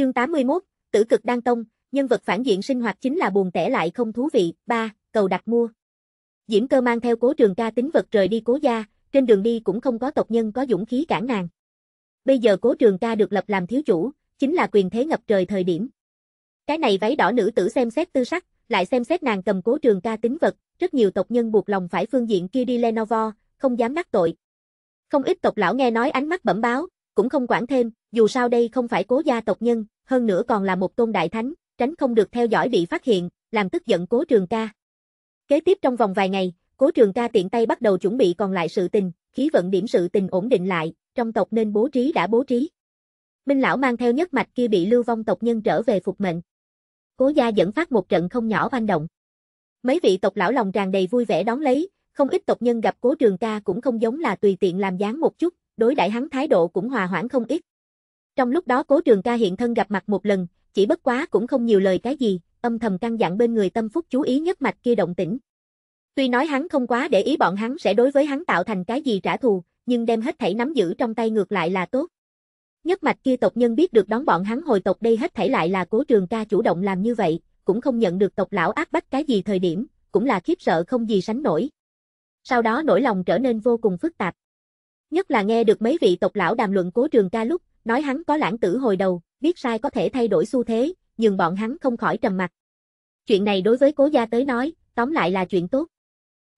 Chương 81, Tử cực Đan Tông, nhân vật phản diện sinh hoạt chính là buồn tẻ lại không thú vị. 3. Cầu đặt mua. Diễm cơ mang theo cố trường ca tính vật rời đi cố gia, trên đường đi cũng không có tộc nhân có dũng khí cản nàng. Bây giờ cố trường ca được lập làm thiếu chủ, chính là quyền thế ngập trời thời điểm. Cái này váy đỏ nữ tử xem xét tư sắc, lại xem xét nàng cầm cố trường ca tính vật, rất nhiều tộc nhân buộc lòng phải phương diện kia đi Lenovo, không dám đắc tội. Không ít tộc lão nghe nói ánh mắt bẩm báo, cũng không quản thêm, dù sao đây không phải cố gia tộc nhân, hơn nữa còn là một tôn đại thánh, tránh không được theo dõi bị phát hiện, làm tức giận cố trường ca. Kế tiếp trong vòng vài ngày, cố trường ca tiện tay bắt đầu chuẩn bị còn lại sự tình, khí vận điểm sự tình ổn định lại, trong tộc nên bố trí đã bố trí. Minh lão mang theo nhất mạch kia bị lưu vong tộc nhân trở về phục mệnh. Cố gia dẫn phát một trận không nhỏ oanh động. Mấy vị tộc lão lòng tràn đầy vui vẻ đón lấy, không ít tộc nhân gặp cố trường ca cũng không giống là tùy tiện làm dáng một chút, đối đãi hắn thái độ cũng hòa hoãn không ít. Trong lúc đó cố trường ca hiện thân gặp mặt một lần, chỉ bất quá cũng không nhiều lời cái gì, âm thầm căng dặn bên người tâm phúc chú ý nhất mạch kia động tĩnh. Tuy nói hắn không quá để ý bọn hắn sẽ đối với hắn tạo thành cái gì trả thù, nhưng đem hết thảy nắm giữ trong tay ngược lại là tốt. Nhất mạch kia tộc nhân biết được đón bọn hắn hồi tộc đây hết thảy lại là cố trường ca chủ động làm như vậy, cũng không nhận được tộc lão ác bách cái gì thời điểm, cũng là khiếp sợ không gì sánh nổi. Sau đó nỗi lòng trở nên vô cùng phức tạp. Nhất là nghe được mấy vị tộc lão đàm luận cố trường ca lúc, nói hắn có lãng tử hồi đầu, biết sai có thể thay đổi xu thế, nhưng bọn hắn không khỏi trầm mặt. Chuyện này đối với cố gia tới nói, tóm lại là chuyện tốt.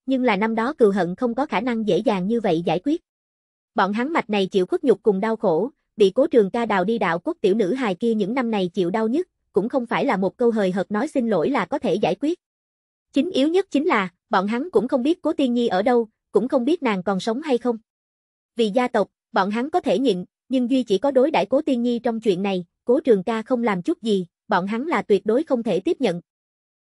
Nhưng là năm đó cừu hận không có khả năng dễ dàng như vậy giải quyết. Bọn hắn mạch này chịu khuất nhục cùng đau khổ, bị cố trường ca đào đi đạo quốc tiểu nữ hài kia những năm này chịu đau nhất, cũng không phải là một câu hời hợt nói xin lỗi là có thể giải quyết. Chính yếu nhất chính là, bọn hắn cũng không biết cố tiên nhi ở đâu, cũng không biết nàng còn sống hay không. Vì gia tộc, bọn hắn có thể nhịn, nhưng Duy chỉ có đối đãi cố tiên nhi trong chuyện này, cố trường ca không làm chút gì, bọn hắn là tuyệt đối không thể tiếp nhận.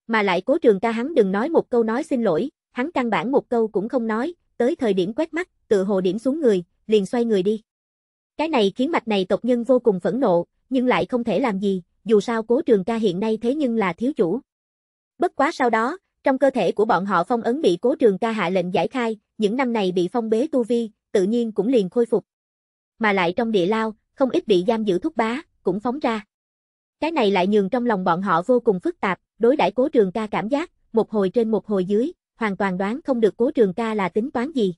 Mà lại cố trường ca hắn đừng nói một câu nói xin lỗi, hắn căn bản một câu cũng không nói, tới thời điểm quét mắt, tự hồ điểm xuống người, liền xoay người đi. Cái này khiến mạch này tộc nhân vô cùng phẫn nộ, nhưng lại không thể làm gì, dù sao cố trường ca hiện nay thế nhưng là thiếu chủ. Bất quá sau đó, trong cơ thể của bọn họ phong ấn bị cố trường ca hạ lệnh giải khai, những năm này bị phong bế tu vi, tự nhiên cũng liền khôi phục mà lại trong địa lao, không ít bị giam giữ thúc bá, cũng phóng ra. Cái này lại nhường trong lòng bọn họ vô cùng phức tạp, đối đãi cố trường ca cảm giác, một hồi trên một hồi dưới, hoàn toàn đoán không được cố trường ca là tính toán gì.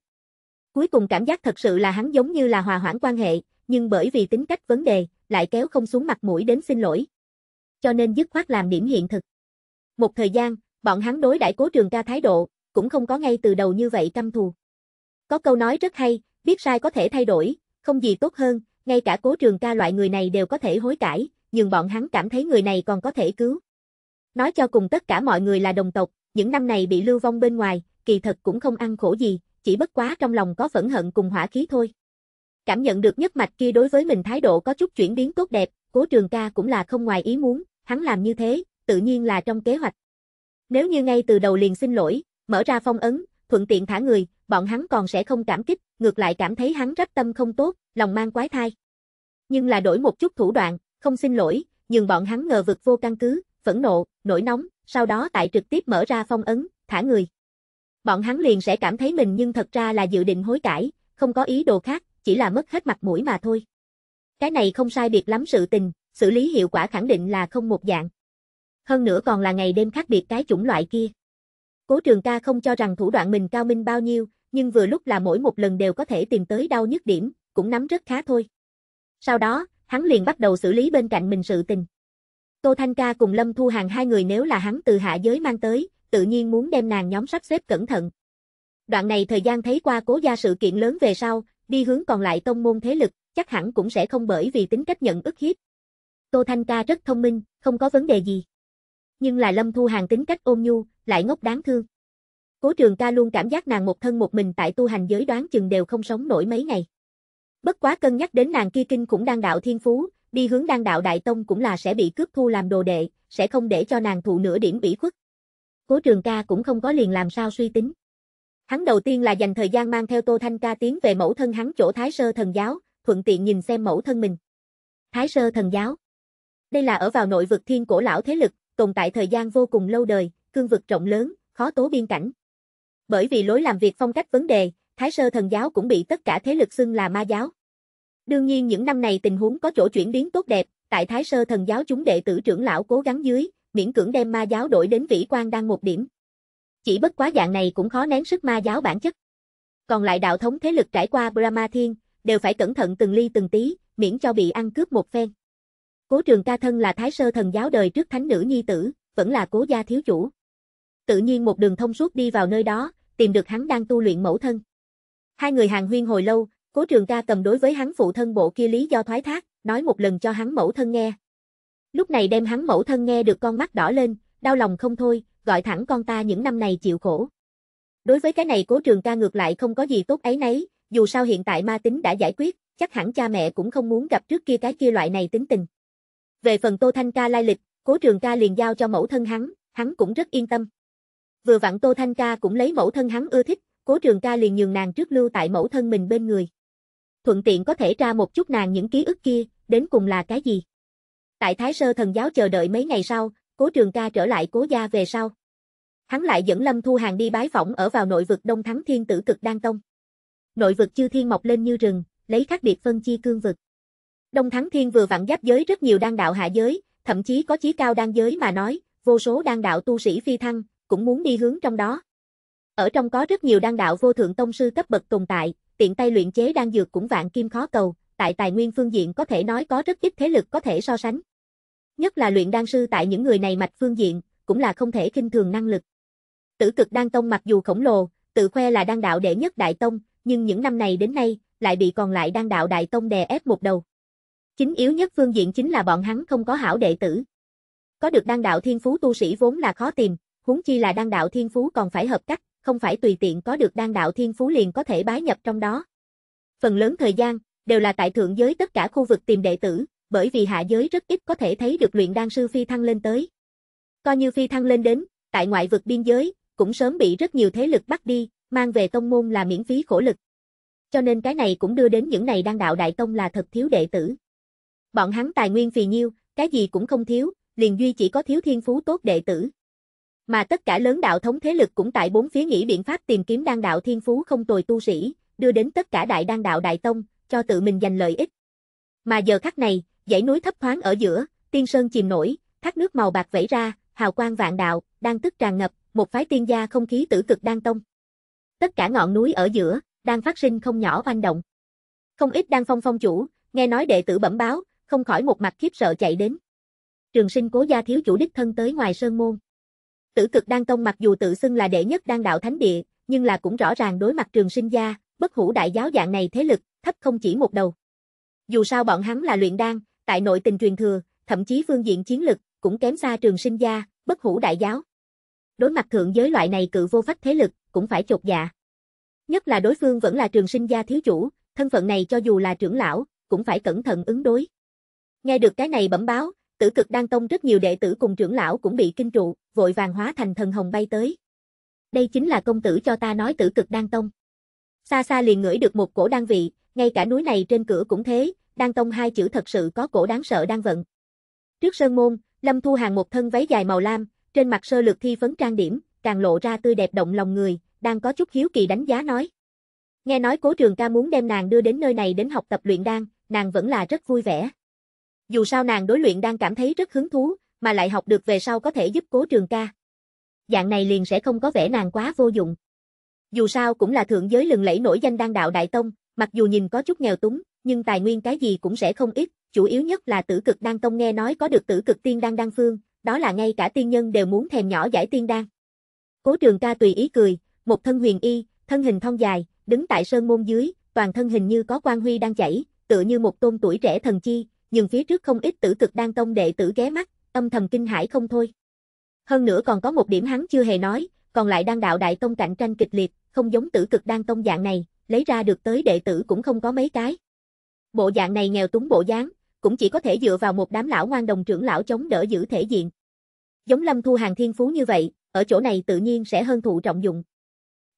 Cuối cùng cảm giác thật sự là hắn giống như là hòa hoãn quan hệ, nhưng bởi vì tính cách vấn đề, lại kéo không xuống mặt mũi đến xin lỗi. Cho nên dứt khoát làm điểm hiện thực. Một thời gian, bọn hắn đối đãi cố trường ca thái độ, cũng không có ngay từ đầu như vậy căm thù. Có câu nói rất hay, biết sai có thể thay đổi, không gì tốt hơn, ngay cả cố trường ca loại người này đều có thể hối cải, nhưng bọn hắn cảm thấy người này còn có thể cứu. Nói cho cùng tất cả mọi người là đồng tộc, những năm này bị lưu vong bên ngoài, kỳ thật cũng không ăn khổ gì, chỉ bất quá trong lòng có phẫn hận cùng hỏa khí thôi. Cảm nhận được nhất mạch kia đối với mình thái độ có chút chuyển biến tốt đẹp, cố trường ca cũng là không ngoài ý muốn, hắn làm như thế, tự nhiên là trong kế hoạch. Nếu như ngay từ đầu liền xin lỗi, mở ra phong ấn, thuận tiện thả người, bọn hắn còn sẽ không cảm kích, ngược lại cảm thấy hắn rất tâm không tốt, lòng mang quái thai. Nhưng là đổi một chút thủ đoạn, không xin lỗi, nhưng bọn hắn ngờ vực vô căn cứ, phẫn nộ, nổi nóng, sau đó tại trực tiếp mở ra phong ấn, thả người. Bọn hắn liền sẽ cảm thấy mình nhưng thật ra là dự định hối cải, không có ý đồ khác, chỉ là mất hết mặt mũi mà thôi. Cái này không sai biệt lắm sự tình, xử lý hiệu quả khẳng định là không một dạng. Hơn nữa còn là ngày đêm khác biệt cái chủng loại kia. Cố trường ca không cho rằng thủ đoạn mình cao minh bao nhiêu, nhưng vừa lúc là mỗi một lần đều có thể tìm tới đau nhức điểm, cũng nắm rất khá thôi. Sau đó, hắn liền bắt đầu xử lý bên cạnh mình sự tình. Tô Thanh Ca cùng Lâm Thu Hàng hai người nếu là hắn từ hạ giới mang tới, tự nhiên muốn đem nàng nhóm sắp xếp cẩn thận. Đoạn này thời gian thấy qua cố gia sự kiện lớn về sau, đi hướng còn lại tông môn thế lực, chắc hẳn cũng sẽ không bởi vì tính cách nhận ức hiếp. Tô Thanh Ca rất thông minh, không có vấn đề gì. Nhưng là Lâm Thu Hàng tính cách ôn nhu, lại ngốc đáng thương. Cố trường ca luôn cảm giác nàng một thân một mình tại tu hành giới đoán chừng đều không sống nổi mấy ngày. Bất quá cân nhắc đến nàng kia kinh cũng đang đạo thiên phú, đi hướng đang đạo đại tông cũng là sẽ bị cướp thu làm đồ đệ, sẽ không để cho nàng thụ nửa điểm bỉ khuất. Cố trường ca cũng không có liền làm sao suy tính. Hắn đầu tiên là dành thời gian mang theo Tô Thanh Ca tiến về mẫu thân hắn chỗ Thái Sơ Thần Giáo, thuận tiện nhìn xem mẫu thân mình. Thái Sơ Thần Giáo Đây là ở vào nội vực thiên cổ lão thế lực, tồn tại thời gian vô cùng lâu đời, cương vực rộng lớn, khó tố biên cảnh. Bởi vì lối làm việc phong cách vấn đề, Thái Sơ Thần Giáo cũng bị tất cả thế lực xưng là ma giáo. Đương nhiên những năm này tình huống có chỗ chuyển biến tốt đẹp, tại Thái Sơ Thần Giáo chúng đệ tử trưởng lão cố gắng dưới, miễn cưỡng đem ma giáo đổi đến vĩ quan đang một điểm. Chỉ bất quá dạng này cũng khó nén sức ma giáo bản chất. Còn lại đạo thống thế lực trải qua Brahma Thiên, đều phải cẩn thận từng ly từng tí, miễn cho bị ăn cướp một phen. Cố trường ca thân là Thái Sơ Thần Giáo đời trước thánh nữ nhi tử, vẫn là cố gia thiếu chủ. Tự nhiên một đường thông suốt đi vào nơi đó, tìm được hắn đang tu luyện mẫu thân. Hai người hàng huyên hồi lâu, cố trường ca cầm đối với hắn phụ thân bộ kia lý do thoái thác, nói một lần cho hắn mẫu thân nghe. Lúc này đem hắn mẫu thân nghe được con mắt đỏ lên, đau lòng không thôi, gọi thẳng con ta những năm này chịu khổ. Đối với cái này cố trường ca ngược lại không có gì tốt ấy nấy, dù sao hiện tại ma tính đã giải quyết, chắc hẳn cha mẹ cũng không muốn gặp trước kia cái kia loại này tính tình. Về phần Tô Thanh Ca lai lịch, cố trường ca liền giao cho mẫu thân hắn, hắn cũng rất yên tâm. Vừa vặn Tô Thanh Ca cũng lấy mẫu thân hắn ưa thích, cố trường ca liền nhường nàng trước lưu tại mẫu thân mình bên người. Thuận tiện có thể tra một chút nàng những ký ức kia, đến cùng là cái gì. Tại Thái Sơ Thần Giáo chờ đợi mấy ngày sau, cố trường ca trở lại cố gia về sau. Hắn lại dẫn Lâm Thu Hàng đi bái phỏng ở vào nội vực Đông Thắng Thiên Tử Cực Đan Tông. Nội vực chư thiên mọc lên như rừng, lấy khác biệt phân chi cương vực. Đông Thắng Thiên vừa vặn giáp giới rất nhiều đan đạo hạ giới, thậm chí có chí cao đan giới mà nói, vô số đan đạo tu sĩ phi thăng, cũng muốn đi hướng trong đó. Ở trong có rất nhiều đan đạo vô thượng tông sư cấp bậc tồn tại, tiện tay luyện chế đan dược cũng vạn kim khó cầu, tại tài nguyên phương diện có thể nói có rất ít thế lực có thể so sánh. Nhất là luyện đan sư tại những người này mạch phương diện, cũng là không thể kinh thường năng lực. Tử cực đan tông mặc dù khổng lồ, tự khoe là đan đạo đệ nhất đại tông, nhưng những năm này đến nay, lại bị còn lại đan đạo đại tông đè ép một đầu. Chính yếu nhất phương diện chính là bọn hắn không có hảo đệ tử. Có được đan đạo thiên phú tu sĩ vốn là khó tìm, huống chi là đan đạo thiên phú còn phải hợp cách, không phải tùy tiện có được đan đạo thiên phú liền có thể bái nhập trong đó. Phần lớn thời gian, đều là tại thượng giới tất cả khu vực tìm đệ tử, bởi vì hạ giới rất ít có thể thấy được luyện đan sư phi thăng lên tới. Coi như phi thăng lên đến, tại ngoại vực biên giới, cũng sớm bị rất nhiều thế lực bắt đi, mang về tông môn là miễn phí khổ lực. Cho nên cái này cũng đưa đến những này đan đạo đại tông là thật thiếu đệ tử. Bọn hắn tài nguyên phì nhiêu, cái gì cũng không thiếu, liền duy chỉ có thiếu thiên phú tốt đệ tử. Mà tất cả lớn đạo thống thế lực cũng tại bốn phía nghĩ biện pháp tìm kiếm đan đạo thiên phú không tồi tu sĩ, đưa đến tất cả đại đan đạo đại tông, cho tự mình giành lợi ích. Mà giờ khắc này, dãy núi thấp thoáng ở giữa, tiên sơn chìm nổi, thác nước màu bạc vẩy ra, hào quang vạn đạo, đang tức tràn ngập, một phái tiên gia không khí tử cực đang tông. Tất cả ngọn núi ở giữa, đang phát sinh không nhỏ oanh động. Không ít đang phong phong chủ, nghe nói đệ tử bẩm báo, không khỏi một mặt khiếp sợ chạy đến. Trường sinh cố gia thiếu chủ đích thân tới ngoài sơn môn. Tử cực đan tông mặc dù tự xưng là đệ nhất đan đạo thánh địa, nhưng là cũng rõ ràng đối mặt trường sinh gia, bất hủ đại giáo dạng này thế lực, thấp không chỉ một đầu. Dù sao bọn hắn là luyện đan, tại nội tình truyền thừa, thậm chí phương diện chiến lực, cũng kém xa trường sinh gia, bất hủ đại giáo. Đối mặt thượng giới loại này cự vô phách thế lực, cũng phải chột dạ. Nhất là đối phương vẫn là trường sinh gia thiếu chủ, thân phận này cho dù là trưởng lão, cũng phải cẩn thận ứng đối. Nghe được cái này bẩm báo, tử cực đan tông rất nhiều đệ tử cùng trưởng lão cũng bị kinh trụ, vội vàng hóa thành thần hồng bay tới. Đây chính là công tử cho ta nói tử cực đan tông. Xa xa liền ngửi được một cổ đan vị, ngay cả núi này trên cửa cũng thế, đan tông hai chữ thật sự có cổ đáng sợ đan vận. Trước sơn môn, Lâm Thu Hàng một thân váy dài màu lam, trên mặt sơ lược thi phấn trang điểm, càng lộ ra tươi đẹp động lòng người, đang có chút hiếu kỳ đánh giá nói. Nghe nói cố trường ca muốn đem nàng đưa đến nơi này đến học tập luyện đan, nàng vẫn là rất vui vẻ. Dù sao nàng đối luyện đan cảm thấy rất hứng thú, mà lại học được về sau có thể giúp cố trường ca. Dạng này liền sẽ không có vẻ nàng quá vô dụng. Dù sao cũng là thượng giới lừng lẫy nổi danh đang đạo Đại Tông, mặc dù nhìn có chút nghèo túng, nhưng tài nguyên cái gì cũng sẽ không ít, chủ yếu nhất là tử cực đan tông nghe nói có được tử cực tiên đan đan phương, đó là ngay cả tiên nhân đều muốn thèm nhỏ giải tiên đan. Cố trường ca tùy ý cười, một thân huyền y, thân hình thon dài, đứng tại sơn môn dưới, toàn thân hình như có quan huy đang chảy, tựa như một tôn tuổi trẻ thần chi, nhưng phía trước không ít tử cực đan tông đệ tử ghé mắt, âm thầm kinh hãi không thôi. Hơn nữa còn có một điểm hắn chưa hề nói, còn lại đang đạo đại tông cạnh tranh kịch liệt, không giống tử cực đang tông dạng này, lấy ra được tới đệ tử cũng không có mấy cái. Bộ dạng này nghèo túng bộ dáng, cũng chỉ có thể dựa vào một đám lão ngoan đồng trưởng lão chống đỡ giữ thể diện. Giống Lâm Thu Hàng thiên phú như vậy, ở chỗ này tự nhiên sẽ hơn thụ trọng dụng.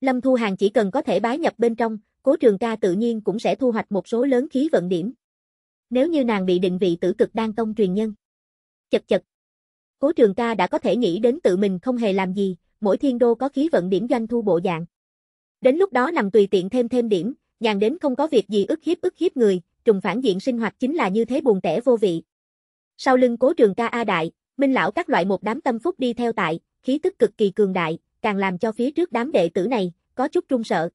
Lâm Thu Hàng chỉ cần có thể bái nhập bên trong, Cố Trường Ca tự nhiên cũng sẽ thu hoạch một số lớn khí vận điểm. Nếu như nàng bị định vị tử cực đang tông truyền nhân, Chật chật. Cố trường ca đã có thể nghĩ đến tự mình không hề làm gì, mỗi thiên đô có khí vận điểm doanh thu bộ dạng. Đến lúc đó nằm tùy tiện thêm thêm điểm, nhàn đến không có việc gì ức hiếp ức hiếp người, trùng phản diện sinh hoạt chính là như thế buồn tẻ vô vị. Sau lưng cố trường ca A Đại, Minh Lão các loại một đám tâm phúc đi theo tại, khí tức cực kỳ cường đại, càng làm cho phía trước đám đệ tử này, có chút trung sợ.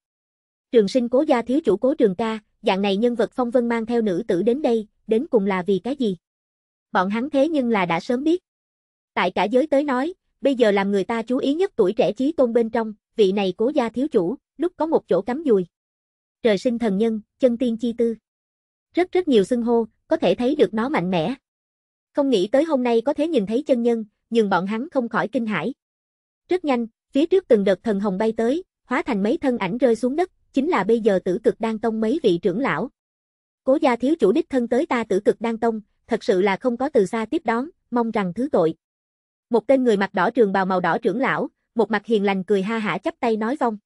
Trường sinh cố gia thiếu chủ cố trường ca, dạng này nhân vật phong vân mang theo nữ tử đến đây, đến cùng là vì cái gì? bọn hắn thế nhưng là đã sớm biết. Tại cả giới tới nói, bây giờ làm người ta chú ý nhất tuổi trẻ trí tôn bên trong, vị này cố gia thiếu chủ, lúc có một chỗ cắm dùi. Trời sinh thần nhân, chân tiên chi tư. Rất rất nhiều xưng hô, có thể thấy được nó mạnh mẽ. Không nghĩ tới hôm nay có thể nhìn thấy chân nhân, nhưng bọn hắn không khỏi kinh hãi. Rất nhanh, phía trước từng đợt thần hồng bay tới, hóa thành mấy thân ảnh rơi xuống đất, chính là bây giờ tử cực đang tông mấy vị trưởng lão. Cố gia thiếu chủ đích thân tới ta tử cực đang tông, thật sự là không có từ xa tiếp đón, mong rằng thứ tội. Một tên người mặc đỏ trường bào màu đỏ trưởng lão, một mặt hiền lành cười ha hả chắp tay nói vong.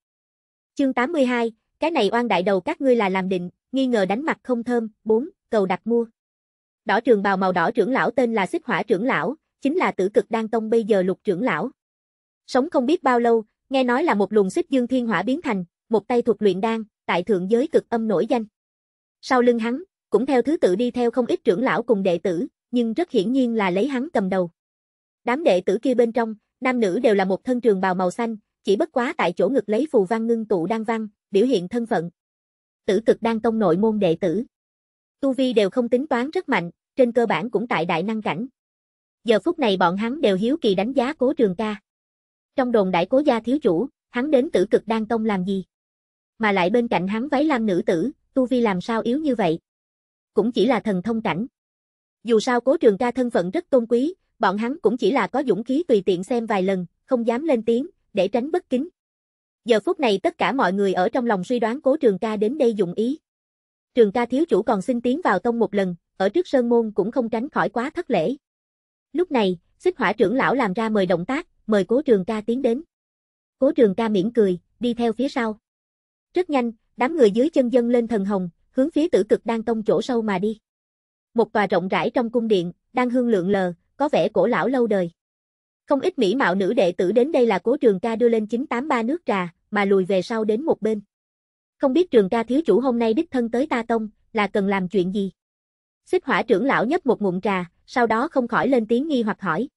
Chương 82, cái này oan đại đầu các ngươi là làm định, nghi ngờ đánh mặt không thơm, 4, cầu đặt mua. Đỏ trường bào màu đỏ trưởng lão tên là Xích Hỏa trưởng lão, chính là tử cực đan tông bây giờ lục trưởng lão. Sống không biết bao lâu, nghe nói là một luồng xích dương thiên hỏa biến thành, một tay thuộc luyện đan, tại thượng giới cực âm nổi danh. Sau lưng hắn, cũng theo thứ tự đi theo không ít trưởng lão cùng đệ tử, nhưng rất hiển nhiên là lấy hắn cầm đầu. Đám đệ tử kia bên trong, nam nữ đều là một thân trường bào màu xanh, chỉ bất quá tại chỗ ngực lấy phù văn ngưng tụ đan văn, biểu hiện thân phận. Tử cực đan tông nội môn đệ tử. Tu vi đều không tính toán rất mạnh, trên cơ bản cũng tại đại năng cảnh. Giờ phút này bọn hắn đều hiếu kỳ đánh giá Cố Trường Ca. Trong đồn đại Cố gia thiếu chủ, hắn đến Tử Cực Đan Tông làm gì? Mà lại bên cạnh hắn váy lam nữ tử, tu vi làm sao yếu như vậy? cũng chỉ là thần thông cảnh. Dù sao cố trường ca thân phận rất tôn quý, bọn hắn cũng chỉ là có dũng khí tùy tiện xem vài lần, không dám lên tiếng, để tránh bất kính. Giờ phút này tất cả mọi người ở trong lòng suy đoán cố trường ca đến đây dụng ý. Trường ca thiếu chủ còn xin tiến vào tông một lần, ở trước sơn môn cũng không tránh khỏi quá thất lễ. Lúc này, xích hỏa trưởng lão làm ra mời động tác, mời cố trường ca tiến đến. Cố trường ca mỉm cười, đi theo phía sau. Rất nhanh, đám người dưới chân dân lên thần hồng, hướng phía tử cực đang tông chỗ sâu mà đi. Một tòa rộng rãi trong cung điện, đang hương lượng lờ, có vẻ cổ lão lâu đời. Không ít mỹ mạo nữ đệ tử đến đây là cố trường ca đưa lên 983 nước trà, mà lùi về sau đến một bên. Không biết trường ca thiếu chủ hôm nay đích thân tới ta tông, là cần làm chuyện gì? Xích hỏa trưởng lão nhấp một ngụm trà, sau đó không khỏi lên tiếng nghi hoặc hỏi.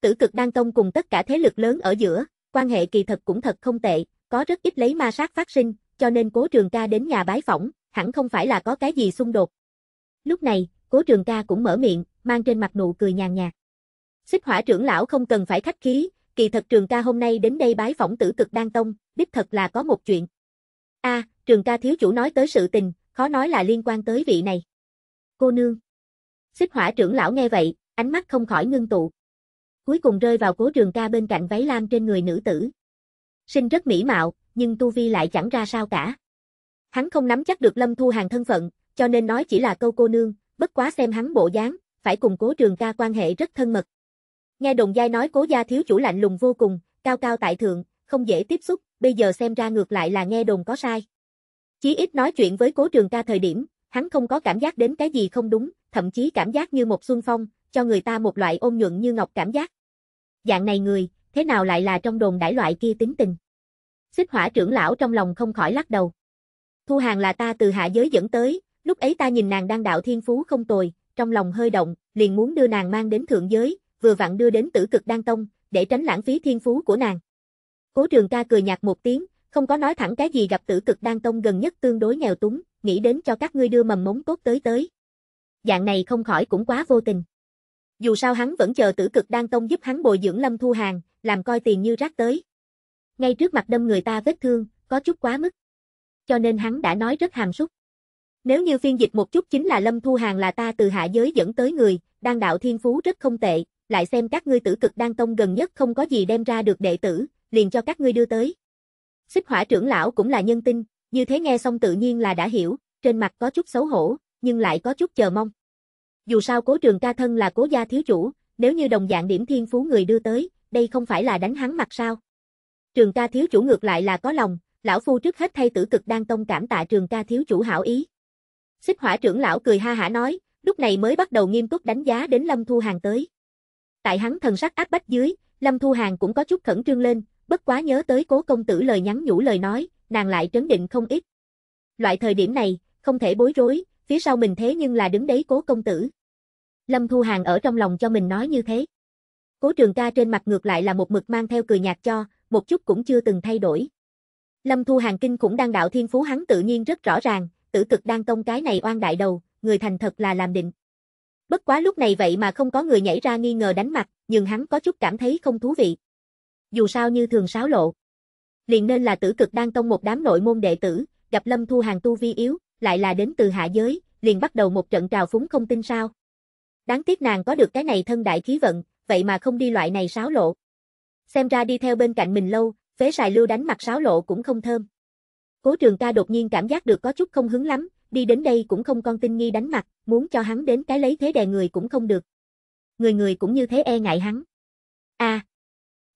Tử cực đang tông cùng tất cả thế lực lớn ở giữa, quan hệ kỳ thật cũng thật không tệ, có rất ít lấy ma sát phát sinh, cho nên cố trường ca đến nhà bái phỏng, hẳn không phải là có cái gì xung đột. Lúc này, cố trường ca cũng mở miệng, mang trên mặt nụ cười nhàn nhạt. Xích hỏa trưởng lão không cần phải khách khí, kỳ thật trường ca hôm nay đến đây bái phỏng tử cực đan tông, đích thật là có một chuyện. a à, trường ca thiếu chủ nói tới sự tình, khó nói là liên quan tới vị này. Cô nương. Xích hỏa trưởng lão nghe vậy, ánh mắt không khỏi ngưng tụ. Cuối cùng rơi vào cố trường ca bên cạnh váy lam trên người nữ tử. Sinh rất mỹ mạo, nhưng tu vi lại chẳng ra sao cả. Hắn không nắm chắc được Lâm Thu Hàng thân phận, cho nên nói chỉ là câu cô nương, bất quá xem hắn bộ dáng, phải cùng cố trường ca quan hệ rất thân mật. Nghe đồng giai nói cố gia thiếu chủ lạnh lùng vô cùng, cao cao tại thượng, không dễ tiếp xúc, bây giờ xem ra ngược lại là nghe đồn có sai. Chí ít nói chuyện với cố trường ca thời điểm, hắn không có cảm giác đến cái gì không đúng, thậm chí cảm giác như một xuân phong, cho người ta một loại ôn nhuận như ngọc cảm giác. Dạng này người, thế nào lại là trong đồn đại loại kia tính tình. Xích hỏa trưởng lão trong lòng không khỏi lắc đầu. Thu hàng là ta từ hạ giới dẫn tới, lúc ấy ta nhìn nàng đang đạo thiên phú không tồi, trong lòng hơi động, liền muốn đưa nàng mang đến thượng giới, vừa vặn đưa đến tử cực đan tông, để tránh lãng phí thiên phú của nàng. Cố trường ca cười nhạt một tiếng, không có nói thẳng cái gì gặp tử cực đan tông gần nhất tương đối nghèo túng, nghĩ đến cho các ngươi đưa mầm mống tốt tới tới. Dạng này không khỏi cũng quá vô tình. Dù sao hắn vẫn chờ tử cực đan tông giúp hắn bồi dưỡng lâm thu hàng, làm coi tiền như rác tới. Ngay trước mặt đâm người ta vết thương, có chút quá mức cho nên hắn đã nói rất hàm súc. Nếu như phiên dịch một chút chính là Lâm Thu Hàng là ta từ hạ giới dẫn tới người, đang đạo thiên phú rất không tệ, lại xem các ngươi tử cực đang tông gần nhất không có gì đem ra được đệ tử, liền cho các ngươi đưa tới. Xích hỏa trưởng lão cũng là nhân tinh, như thế nghe xong tự nhiên là đã hiểu, trên mặt có chút xấu hổ, nhưng lại có chút chờ mong. Dù sao cố trường ca thân là cố gia thiếu chủ, nếu như đồng dạng điểm thiên phú người đưa tới, đây không phải là đánh hắn mặt sao. Trường ca thiếu chủ ngược lại là có lòng, lão phu trước hết thay tử cực đang tông cảm tạ trường ca thiếu chủ hảo ý. Xích hỏa trưởng lão cười ha hả nói, lúc này mới bắt đầu nghiêm túc đánh giá đến Lâm Thu Hàng tới. Tại hắn thần sắc áp bách dưới, Lâm Thu Hàng cũng có chút khẩn trương lên, bất quá nhớ tới cố công tử lời nhắn nhủ lời nói, nàng lại trấn định không ít. Loại thời điểm này, không thể bối rối, phía sau mình thế nhưng là đứng đấy cố công tử. Lâm Thu Hàng ở trong lòng cho mình nói như thế. Cố trường ca trên mặt ngược lại là một mực mang theo cười nhạt cho, một chút cũng chưa từng thay đổi. Lâm Thu Hàng kinh cũng đang đạo thiên phú hắn tự nhiên rất rõ ràng, tử cực đang công cái này oan đại đầu, người thành thật là làm định. Bất quá lúc này vậy mà không có người nhảy ra nghi ngờ đánh mặt, nhưng hắn có chút cảm thấy không thú vị. Dù sao như thường sáo lộ. Liền nên là tử cực đang công một đám nội môn đệ tử, gặp Lâm Thu Hàng tu vi yếu, lại là đến từ hạ giới, liền bắt đầu một trận trào phúng không tin sao. Đáng tiếc nàng có được cái này thân đại khí vận, vậy mà không đi loại này sáo lộ. Xem ra đi theo bên cạnh mình lâu, phế sài lưu đánh mặt sáo lộ cũng không thơm. Cố trường ca đột nhiên cảm giác được có chút không hứng lắm, đi đến đây cũng không con tinh nghi đánh mặt, muốn cho hắn đến cái lấy thế đè người cũng không được. Người người cũng như thế e ngại hắn. a à.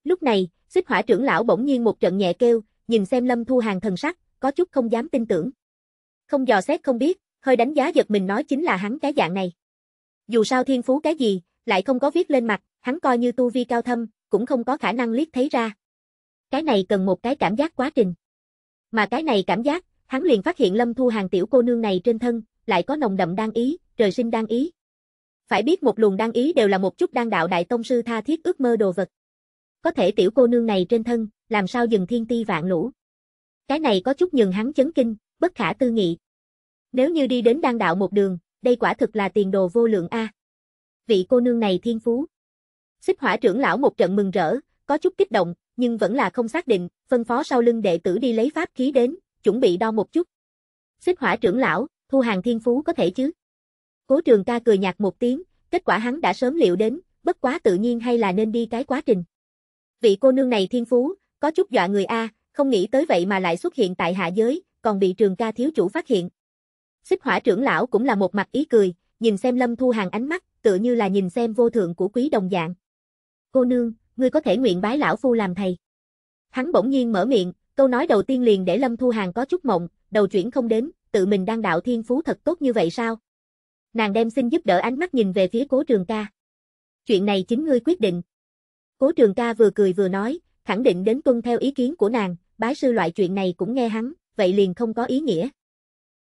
Lúc này, xích hỏa trưởng lão bỗng nhiên một trận nhẹ kêu, nhìn xem lâm thu hàng thần sắc, có chút không dám tin tưởng. Không dò xét không biết, hơi đánh giá giật mình nói chính là hắn cái dạng này. Dù sao thiên phú cái gì, lại không có viết lên mặt, hắn coi như tu vi cao thâm, cũng không có khả năng liếc thấy ra cái này cần một cái cảm giác quá trình. Mà cái này cảm giác, hắn liền phát hiện Lâm Thu Hàng tiểu cô nương này trên thân, lại có nồng đậm đan ý, trời sinh đan ý. Phải biết một luồng đan ý đều là một chút đan đạo đại tông sư tha thiết ước mơ đồ vật. Có thể tiểu cô nương này trên thân, làm sao dừng thiên ti vạn lũ. Cái này có chút nhường hắn chấn kinh, bất khả tư nghị. Nếu như đi đến đan đạo một đường, đây quả thực là tiền đồ vô lượng a. Vị cô nương này thiên phú. Xích hỏa trưởng lão một trận mừng rỡ, có chút kích động, nhưng vẫn là không xác định, phân phó sau lưng đệ tử đi lấy pháp khí đến, chuẩn bị đo một chút. Xích hỏa trưởng lão, thu hàng thiên phú có thể chứ? Cố trường ca cười nhạt một tiếng, kết quả hắn đã sớm liệu đến, bất quá tự nhiên hay là nên đi cái quá trình. Vị cô nương này thiên phú, có chút dọa người A, không nghĩ tới vậy mà lại xuất hiện tại hạ giới, còn bị trường ca thiếu chủ phát hiện. Xích hỏa trưởng lão cũng là một mặt ý cười, nhìn xem lâm thu hàng ánh mắt, tựa như là nhìn xem vô thượng của quý đồng dạng. Cô nương, ngươi có thể nguyện bái lão phu làm thầy. Hắn bỗng nhiên mở miệng, câu nói đầu tiên liền để Lâm Thu Hàng có chút mộng, đầu chuyển không đến, tự mình đang đạo thiên phú thật tốt như vậy sao? Nàng đem xin giúp đỡ ánh mắt nhìn về phía cố trường ca. Chuyện này chính ngươi quyết định. Cố trường ca vừa cười vừa nói, khẳng định đến tuân theo ý kiến của nàng, bái sư loại chuyện này cũng nghe hắn, vậy liền không có ý nghĩa.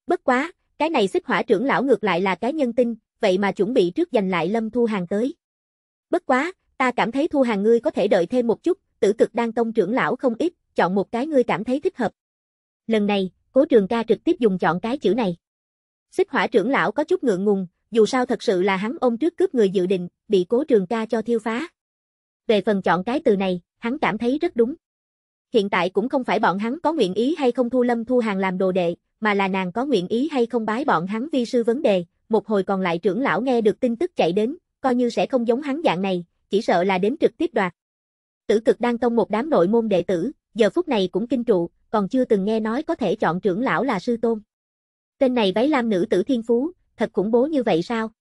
Bất quá, cái này xích hỏa trưởng lão ngược lại là cái nhân tinh, vậy mà chuẩn bị trước giành lại Lâm Thu Hàng tới. Bất quá, ta cảm thấy thu hàng ngươi có thể đợi thêm một chút, tử cực đang tông trưởng lão không ít, chọn một cái ngươi cảm thấy thích hợp. Lần này, cố trường ca trực tiếp dùng chọn cái chữ này. Xích hỏa trưởng lão có chút ngượng ngùng, dù sao thật sự là hắn ôm trước cướp người dự định, bị cố trường ca cho thiêu phá. Về phần chọn cái từ này, hắn cảm thấy rất đúng. Hiện tại cũng không phải bọn hắn có nguyện ý hay không thu lâm thu hàng làm đồ đệ, mà là nàng có nguyện ý hay không bái bọn hắn vi sư vấn đề, một hồi còn lại trưởng lão nghe được tin tức chạy đến, coi như sẽ không giống hắn dạng này, chỉ sợ là đến trực tiếp đoạt. Tử cực đang tông một đám nội môn đệ tử, giờ phút này cũng kinh trụ, còn chưa từng nghe nói có thể chọn trưởng lão là sư tôn. Tên này bái lam nữ tử thiên phú, thật khủng bố như vậy sao?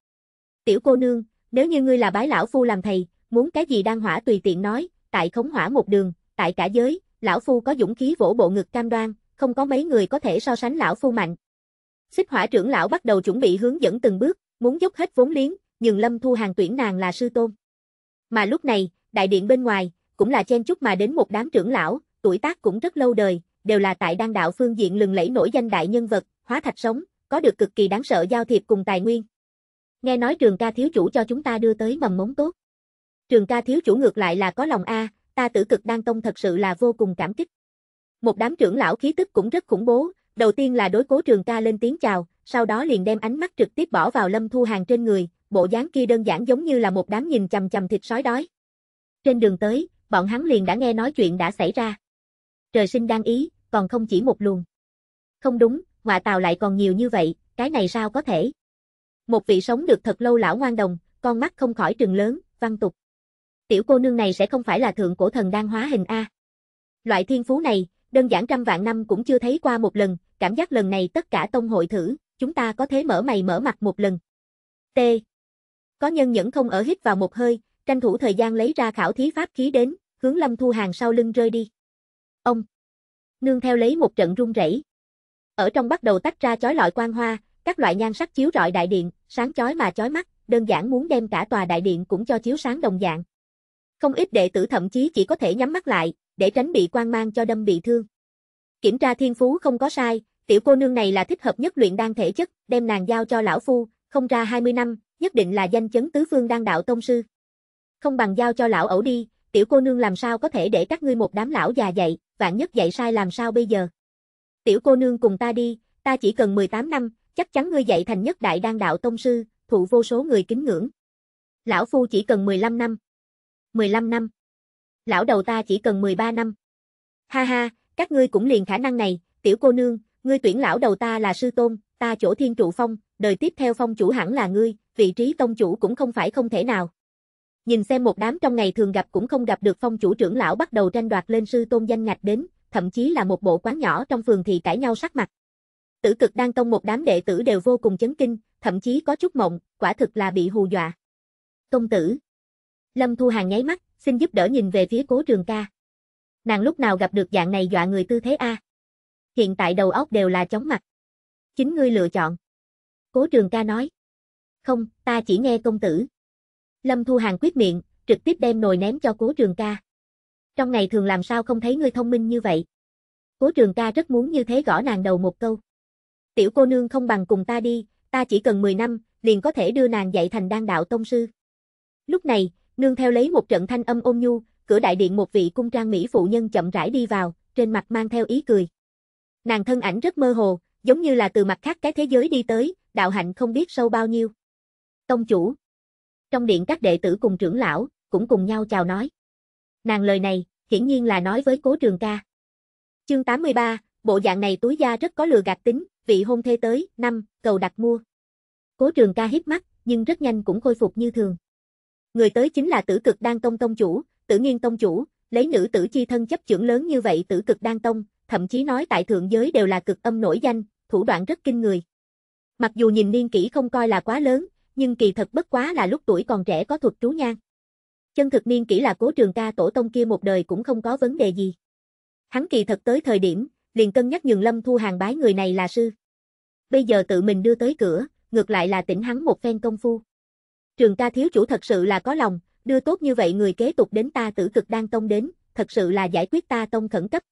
Tiểu cô nương, nếu như ngươi là bái lão phu làm thầy, muốn cái gì đang hỏa tùy tiện nói, tại khống hỏa một đường, tại cả giới, lão phu có dũng khí vỗ bộ ngực cam đoan, không có mấy người có thể so sánh lão phu mạnh. Xích hỏa trưởng lão bắt đầu chuẩn bị hướng dẫn từng bước, muốn dốc hết vốn liếng, nhưng Lâm Thu Hàng tuyển nàng là sư tôn. Mà lúc này, đại điện bên ngoài, cũng là chen chúc mà đến một đám trưởng lão, tuổi tác cũng rất lâu đời, đều là tại đan đạo phương diện lừng lẫy nổi danh đại nhân vật, hóa thạch sống, có được cực kỳ đáng sợ giao thiệp cùng tài nguyên. Nghe nói trường ca thiếu chủ cho chúng ta đưa tới mầm mống tốt. Trường ca thiếu chủ ngược lại là có lòng A, ta tử cực đan tông thật sự là vô cùng cảm kích. Một đám trưởng lão khí tức cũng rất khủng bố, đầu tiên là đối cố trường ca lên tiếng chào, sau đó liền đem ánh mắt trực tiếp bỏ vào lâm thu hàng trên người, bộ dáng kia đơn giản giống như là một đám nhìn chằm chằm thịt sói đói. Trên đường tới, bọn hắn liền đã nghe nói chuyện đã xảy ra. Trời sinh đang ý, còn không chỉ một luồng. Không đúng, họa tàu lại còn nhiều như vậy, cái này sao có thể? Một vị sống được thật lâu lão ngoan đồng, con mắt không khỏi trừng lớn, văn tục. Tiểu cô nương này sẽ không phải là thượng cổ thần đang hóa hình A. Loại thiên phú này, đơn giản trăm vạn năm cũng chưa thấy qua một lần, cảm giác lần này tất cả tông hội thử, chúng ta có thế mở mày mở mặt một lần. T, có nhân nhẫn không ở hít vào một hơi, tranh thủ thời gian lấy ra khảo thí pháp khí đến, hướng Lâm Thu Hàng sau lưng rơi đi. Ông! Nương theo lấy một trận rung rẩy. Ở trong bắt đầu tách ra chói lọi quang hoa, các loại nhan sắc chiếu rọi đại điện, sáng chói mà chói mắt, đơn giản muốn đem cả tòa đại điện cũng cho chiếu sáng đồng dạng. Không ít đệ tử thậm chí chỉ có thể nhắm mắt lại, để tránh bị quan mang cho đâm bị thương. Kiểm tra thiên phú không có sai, tiểu cô nương này là thích hợp nhất luyện đan thể chất, đem nàng giao cho lão phu, không ra 20 năm, nhất định là danh chấn tứ phương đang đạo tông sư. Không bằng giao cho lão ẩu đi, tiểu cô nương làm sao có thể để các ngươi một đám lão già dạy, vạn nhất dạy sai làm sao bây giờ. Tiểu cô nương cùng ta đi, ta chỉ cần 18 năm, chắc chắn ngươi dạy thành nhất đại đang đạo tông sư, thụ vô số người kính ngưỡng. Lão phu chỉ cần 15 năm. 15 năm. Lão đầu ta chỉ cần 13 năm. Ha ha, các ngươi cũng liền khả năng này, tiểu cô nương, ngươi tuyển lão đầu ta là sư tôn, ta chỗ thiên trụ phong, đời tiếp theo phong chủ hẳn là ngươi, vị trí tông chủ cũng không phải không thể nào. Nhìn xem một đám trong ngày thường gặp cũng không gặp được phong chủ trưởng lão bắt đầu tranh đoạt lên sư tôn danh ngạch đến, thậm chí là một bộ quán nhỏ trong phường thì cãi nhau sắc mặt. Tử cực đang tông một đám đệ tử đều vô cùng chấn kinh, thậm chí có chút mộng, quả thực là bị hù dọa. Công tử. Lâm Thu Hàng nháy mắt, xin giúp đỡ nhìn về phía cố trường ca. Nàng lúc nào gặp được dạng này dọa người tư thế A. Hiện tại đầu óc đều là chóng mặt. Chính ngươi lựa chọn. Cố trường ca nói không, ta chỉ nghe công tử. Lâm Thu Hàng quyết miệng, trực tiếp đem nồi ném cho cố trường ca. Trong ngày thường làm sao không thấy ngươi thông minh như vậy. Cố trường ca rất muốn như thế gõ nàng đầu một câu. Tiểu cô nương không bằng cùng ta đi, ta chỉ cần 10 năm, liền có thể đưa nàng dạy thành đan đạo tông sư. Lúc này, nương theo lấy một trận thanh âm ôn nhu, cửa đại điện một vị cung trang mỹ phụ nhân chậm rãi đi vào, trên mặt mang theo ý cười. Nàng thân ảnh rất mơ hồ, giống như là từ mặt khác cái thế giới đi tới, đạo hạnh không biết sâu bao nhiêu. Tông chủ. Trong điện các đệ tử cùng trưởng lão, cũng cùng nhau chào nói. Nàng lời này, hiển nhiên là nói với cố trường ca. Chương 83, bộ dạng này túi da rất có lừa gạt tính, vị hôn thê tới, năm, cầu đặt mua. Cố trường ca hiếp mắt, nhưng rất nhanh cũng khôi phục như thường. Người tới chính là tử cực đan tông tông chủ, tử nghiên tông chủ, lấy nữ tử chi thân chấp trưởng lớn như vậy tử cực đan tông, thậm chí nói tại thượng giới đều là cực âm nổi danh, thủ đoạn rất kinh người. Mặc dù nhìn niên kỹ không coi là quá lớn, nhưng kỳ thật bất quá là lúc tuổi còn trẻ có thuật trú nhang. Chân thực niên kỷ là cố trường ca tổ tông kia một đời cũng không có vấn đề gì. Hắn kỳ thật tới thời điểm, liền cân nhắc nhường lâm thu hàng bái người này là sư. Bây giờ tự mình đưa tới cửa, ngược lại là tỉnh hắn một phen công phu. Trường ca thiếu chủ thật sự là có lòng, đưa tốt như vậy người kế tục đến ta tử cực đang tông đến, thật sự là giải quyết ta tông khẩn cấp.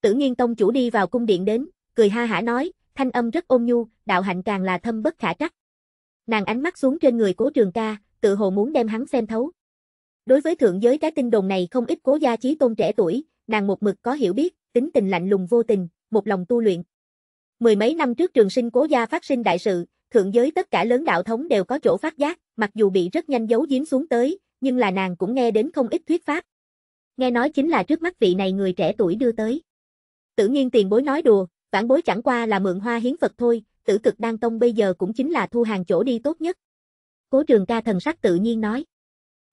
Tử nghiên tông chủ đi vào cung điện đến, cười ha hả nói, thanh âm rất ôn nhu, đạo hạnh càng là thâm bất khả trắc. Nàng ánh mắt xuống trên người cố trường ca, tự hồ muốn đem hắn xem thấu. Đối với thượng giới cái tinh đồn này không ít cố gia trí tôn trẻ tuổi, nàng một mực có hiểu biết, tính tình lạnh lùng vô tình, một lòng tu luyện. Mười mấy năm trước trường sinh cố gia phát sinh đại sự, thượng giới tất cả lớn đạo thống đều có chỗ phát giác, mặc dù bị rất nhanh giấu giếm xuống tới, nhưng là nàng cũng nghe đến không ít thuyết pháp. Nghe nói chính là trước mắt vị này người trẻ tuổi đưa tới. Tự nhiên tiền bối nói đùa, vãn bối chẳng qua là mượn hoa hiến Phật thôi, tử cực đan tông bây giờ cũng chính là thu hàng chỗ đi tốt nhất. Cố trường ca thần sắc tự nhiên nói.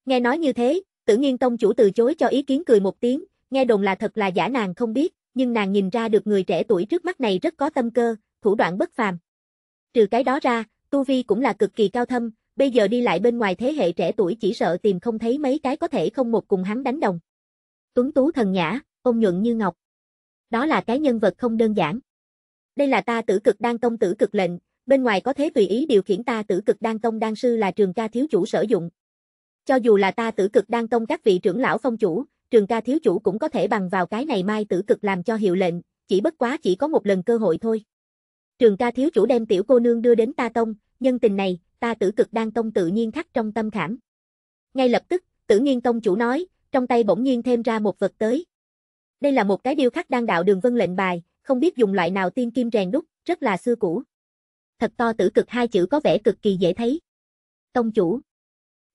Nghe nói như thế, tự nhiên tông chủ từ chối cho ý kiến cười một tiếng, nghe đồn là thật là giả nàng không biết, nhưng nàng nhìn ra được người trẻ tuổi trước mắt này rất có tâm cơ, thủ đoạn bất phàm. Trừ cái đó ra, Tu Vi cũng là cực kỳ cao thâm, bây giờ đi lại bên ngoài thế hệ trẻ tuổi chỉ sợ tìm không thấy mấy cái có thể không một cùng hắn đánh đồng. Tuấn Tú thần nhã, ôn nhuận như ngọc. Đó là cái nhân vật không đơn giản. Đây là ta tử cực đan tông tử cực lệnh, bên ngoài có thế tùy ý điều khiển ta tử cực đan tông đan sư là trường ca thiếu chủ sử dụng. Cho dù là ta tử cực đan tông các vị trưởng lão phong chủ, trường ca thiếu chủ cũng có thể bằng vào cái này mai tử cực làm cho hiệu lệnh, chỉ bất quá chỉ có một lần cơ hội thôi. Trường ca thiếu chủ đem tiểu cô nương đưa đến ta tông, nhân tình này, ta tử cực đan tông tự nhiên khắc trong tâm khảm. Ngay lập tức, tử nghiên tông chủ nói, trong tay bỗng nhiên thêm ra một vật tới. Đây là một cái điêu khắc đan đạo đường vân lệnh bài, không biết dùng loại nào tiên kim rèn đúc, rất là xưa cũ. Thật to tử cực hai chữ có vẻ cực kỳ dễ thấy. Tông chủ.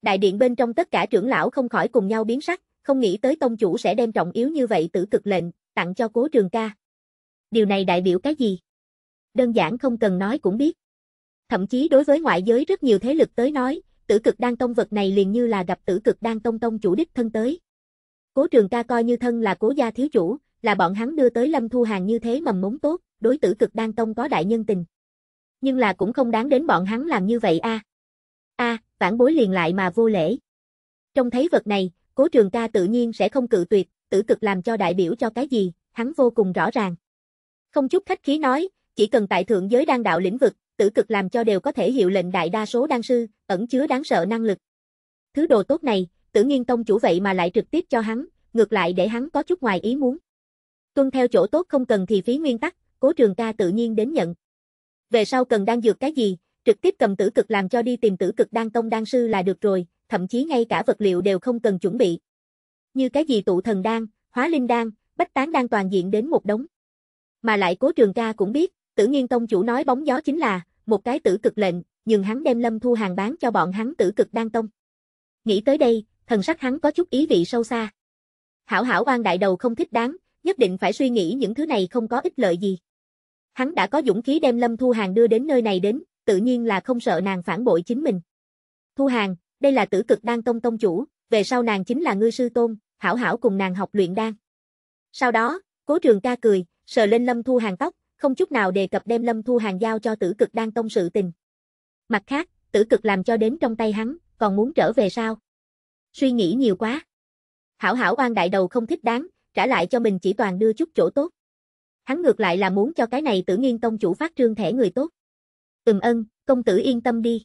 Đại điện bên trong tất cả trưởng lão không khỏi cùng nhau biến sắc, không nghĩ tới tông chủ sẽ đem trọng yếu như vậy tử cực lệnh, tặng cho cố trường ca. Điều này đại biểu cái gì? Đơn giản không cần nói cũng biết. Thậm chí đối với ngoại giới rất nhiều thế lực tới nói, tử cực đan tông vật này liền như là gặp tử cực đan tông tông chủ đích thân tới. Cố trường ca coi như thân là cố gia thiếu chủ, là bọn hắn đưa tới Lâm Thu Hàng như thế mầm mống tốt, đối tử cực đan tông có đại nhân tình. Nhưng là cũng không đáng đến bọn hắn làm như vậy a. A, phản bối liền lại mà vô lễ. Trong thấy vật này, Cố Trường Ca tự nhiên sẽ không cự tuyệt, tử cực làm cho đại biểu cho cái gì, hắn vô cùng rõ ràng. Không chút khách khí nói, chỉ cần tại thượng giới đang đạo lĩnh vực, tử cực làm cho đều có thể hiệu lệnh đại đa số đan sư, ẩn chứa đáng sợ năng lực. Thứ đồ tốt này, Tử Nghiên Tông chủ vậy mà lại trực tiếp cho hắn, ngược lại để hắn có chút ngoài ý muốn. Tuân theo chỗ tốt không cần thì phí nguyên tắc, cố trường ca tự nhiên đến nhận. Về sau cần đang dược cái gì, trực tiếp cầm tử cực làm cho đi tìm tử cực đan tông đan sư là được rồi, thậm chí ngay cả vật liệu đều không cần chuẩn bị. Như cái gì tụ thần đan, hóa linh đan, bách tán đan toàn diện đến một đống. Mà lại cố trường ca cũng biết, tử nghiên tông chủ nói bóng gió chính là, một cái tử cực lệnh, nhưng hắn đem lâm thu hàng bán cho bọn hắn tử cực đan tông. Nghĩ tới đây, thần sắc hắn có chút ý vị sâu xa. Hảo hảo oan đại đầu không thích đáng, nhất định phải suy nghĩ những thứ này không có ích lợi gì. Hắn đã có dũng khí đem Lâm Thu Hàng đưa đến nơi này đến, tự nhiên là không sợ nàng phản bội chính mình. Thu Hàng, đây là tử cực đan tông tông chủ, về sau nàng chính là ngư sư tôn, hảo hảo cùng nàng học luyện đan. Sau đó, cố trường ca cười, sờ lên Lâm Thu Hàng tóc, không chút nào đề cập đem Lâm Thu Hàng giao cho tử cực đan tông sự tình. Mặt khác, tử cực làm cho đến trong tay hắn, còn muốn trở về sao? Suy nghĩ nhiều quá. Hảo hảo oan đại đầu không thích đáng, trả lại cho mình chỉ toàn đưa chút chỗ tốt. Hắn ngược lại là muốn cho cái này tử nghiên tông chủ phát trương thẻ người tốt. Ừm ân, công tử yên tâm đi.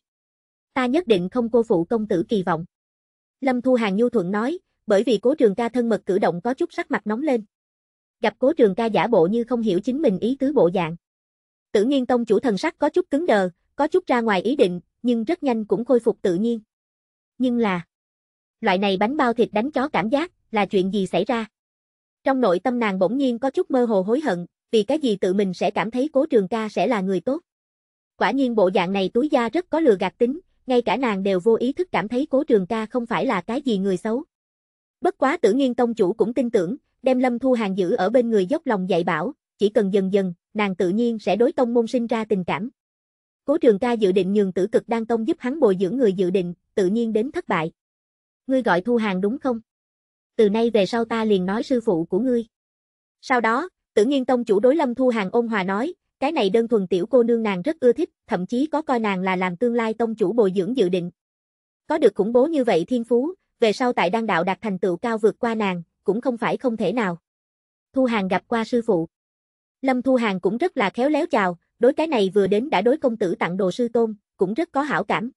Ta nhất định không cô phụ công tử kỳ vọng. Lâm Thu Hàng nhu thuận nói, bởi vì cố trường ca thân mật cử động có chút sắc mặt nóng lên. Gặp cố trường ca giả bộ như không hiểu chính mình ý tứ bộ dạng. Tử nghiên tông chủ thần sắc có chút cứng đờ, có chút ra ngoài ý định, nhưng rất nhanh cũng khôi phục tự nhiên. Nhưng là, loại này bánh bao thịt đánh chó cảm giác là chuyện gì xảy ra? Trong nội tâm nàng bỗng nhiên có chút mơ hồ hối hận, vì cái gì tự mình sẽ cảm thấy cố trường ca sẽ là người tốt. Quả nhiên bộ dạng này túi da rất có lừa gạt tính, ngay cả nàng đều vô ý thức cảm thấy cố trường ca không phải là cái gì người xấu. Bất quá tử nghiên tông chủ cũng tin tưởng, đem lâm thu hàng giữ ở bên người dốc lòng dạy bảo, chỉ cần dần dần, nàng tự nhiên sẽ đối tông môn sinh ra tình cảm. Cố trường ca dự định nhường tử cực đan tông giúp hắn bồi dưỡng người dự định, tự nhiên đến thất bại. Ngươi gọi thu hàng đúng không? từ nay về sau ta liền nói sư phụ của ngươi. Sau đó, tử nghiên tông chủ đối lâm thu hàng ôn hòa nói, cái này đơn thuần tiểu cô nương nàng rất ưa thích, thậm chí có coi nàng là làm tương lai tông chủ bồi dưỡng dự định. Có được khủng bố như vậy thiên phú, về sau tại đăng đạo đạt thành tựu cao vượt qua nàng, cũng không phải không thể nào. Thu Hàng gặp qua sư phụ. Lâm Thu Hàng cũng rất là khéo léo chào, đối cái này vừa đến đã đối công tử tặng đồ sư tôn, cũng rất có hảo cảm.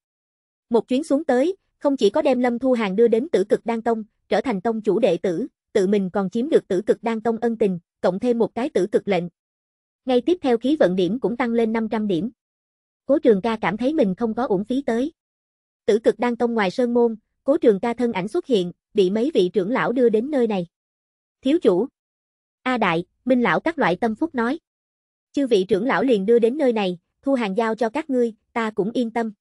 Một chuyến xuống tới, không chỉ có đem Lâm Thu Hàng đưa đến tử cực đan tông, trở thành tông chủ đệ tử, tự mình còn chiếm được tử cực đan tông ân tình, cộng thêm một cái tử cực lệnh. Ngay tiếp theo khí vận điểm cũng tăng lên 500 điểm. Cố Trường Ca cảm thấy mình không có uổng phí tới. Tử cực đan tông ngoài sơn môn, Cố Trường Ca thân ảnh xuất hiện, bị mấy vị trưởng lão đưa đến nơi này. Thiếu chủ. A Đại, Minh lão các loại tâm phúc nói. Chư vị trưởng lão liền đưa đến nơi này, thu hàng giao cho các ngươi, ta cũng yên tâm.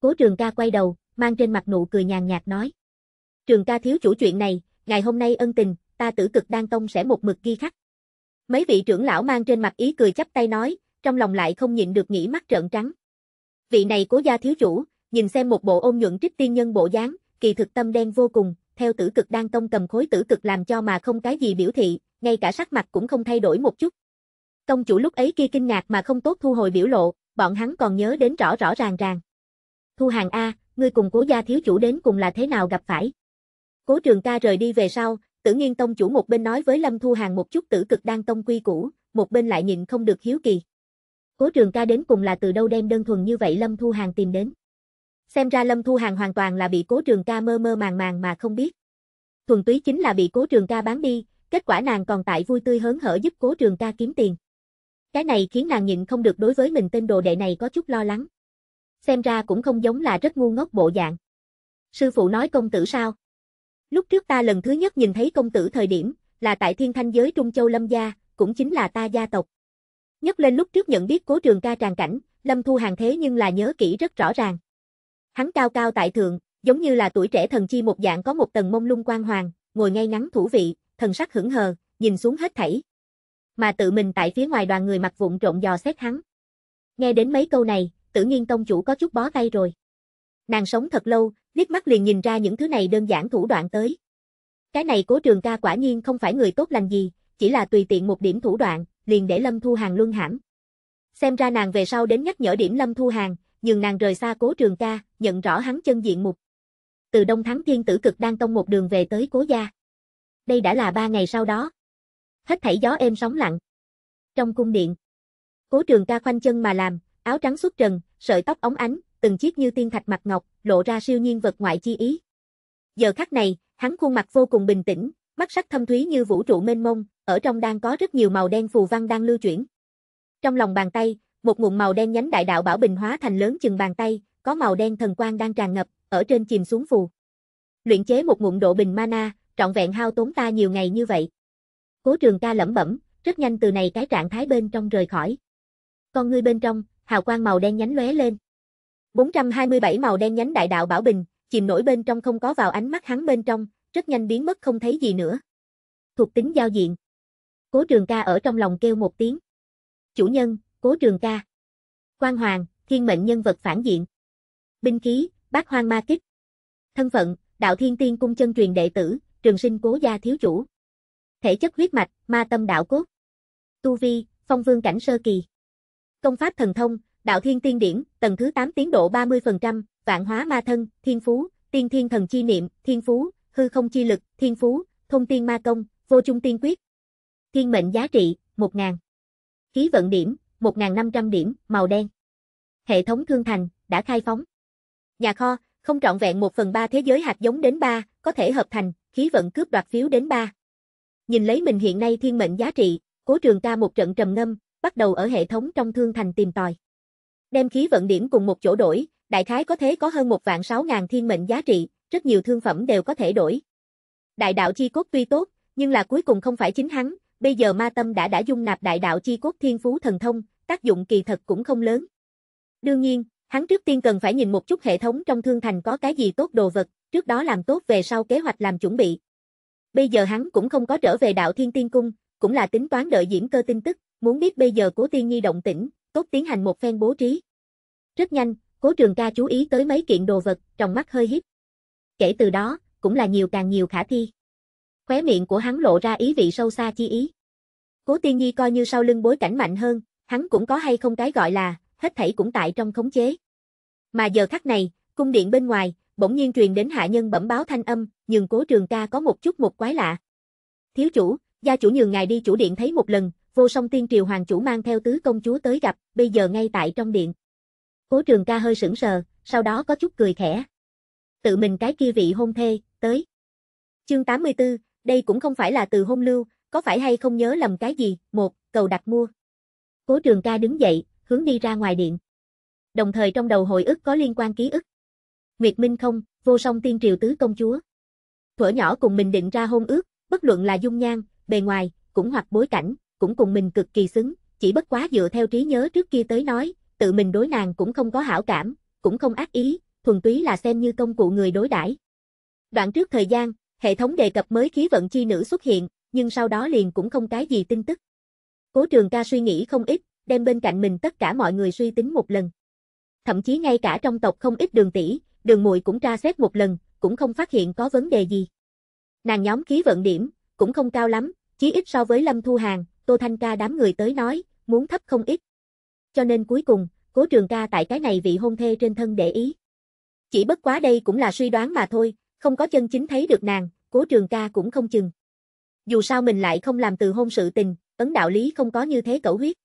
Cố Trường Ca quay đầu, mang trên mặt nụ cười nhàn nhạt nói. Trường ca thiếu chủ chuyện này, ngày hôm nay ân tình, ta tử cực đan tông sẽ một mực ghi khắc. Mấy vị trưởng lão mang trên mặt ý cười chắp tay nói, trong lòng lại không nhịn được nghĩ mắt trợn trắng. Vị này cố gia thiếu chủ, nhìn xem một bộ ôn nhuận trích tiên nhân bộ dáng, kỳ thực tâm đen vô cùng, theo tử cực đan tông cầm khối tử cực làm cho mà không cái gì biểu thị, ngay cả sắc mặt cũng không thay đổi một chút. Công chủ lúc ấy kia kinh ngạc mà không tốt thu hồi biểu lộ, bọn hắn còn nhớ đến rõ rõ ràng ràng. Thu hàng A, ngươi cùng cố gia thiếu chủ đến cùng là thế nào gặp phải? Cố trường ca rời đi về sau, tử nghiên tông chủ một bên nói với Lâm Thu Hàng một chút tử cực đang tông quy cũ, một bên lại nhìn không được hiếu kỳ. Cố trường ca đến cùng là từ đâu đem đơn thuần như vậy Lâm Thu Hàng tìm đến. Xem ra Lâm Thu Hàng hoàn toàn là bị cố trường ca mơ mơ màng màng mà không biết. Thuần túy chính là bị cố trường ca bán đi, kết quả nàng còn tại vui tươi hớn hở giúp cố trường ca kiếm tiền. Cái này khiến nàng nhịn không được đối với mình tên đồ đệ này có chút lo lắng. Xem ra cũng không giống là rất ngu ngốc bộ dạng. Sư phụ nói công tử sao? Lúc trước ta lần thứ nhất nhìn thấy công tử thời điểm, là tại thiên thanh giới Trung Châu Lâm Gia, cũng chính là ta gia tộc. Nhắc lên lúc trước nhận biết cố trường ca tràn cảnh, Lâm Thu Hàng thế nhưng là nhớ kỹ rất rõ ràng. Hắn cao cao tại thượng, giống như là tuổi trẻ thần chi một dạng có một tầng mông lung quang hoàng, ngồi ngay ngắn thủ vị, thần sắc hững hờ, nhìn xuống hết thảy. Mà tự mình tại phía ngoài đoàn người mặc vụn trộn dò xét hắn. Nghe đến mấy câu này, tự nhiên tông chủ có chút bó tay rồi. Nàng sống thật lâu, liếc mắt liền nhìn ra những thứ này đơn giản thủ đoạn tới. Cái này cố trường ca quả nhiên không phải người tốt lành gì, chỉ là tùy tiện một điểm thủ đoạn, liền để Lâm Thu Hàng luân hãm. Xem ra nàng về sau đến nhắc nhở điểm Lâm Thu Hàng, nhường nàng rời xa cố trường ca, nhận rõ hắn chân diện mục. Từ Đông Thắng Thiên Tử Cực đang tông một đường về tới cố gia. Đây đã là ba ngày sau đó. Hết thảy gió êm sóng lặng. Trong cung điện, cố trường ca khoanh chân mà làm, áo trắng xuất trần, sợi tóc óng ánh, từng chiếc như tiên thạch mặt ngọc, lộ ra siêu nhiên vật ngoại chi ý. Giờ khắc này, hắn khuôn mặt vô cùng bình tĩnh, mắt sắc thâm thúy như vũ trụ mênh mông, ở trong đang có rất nhiều màu đen phù văn đang lưu chuyển. Trong lòng bàn tay, một nguồn màu đen nhánh đại đạo bảo bình hóa thành lớn chừng bàn tay, có màu đen thần quang đang tràn ngập, ở trên chìm xuống phù. Luyện chế một ngụm độ bình mana, trọn vẹn hao tốn ta nhiều ngày như vậy. Cố Trường Ca lẩm bẩm, rất nhanh từ này cái trạng thái bên trong rời khỏi. Con ngươi bên trong, hào quang màu đen nhánh lóe lên. 427 màu đen nhánh đại đạo Bảo Bình, chìm nổi bên trong không có vào ánh mắt hắn bên trong, rất nhanh biến mất không thấy gì nữa. Thuộc tính giao diện. Cố trường ca ở trong lòng kêu một tiếng. Chủ nhân, cố trường ca. Quan Hoàng, thiên mệnh nhân vật phản diện. Binh khí, bác hoang ma kích. Thân phận, đạo thiên tiên cung chân truyền đệ tử, trường sinh cố gia thiếu chủ. Thể chất huyết mạch, ma tâm đạo cốt. Tu vi, phong vương cảnh sơ kỳ. Công pháp thần thông, Đạo Thiên Tiên Điển, tầng thứ 8 tiến độ 30%, Vạn Hóa Ma Thân, Thiên Phú, Tiên Thiên Thần Chi Niệm, Thiên Phú, Hư Không Chi Lực, Thiên Phú, Thông Tiên Ma Công, Vô Trung Tiên Quyết. Thiên mệnh giá trị, 1.000. Khí vận điểm, 1.500 điểm, màu đen. Hệ thống thương thành, đã khai phóng. Nhà kho, không trọn vẹn 1 phần 3 thế giới hạt giống đến 3, có thể hợp thành, khí vận cướp đoạt phiếu đến 3. Nhìn lấy mình hiện nay thiên mệnh giá trị, cố trường ca một trận trầm ngâm, bắt đầu ở hệ thống trong thương thành tìm tòi đem khí vận điểm cùng một chỗ đổi, đại khái có thế có hơn một vạn sáu ngàn thiên mệnh giá trị, rất nhiều thương phẩm đều có thể đổi. Đại đạo chi cốt tuy tốt, nhưng là cuối cùng không phải chính hắn, bây giờ ma tâm đã đã dung nạp đại đạo chi cốt thiên phú thần thông, tác dụng kỳ thật cũng không lớn. Đương nhiên, hắn trước tiên cần phải nhìn một chút hệ thống trong thương thành có cái gì tốt đồ vật, trước đó làm tốt về sau kế hoạch làm chuẩn bị. Bây giờ hắn cũng không có trở về đạo thiên tiên cung, cũng là tính toán đợi diễm cơ tin tức, muốn biết bây giờ cố tiên nhi động tĩnh, tốt tiến hành một phen bố trí. Rất nhanh, Cố Trường Ca chú ý tới mấy kiện đồ vật, trong mắt hơi híp. Kể từ đó, cũng là nhiều càng nhiều khả thi. Khóe miệng của hắn lộ ra ý vị sâu xa chi ý. Cố Tiên Nhi coi như sau lưng bối cảnh mạnh hơn, hắn cũng có hay không cái gọi là, hết thảy cũng tại trong khống chế. Mà giờ khắc này, cung điện bên ngoài, bỗng nhiên truyền đến hạ nhân bẩm báo thanh âm, nhưng Cố Trường Ca có một chút một quái lạ. Thiếu chủ, gia chủ nhường ngài đi chủ điện thấy một lần, vô song tiên triều hoàng chủ mang theo tứ công chúa tới gặp, bây giờ ngay tại trong điện. Cố trường ca hơi sững sờ, sau đó có chút cười khẽ. Tự mình cái kia vị hôn thê, tới. Chương 84, đây cũng không phải là từ hôn lưu, có phải hay không nhớ lầm cái gì, một, cầu đặt mua. Cố trường ca đứng dậy, hướng đi ra ngoài điện. Đồng thời trong đầu hồi ức có liên quan ký ức. Nguyệt Minh không, vô song tiên triều tứ công chúa. Thuở nhỏ cùng mình định ra hôn ước, bất luận là dung nhan, bề ngoài, cũng hoặc bối cảnh, cũng cùng mình cực kỳ xứng, chỉ bất quá dựa theo trí nhớ trước kia tới nói, tự mình đối nàng cũng không có hảo cảm, cũng không ác ý, thuần túy là xem như công cụ người đối đãi. Đoạn trước thời gian, hệ thống đề cập mới khí vận chi nữ xuất hiện, nhưng sau đó liền cũng không cái gì tin tức. Cố trường ca suy nghĩ không ít, đem bên cạnh mình tất cả mọi người suy tính một lần. Thậm chí ngay cả trong tộc không ít đường tỷ, đường muội cũng tra xét một lần, cũng không phát hiện có vấn đề gì. Nàng nhóm khí vận điểm, cũng không cao lắm, chí ít so với Lâm Thu Hàng, Tô Thanh Ca đám người tới nói, muốn thấp không ít. Cho nên cuối cùng, cố trường ca tại cái này vị hôn thê trên thân để ý. Chỉ bất quá đây cũng là suy đoán mà thôi, không có chân chính thấy được nàng, cố trường ca cũng không chừng. Dù sao mình lại không làm từ hôn sự tình, ấn đạo lý không có như thế cẩu huyết.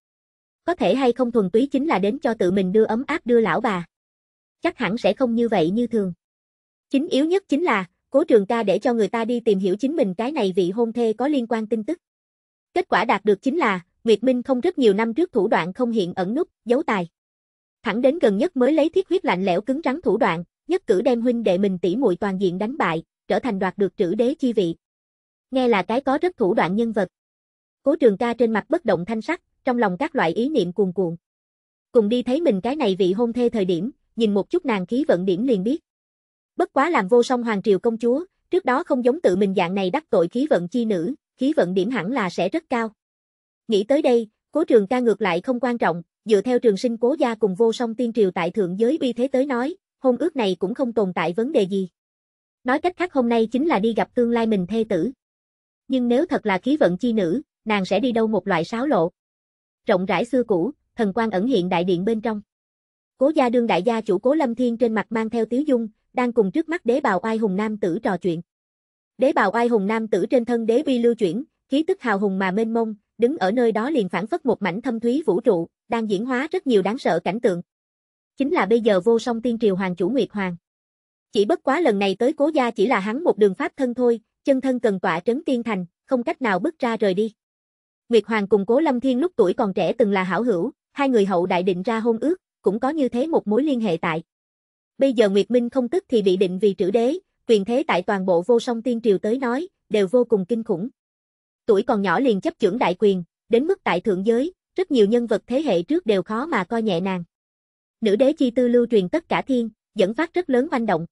Có thể hay không thuần túy chính là đến cho tự mình đưa ấm áp đưa lão bà. Chắc hẳn sẽ không như vậy như thường. Chính yếu nhất chính là, cố trường ca để cho người ta đi tìm hiểu chính mình cái này vị hôn thê có liên quan tin tức. Kết quả đạt được chính là, Nguyệt Minh không rất nhiều năm trước thủ đoạn không hiện ẩn nút, giấu tài. Thẳng đến gần nhất mới lấy thiết huyết lạnh lẽo cứng rắn thủ đoạn, nhất cử đem huynh đệ mình tỉ muội toàn diện đánh bại, trở thành đoạt được trữ đế chi vị. Nghe là cái có rất thủ đoạn nhân vật. Cố Trường Ca trên mặt bất động thanh sắc, trong lòng các loại ý niệm cuồn cuộn. Cùng đi thấy mình cái này vị hôn thê thời điểm, nhìn một chút nàng khí vận điểm liền biết. Bất quá làm vô song hoàng triều công chúa, trước đó không giống tự mình dạng này đắc tội khí vận chi nữ, khí vận điểm hẳn là sẽ rất cao. Nghĩ tới đây, cố trường ca ngược lại không quan trọng, dựa theo trường sinh cố gia cùng vô song tiên triều tại thượng giới uy thế tới nói, hôn ước này cũng không tồn tại vấn đề gì. Nói cách khác hôm nay chính là đi gặp tương lai mình thê tử. Nhưng nếu thật là khí vận chi nữ, nàng sẽ đi đâu một loại sáo lộ. Rộng rãi xưa cũ, thần quan ẩn hiện đại điện bên trong. Cố gia đương đại gia chủ Cố Lâm Thiên trên mặt mang theo tiếu dung, đang cùng trước mắt đế bào oai hùng nam tử trò chuyện. Đế bào oai hùng nam tử trên thân đế vi lưu chuyển, khí tức hào hùng mà mênh mông, đứng ở nơi đó liền phản phất một mảnh thâm thúy vũ trụ, đang diễn hóa rất nhiều đáng sợ cảnh tượng. Chính là bây giờ vô song tiên triều hoàng chủ Nguyệt Hoàng. Chỉ bất quá lần này tới cố gia chỉ là hắn một đường pháp thân thôi, chân thân cần tọa trấn tiên thành, không cách nào bước ra rời đi. Nguyệt Hoàng cùng cố Lâm Thiên lúc tuổi còn trẻ từng là hảo hữu, hai người hậu đại định ra hôn ước, cũng có như thế một mối liên hệ tại. Bây giờ Nguyệt Minh không tức thì bị định vì trữ đế, quyền thế tại toàn bộ vô song tiên triều tới nói, đều vô cùng kinh khủng. Tuổi còn nhỏ liền chấp trưởng đại quyền, đến mức tại thượng giới, rất nhiều nhân vật thế hệ trước đều khó mà coi nhẹ nàng. Nữ đế chi tư lưu truyền tất cả thiên, dẫn phát rất lớn oanh động.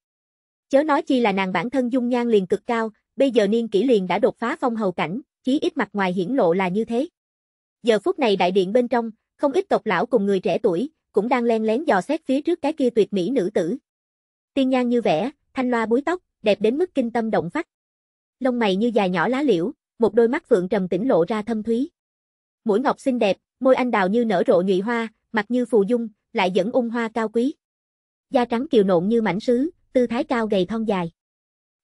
Chớ nói chi là nàng bản thân dung nhan liền cực cao, bây giờ niên kỷ liền đã đột phá phong hầu cảnh, chí ít mặt ngoài hiển lộ là như thế. Giờ phút này đại điện bên trong, không ít tộc lão cùng người trẻ tuổi, cũng đang len lén dò xét phía trước cái kia tuyệt mỹ nữ tử. Tiên nhan như vẻ thanh loa búi tóc, đẹp đến mức kinh tâm động phách. Lông mày như dài nhỏ lá liễu, một đôi mắt phượng trầm tĩnh lộ ra thâm thúy. Mũi ngọc xinh đẹp, môi anh đào như nở rộ nhụy hoa, mặt như phù dung, lại dẫn ung hoa cao quý. Da trắng kiều nộn như mảnh sứ, tư thái cao gầy thon dài.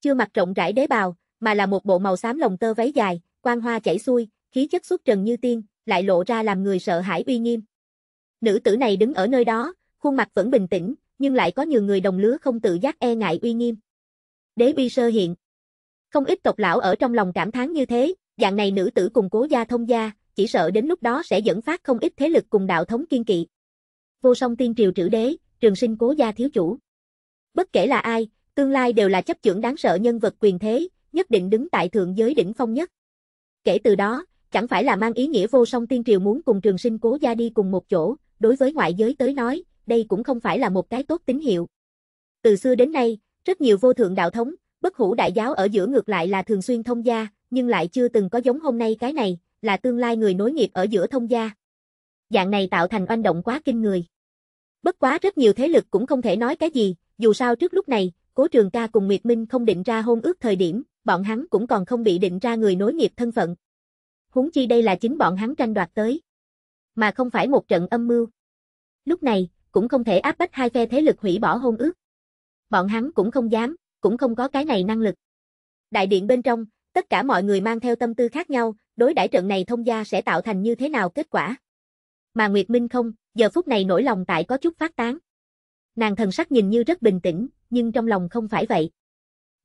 Chưa mặc rộng rãi đế bào, mà là một bộ màu xám lồng tơ váy dài, quang hoa chảy xuôi, khí chất xuất trần như tiên, lại lộ ra làm người sợ hãi uy nghiêm. Nữ tử này đứng ở nơi đó, khuôn mặt vẫn bình tĩnh, nhưng lại có nhiều người đồng lứa không tự giác e ngại uy nghiêm đế bi sơ hiện. Không ít tộc lão ở trong lòng cảm thán như thế, dạng này nữ tử cùng cố gia thông gia, chỉ sợ đến lúc đó sẽ dẫn phát không ít thế lực cùng đạo thống kiên kỵ. Vô song tiên triều trữ đế, trường sinh cố gia thiếu chủ. Bất kể là ai, tương lai đều là chấp trưởng đáng sợ nhân vật quyền thế, nhất định đứng tại thượng giới đỉnh phong nhất. Kể từ đó, chẳng phải là mang ý nghĩa vô song tiên triều muốn cùng trường sinh cố gia đi cùng một chỗ, đối với ngoại giới tới nói, đây cũng không phải là một cái tốt tín hiệu. Từ xưa đến nay, rất nhiều vô thượng đạo thống, bất hủ đại giáo ở giữa ngược lại là thường xuyên thông gia, nhưng lại chưa từng có giống hôm nay cái này, là tương lai người nối nghiệp ở giữa thông gia. Dạng này tạo thành oanh động quá kinh người. Bất quá rất nhiều thế lực cũng không thể nói cái gì, dù sao trước lúc này, Cố Trường Ca cùng Nguyệt Minh không định ra hôn ước thời điểm, bọn hắn cũng còn không bị định ra người nối nghiệp thân phận. Huống chi đây là chính bọn hắn tranh đoạt tới, mà không phải một trận âm mưu. Lúc này, cũng không thể áp bách hai phe thế lực hủy bỏ hôn ước bọn hắn cũng không dám, cũng không có cái này năng lực. Đại điện bên trong, tất cả mọi người mang theo tâm tư khác nhau, đối đãi trận này thông gia sẽ tạo thành như thế nào kết quả. Mà Nguyệt Minh không, giờ phút này nổi lòng tại có chút phát tán. Nàng thần sắc nhìn như rất bình tĩnh, nhưng trong lòng không phải vậy.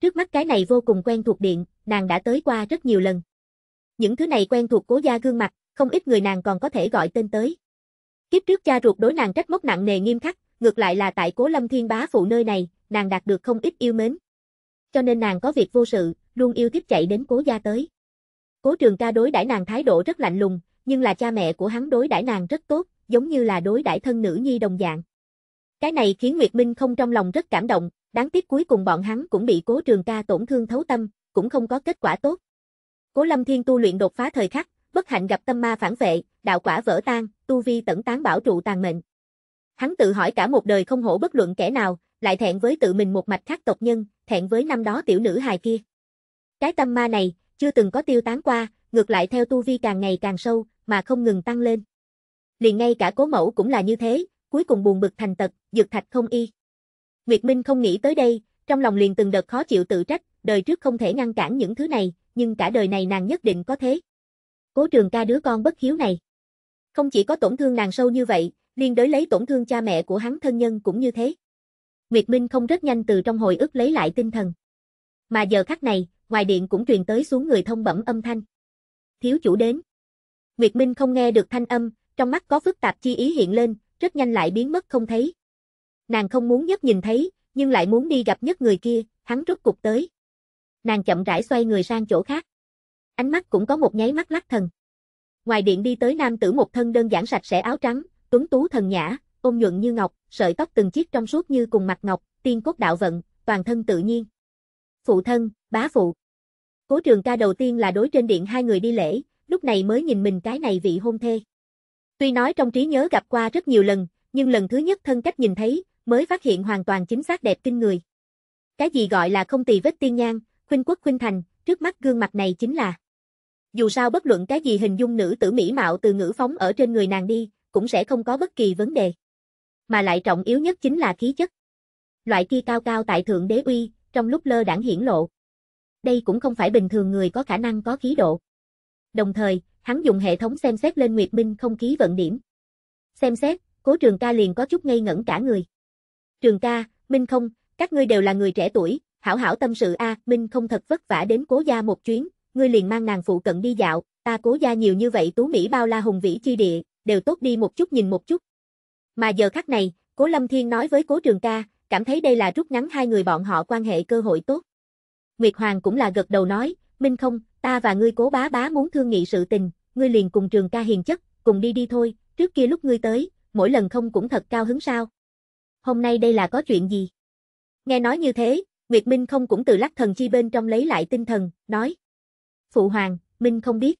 Trước mắt cái này vô cùng quen thuộc điện, nàng đã tới qua rất nhiều lần. Những thứ này quen thuộc cố gia gương mặt, không ít người nàng còn có thể gọi tên tới. Kiếp trước cha ruột đối nàng trách móc nặng nề nghiêm khắc, ngược lại là tại cố lâm thiên bá phụ nơi này, nàng đạt được không ít yêu mến. Cho nên nàng có việc vô sự, luôn yêu thích chạy đến cố gia tới. Cố trường ca đối đãi nàng thái độ rất lạnh lùng, nhưng là cha mẹ của hắn đối đãi nàng rất tốt, giống như là đối đãi thân nữ nhi đồng dạng. Cái này khiến Nguyệt Minh không trong lòng rất cảm động, đáng tiếc cuối cùng bọn hắn cũng bị cố trường ca tổn thương thấu tâm, cũng không có kết quả tốt. Cố Lâm Thiên tu luyện đột phá thời khắc, bất hạnh gặp tâm ma phản vệ, đạo quả vỡ tan, tu vi tẩn tán bảo trụ tàn mệnh. Hắn tự hỏi cả một đời không hổ bất luận kẻ nào, lại thẹn với tự mình một mạch khác tộc nhân, thẹn với năm đó tiểu nữ hài kia. Cái tâm ma này, chưa từng có tiêu tán qua, ngược lại theo tu vi càng ngày càng sâu, mà không ngừng tăng lên. Liền ngay cả cố mẫu cũng là như thế, cuối cùng buồn bực thành tật, dược thạch không y. Nguyệt Minh không nghĩ tới đây, trong lòng liền từng đợt khó chịu tự trách, đời trước không thể ngăn cản những thứ này, nhưng cả đời này nàng nhất định có thế. Cố trường ca đứa con bất hiếu này. Không chỉ có tổn thương nàng sâu như vậy, liên đối lấy tổn thương cha mẹ của hắn thân nhân cũng như thế. Nguyệt Minh không rất nhanh từ trong hồi ức lấy lại tinh thần. Mà giờ khắc này, ngoài điện cũng truyền tới xuống người thông bẩm âm thanh. Thiếu chủ đến. Nguyệt Minh không nghe được thanh âm, trong mắt có phức tạp chi ý hiện lên, rất nhanh lại biến mất không thấy. Nàng không muốn nhất nhìn thấy, nhưng lại muốn đi gặp nhất người kia, hắn rút cục tới. Nàng chậm rãi xoay người sang chỗ khác. Ánh mắt cũng có một nháy mắt lắc thần. Ngoài điện đi tới nam tử một thân đơn giản sạch sẽ áo trắng, tuấn tú thần nhã, ôm nhuận như ngọc, sợi tóc từng chiếc trong suốt như cùng mặt ngọc, tiên cốt đạo vận, toàn thân tự nhiên. Phụ thân, bá phụ. Cố trường ca đầu tiên là đối trên điện hai người đi lễ, lúc này mới nhìn mình cái này vị hôn thê. Tuy nói trong trí nhớ gặp qua rất nhiều lần, nhưng lần thứ nhất thân cách nhìn thấy, mới phát hiện hoàn toàn chính xác đẹp kinh người. Cái gì gọi là không tỳ vết tiên nhan, khuynh quốc khuynh thành, trước mắt gương mặt này chính là. Dù sao bất luận cái gì hình dung nữ tử mỹ mạo từ ngữ phóng ở trên người nàng đi, cũng sẽ không có bất kỳ vấn đề mà lại trọng yếu nhất chính là khí chất. Loại kia cao cao tại thượng đế uy, trong lúc lơ đảng hiển lộ. Đây cũng không phải bình thường người có khả năng có khí độ. Đồng thời, hắn dùng hệ thống xem xét lên Nguyệt Minh không khí vận điểm. Xem xét, Cố Trường Ca liền có chút ngây ngẩn cả người. Trường Ca, Minh không, các ngươi đều là người trẻ tuổi, hảo hảo tâm sự a, à, Minh không thật vất vả đến Cố gia một chuyến, ngươi liền mang nàng phụ cận đi dạo, ta Cố gia nhiều như vậy tú mỹ bao la hùng vĩ chi địa, đều tốt đi một chút nhìn một chút, mà giờ khắc này, Cố Lâm Thiên nói với Cố Trường Ca, cảm thấy đây là rút ngắn hai người bọn họ quan hệ cơ hội tốt. Nguyệt Hoàng cũng là gật đầu nói, Minh không, ta và ngươi Cố Bá Bá muốn thương nghị sự tình, ngươi liền cùng Trường Ca hiền chất, cùng đi đi thôi, trước kia lúc ngươi tới, mỗi lần không cũng thật cao hứng sao. Hôm nay đây là có chuyện gì? Nghe nói như thế, Nguyệt Minh không cũng từ lắc thần chi bên trong lấy lại tinh thần, nói. Phụ hoàng, Minh không biết.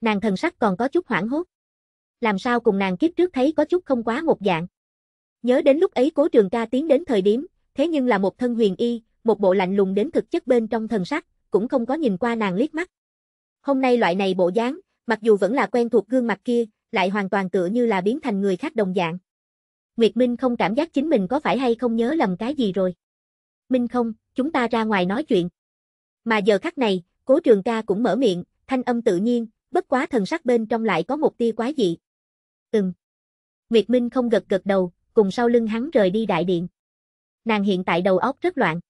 Nàng thần sắc còn có chút hoảng hốt làm sao cùng nàng kiếp trước thấy có chút không quá một dạng. Nhớ đến lúc ấy cố trường ca tiến đến thời điểm, thế nhưng là một thân huyền y, một bộ lạnh lùng đến thực chất bên trong thần sắc, cũng không có nhìn qua nàng liếc mắt. Hôm nay loại này bộ dáng, mặc dù vẫn là quen thuộc gương mặt kia, lại hoàn toàn tựa như là biến thành người khác đồng dạng. Nguyệt Minh không cảm giác chính mình có phải hay không nhớ lầm cái gì rồi. Minh không, chúng ta ra ngoài nói chuyện. Mà giờ khắc này, cố trường ca cũng mở miệng, thanh âm tự nhiên, bất quá thần sắc bên trong lại có một tia quái dị. Ừm. Nguyệt Minh không gật gật đầu, cùng sau lưng hắn rời đi đại điện. Nàng hiện tại đầu óc rất loạn.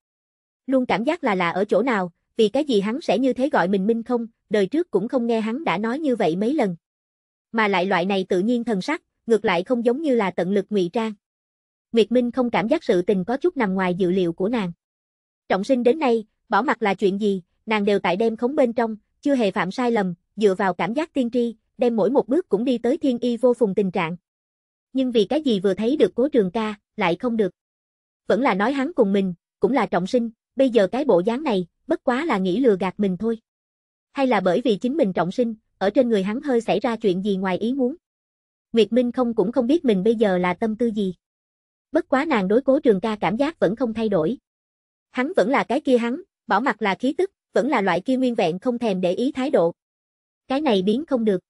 Luôn cảm giác là lạ ở chỗ nào, vì cái gì hắn sẽ như thế gọi mình Minh không, đời trước cũng không nghe hắn đã nói như vậy mấy lần. Mà lại loại này tự nhiên thần sắc, ngược lại không giống như là tận lực ngụy trang. Nguyệt Minh không cảm giác sự tình có chút nằm ngoài dự liệu của nàng. Trọng sinh đến nay, bỏ mặt là chuyện gì, nàng đều tại đêm khống bên trong, chưa hề phạm sai lầm, dựa vào cảm giác tiên tri, đem mỗi một bước cũng đi tới thiên y vô phùng tình trạng. Nhưng vì cái gì vừa thấy được cố trường ca, lại không được. Vẫn là nói hắn cùng mình, cũng là trọng sinh, bây giờ cái bộ dáng này, bất quá là nghĩ lừa gạt mình thôi. Hay là bởi vì chính mình trọng sinh, ở trên người hắn hơi xảy ra chuyện gì ngoài ý muốn. Nguyệt Minh không cũng không biết mình bây giờ là tâm tư gì. Bất quá nàng đối cố trường ca cảm giác vẫn không thay đổi. Hắn vẫn là cái kia hắn, bảo mặt là khí tức, vẫn là loại kia nguyên vẹn không thèm để ý thái độ. Cái này biến không được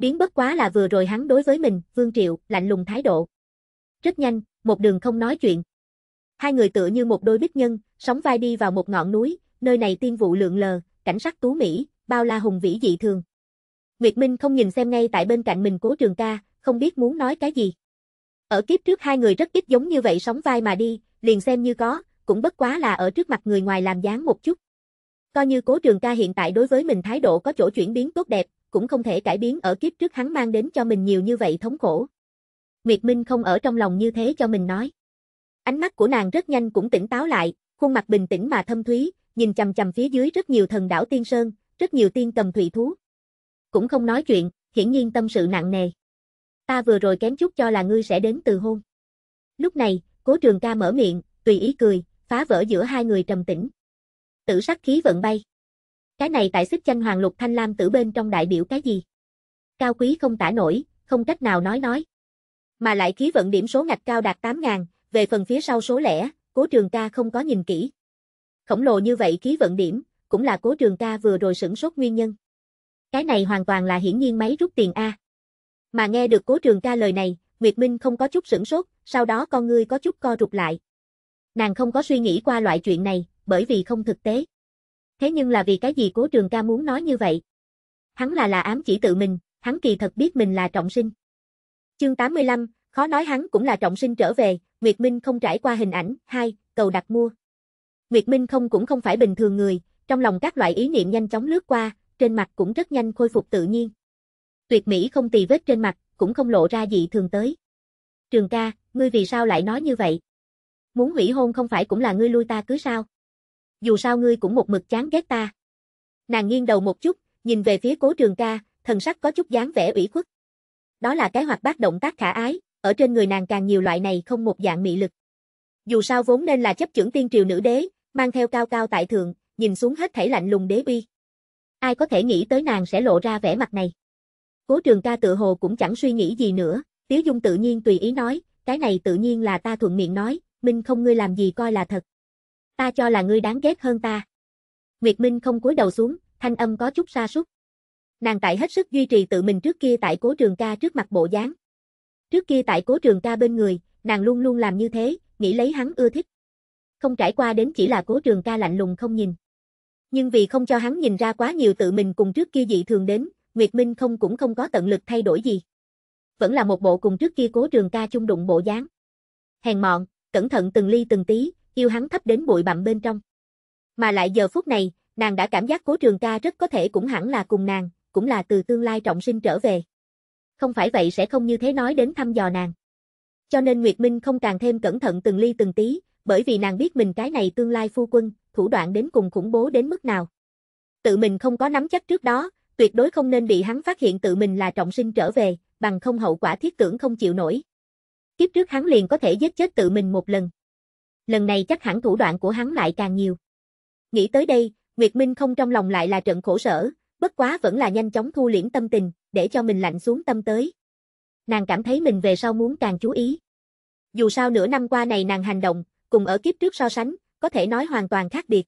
biến bất quá là vừa rồi hắn đối với mình, Vương Triệu, lạnh lùng thái độ. Rất nhanh, một đường không nói chuyện. Hai người tựa như một đôi bích nhân, sóng vai đi vào một ngọn núi, nơi này tiên vụ lượng lờ, cảnh sắc tú Mỹ, bao la hùng vĩ dị thường. Nguyệt Minh không nhìn xem ngay tại bên cạnh mình cố trường ca, không biết muốn nói cái gì. Ở kiếp trước hai người rất ít giống như vậy sóng vai mà đi, liền xem như có, cũng bất quá là ở trước mặt người ngoài làm dáng một chút. Coi như cố trường ca hiện tại đối với mình thái độ có chỗ chuyển biến tốt đẹp, cũng không thể cải biến ở kiếp trước hắn mang đến cho mình nhiều như vậy thống khổ. Nguyệt Minh không ở trong lòng như thế cho mình nói. Ánh mắt của nàng rất nhanh cũng tỉnh táo lại, khuôn mặt bình tĩnh mà thâm thúy, nhìn chằm chằm phía dưới rất nhiều thần đảo tiên sơn, rất nhiều tiên cầm thủy thú. Cũng không nói chuyện, hiển nhiên tâm sự nặng nề. Ta vừa rồi kém chút cho là ngươi sẽ đến từ hôn. Lúc này, Cố Trường Ca mở miệng, tùy ý cười, phá vỡ giữa hai người trầm tĩnh. Tử sắc khí vận bay. Cái này tại xích chân hoàng lục thanh lam tử bên trong đại biểu cái gì? Cao quý không tả nổi, không cách nào nói nói. Mà lại khí vận điểm số ngạch cao đạt 8.000, về phần phía sau số lẻ, cố trường ca không có nhìn kỹ. Khổng lồ như vậy khí vận điểm, cũng là cố trường ca vừa rồi sửng sốt nguyên nhân. Cái này hoàn toàn là hiển nhiên máy rút tiền A. Mà nghe được cố trường ca lời này, Nguyệt Minh không có chút sửng sốt, sau đó con ngươi có chút co rụt lại. Nàng không có suy nghĩ qua loại chuyện này, bởi vì không thực tế. Thế nhưng là vì cái gì cố trường ca muốn nói như vậy? Hắn là là ám chỉ tự mình, hắn kỳ thật biết mình là trọng sinh. Chương 85, khó nói hắn cũng là trọng sinh trở về, Nguyệt Minh không trải qua hình ảnh, hai, cầu đặt mua. Nguyệt Minh không cũng không phải bình thường người, trong lòng các loại ý niệm nhanh chóng lướt qua, trên mặt cũng rất nhanh khôi phục tự nhiên. Tuyệt mỹ không tì vết trên mặt, cũng không lộ ra gì thường tới. Trường ca, ngươi vì sao lại nói như vậy? Muốn hủy hôn không phải cũng là ngươi lui ta cứ sao? dù sao ngươi cũng một mực chán ghét ta. Nàng nghiêng đầu một chút, nhìn về phía cố trường ca, thần sắc có chút dáng vẻ ủy khuất. Đó là cái hoạt bát động tác khả ái, ở trên người nàng càng nhiều loại này không một dạng mị lực. Dù sao vốn nên là chấp trưởng tiên triều nữ đế, mang theo cao cao tại thượng, nhìn xuống hết thảy lạnh lùng đế uy. Ai có thể nghĩ tới nàng sẽ lộ ra vẻ mặt này. Cố trường ca tự hồ cũng chẳng suy nghĩ gì nữa, Tiếu Dung tự nhiên tùy ý nói, cái này tự nhiên là ta thuận miệng nói, Minh không ngươi làm gì coi là thật ta cho là ngươi đáng ghét hơn ta. Nguyệt Minh không cúi đầu xuống, thanh âm có chút xa sút. Nàng tại hết sức duy trì tự mình trước kia tại Cố Trường Ca trước mặt bộ dáng. Trước kia tại Cố Trường Ca bên người, nàng luôn luôn làm như thế, nghĩ lấy hắn ưa thích. Không trải qua đến chỉ là Cố Trường Ca lạnh lùng không nhìn. Nhưng vì không cho hắn nhìn ra quá nhiều tự mình cùng trước kia dị thường đến, Nguyệt Minh không cũng không có tận lực thay đổi gì. Vẫn là một bộ cùng trước kia Cố Trường Ca chung đụng bộ dáng. Hèn mọn, cẩn thận từng ly từng tí, yêu hắn thấp đến bụi bặm bên trong. Mà lại giờ phút này, nàng đã cảm giác cố trường ca rất có thể cũng hẳn là cùng nàng, cũng là từ tương lai trọng sinh trở về. Không phải vậy sẽ không như thế nói đến thăm dò nàng. Cho nên Nguyệt Minh không càng thêm cẩn thận từng ly từng tí, bởi vì nàng biết mình cái này tương lai phu quân, thủ đoạn đến cùng khủng bố đến mức nào. Tự mình không có nắm chắc trước đó, tuyệt đối không nên bị hắn phát hiện tự mình là trọng sinh trở về, bằng không hậu quả thiết tưởng không chịu nổi. Kiếp trước hắn liền có thể giết chết tự mình một lần lần này chắc hẳn thủ đoạn của hắn lại càng nhiều. Nghĩ tới đây, Nguyệt Minh không trong lòng lại là trận khổ sở, bất quá vẫn là nhanh chóng thu liễm tâm tình, để cho mình lạnh xuống tâm tới. Nàng cảm thấy mình về sau muốn càng chú ý. Dù sao nửa năm qua này nàng hành động, cùng ở kiếp trước so sánh, có thể nói hoàn toàn khác biệt.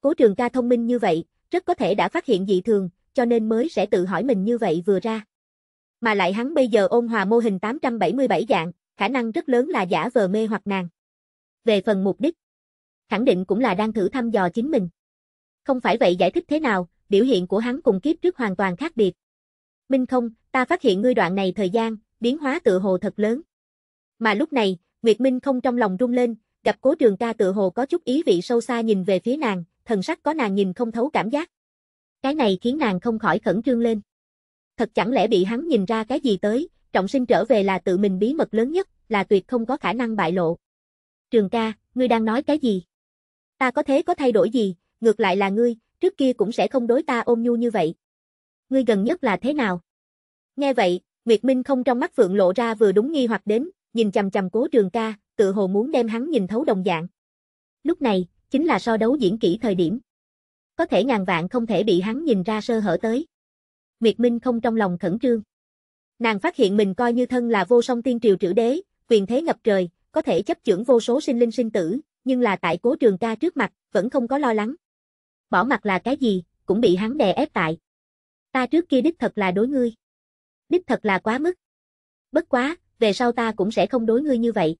Cố trường ca thông minh như vậy, rất có thể đã phát hiện dị thường, cho nên mới sẽ tự hỏi mình như vậy vừa ra. Mà lại hắn bây giờ ôn hòa mô hình 877 dạng, khả năng rất lớn là giả vờ mê hoặc nàng. Về phần mục đích, khẳng định cũng là đang thử thăm dò chính mình. Không phải vậy giải thích thế nào, biểu hiện của hắn cùng kiếp trước hoàn toàn khác biệt. Minh không, ta phát hiện ngươi đoạn này thời gian, biến hóa tự hồ thật lớn. Mà lúc này, Nguyệt Minh không trong lòng rung lên, gặp cố trường ca tự hồ có chút ý vị sâu xa nhìn về phía nàng, thần sắc có nàng nhìn không thấu cảm giác. Cái này khiến nàng không khỏi khẩn trương lên. Thật chẳng lẽ bị hắn nhìn ra cái gì tới, trọng sinh trở về là tự mình bí mật lớn nhất, là tuyệt không có khả năng bại lộ. Trường ca, ngươi đang nói cái gì? Ta có thế có thay đổi gì, ngược lại là ngươi, trước kia cũng sẽ không đối ta ôm nhu như vậy. Ngươi gần nhất là thế nào? Nghe vậy, Nguyệt Minh không trong mắt Phượng lộ ra vừa đúng nghi hoặc đến, nhìn chầm chầm cố trường ca, tự hồ muốn đem hắn nhìn thấu đồng dạng. Lúc này, chính là so đấu diễn kỹ thời điểm. Có thể ngàn vạn không thể bị hắn nhìn ra sơ hở tới. Nguyệt Minh không trong lòng khẩn trương. Nàng phát hiện mình coi như thân là vô song tiên triều trữ đế, quyền thế ngập trời, có thể chấp chưởng vô số sinh linh sinh tử, nhưng là tại cố trường ca trước mặt, vẫn không có lo lắng. Bỏ mặt là cái gì, cũng bị hắn đè ép tại. Ta trước kia đích thật là đối ngươi. Đích thật là quá mức. Bất quá, về sau ta cũng sẽ không đối ngươi như vậy.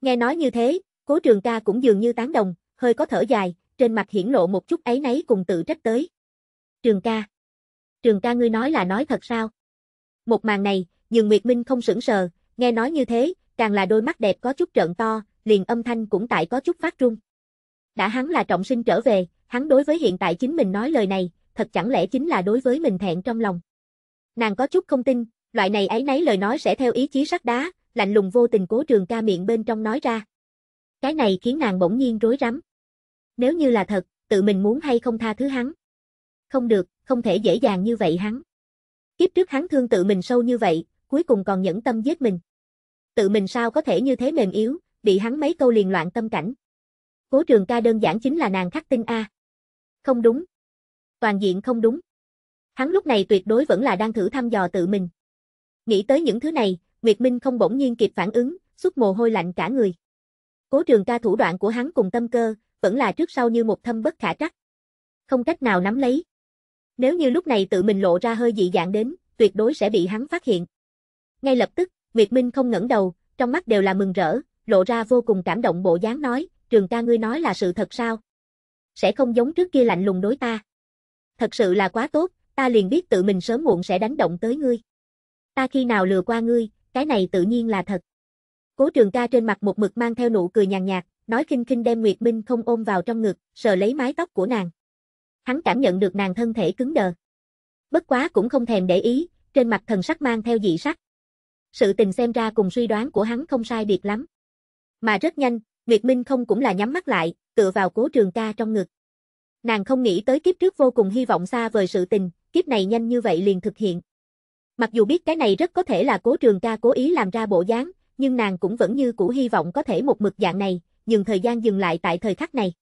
Nghe nói như thế, cố trường ca cũng dường như tán đồng, hơi có thở dài, trên mặt hiển lộ một chút ấy nấy cùng tự trách tới. Trường ca. Trường ca ngươi nói là nói thật sao? Một màn này, dương Nguyệt Minh không sững sờ, nghe nói như thế, càng là đôi mắt đẹp có chút trợn to, liền âm thanh cũng tại có chút phát run. Đã hắn là trọng sinh trở về, hắn đối với hiện tại chính mình nói lời này, thật chẳng lẽ chính là đối với mình thẹn trong lòng. Nàng có chút không tin, loại này ấy nấy lời nói sẽ theo ý chí sắt đá, lạnh lùng vô tình cố trường ca miệng bên trong nói ra. Cái này khiến nàng bỗng nhiên rối rắm. Nếu như là thật, tự mình muốn hay không tha thứ hắn. Không được, không thể dễ dàng như vậy hắn. Kiếp trước hắn thương tự mình sâu như vậy, cuối cùng còn nhẫn tâm giết mình tự mình sao có thể như thế mềm yếu, bị hắn mấy câu liền loạn tâm cảnh. Cố trường ca đơn giản chính là nàng khắc tinh A. Không đúng. Toàn diện không đúng. Hắn lúc này tuyệt đối vẫn là đang thử thăm dò tự mình. Nghĩ tới những thứ này, Nguyệt Minh không bỗng nhiên kịp phản ứng, suốt mồ hôi lạnh cả người. Cố trường ca thủ đoạn của hắn cùng tâm cơ, vẫn là trước sau như một thâm bất khả trắc. Không cách nào nắm lấy. Nếu như lúc này tự mình lộ ra hơi dị dạng đến, tuyệt đối sẽ bị hắn phát hiện. Ngay lập tức, Nguyệt Minh không ngẩng đầu, trong mắt đều là mừng rỡ, lộ ra vô cùng cảm động bộ dáng nói, trường ca ngươi nói là sự thật sao? Sẽ không giống trước kia lạnh lùng đối ta. Thật sự là quá tốt, ta liền biết tự mình sớm muộn sẽ đánh động tới ngươi. Ta khi nào lừa qua ngươi, cái này tự nhiên là thật. Cố trường ca trên mặt một mực mang theo nụ cười nhàn nhạt, nói khinh khinh đem Nguyệt Minh không ôm vào trong ngực, sờ lấy mái tóc của nàng. Hắn cảm nhận được nàng thân thể cứng đờ. Bất quá cũng không thèm để ý, trên mặt thần sắc mang theo dị sắc sự tình xem ra cùng suy đoán của hắn không sai biệt lắm. Mà rất nhanh, Nguyệt Minh không cũng là nhắm mắt lại, tựa vào cố trường ca trong ngực. Nàng không nghĩ tới kiếp trước vô cùng hy vọng xa vời sự tình, kiếp này nhanh như vậy liền thực hiện. Mặc dù biết cái này rất có thể là cố trường ca cố ý làm ra bộ dáng, nhưng nàng cũng vẫn như cũ hy vọng có thể một mực dạng này, nhưng thời gian dừng lại tại thời khắc này.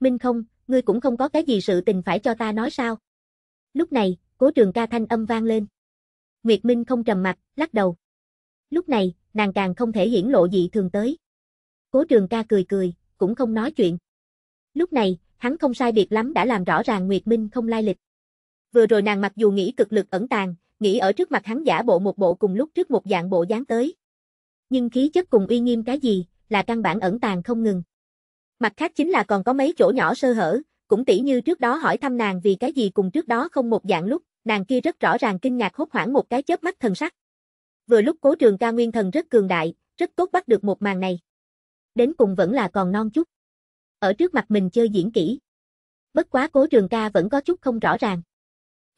Minh không, ngươi cũng không có cái gì sự tình phải cho ta nói sao. Lúc này, cố trường ca thanh âm vang lên. Nguyệt Minh không trầm mặt, lắc đầu lúc này, nàng càng không thể hiển lộ gì thường tới. Cố trường ca cười cười, cũng không nói chuyện. Lúc này, hắn không sai biệt lắm đã làm rõ ràng Nguyệt Minh không lai lịch. Vừa rồi nàng mặc dù nghĩ cực lực ẩn tàng, nghĩ ở trước mặt hắn giả bộ một bộ cùng lúc trước một dạng bộ dáng tới. Nhưng khí chất cùng uy nghiêm cái gì, là căn bản ẩn tàng không ngừng. Mặt khác chính là còn có mấy chỗ nhỏ sơ hở, cũng tỉ như trước đó hỏi thăm nàng vì cái gì cùng trước đó không một dạng lúc, nàng kia rất rõ ràng kinh ngạc hốt hoảng một cái chớp mắt thần sắc. Vừa lúc cố trường ca nguyên thần rất cường đại, rất tốt bắt được một màn này. Đến cùng vẫn là còn non chút. Ở trước mặt mình chơi diễn kỹ. Bất quá cố trường ca vẫn có chút không rõ ràng.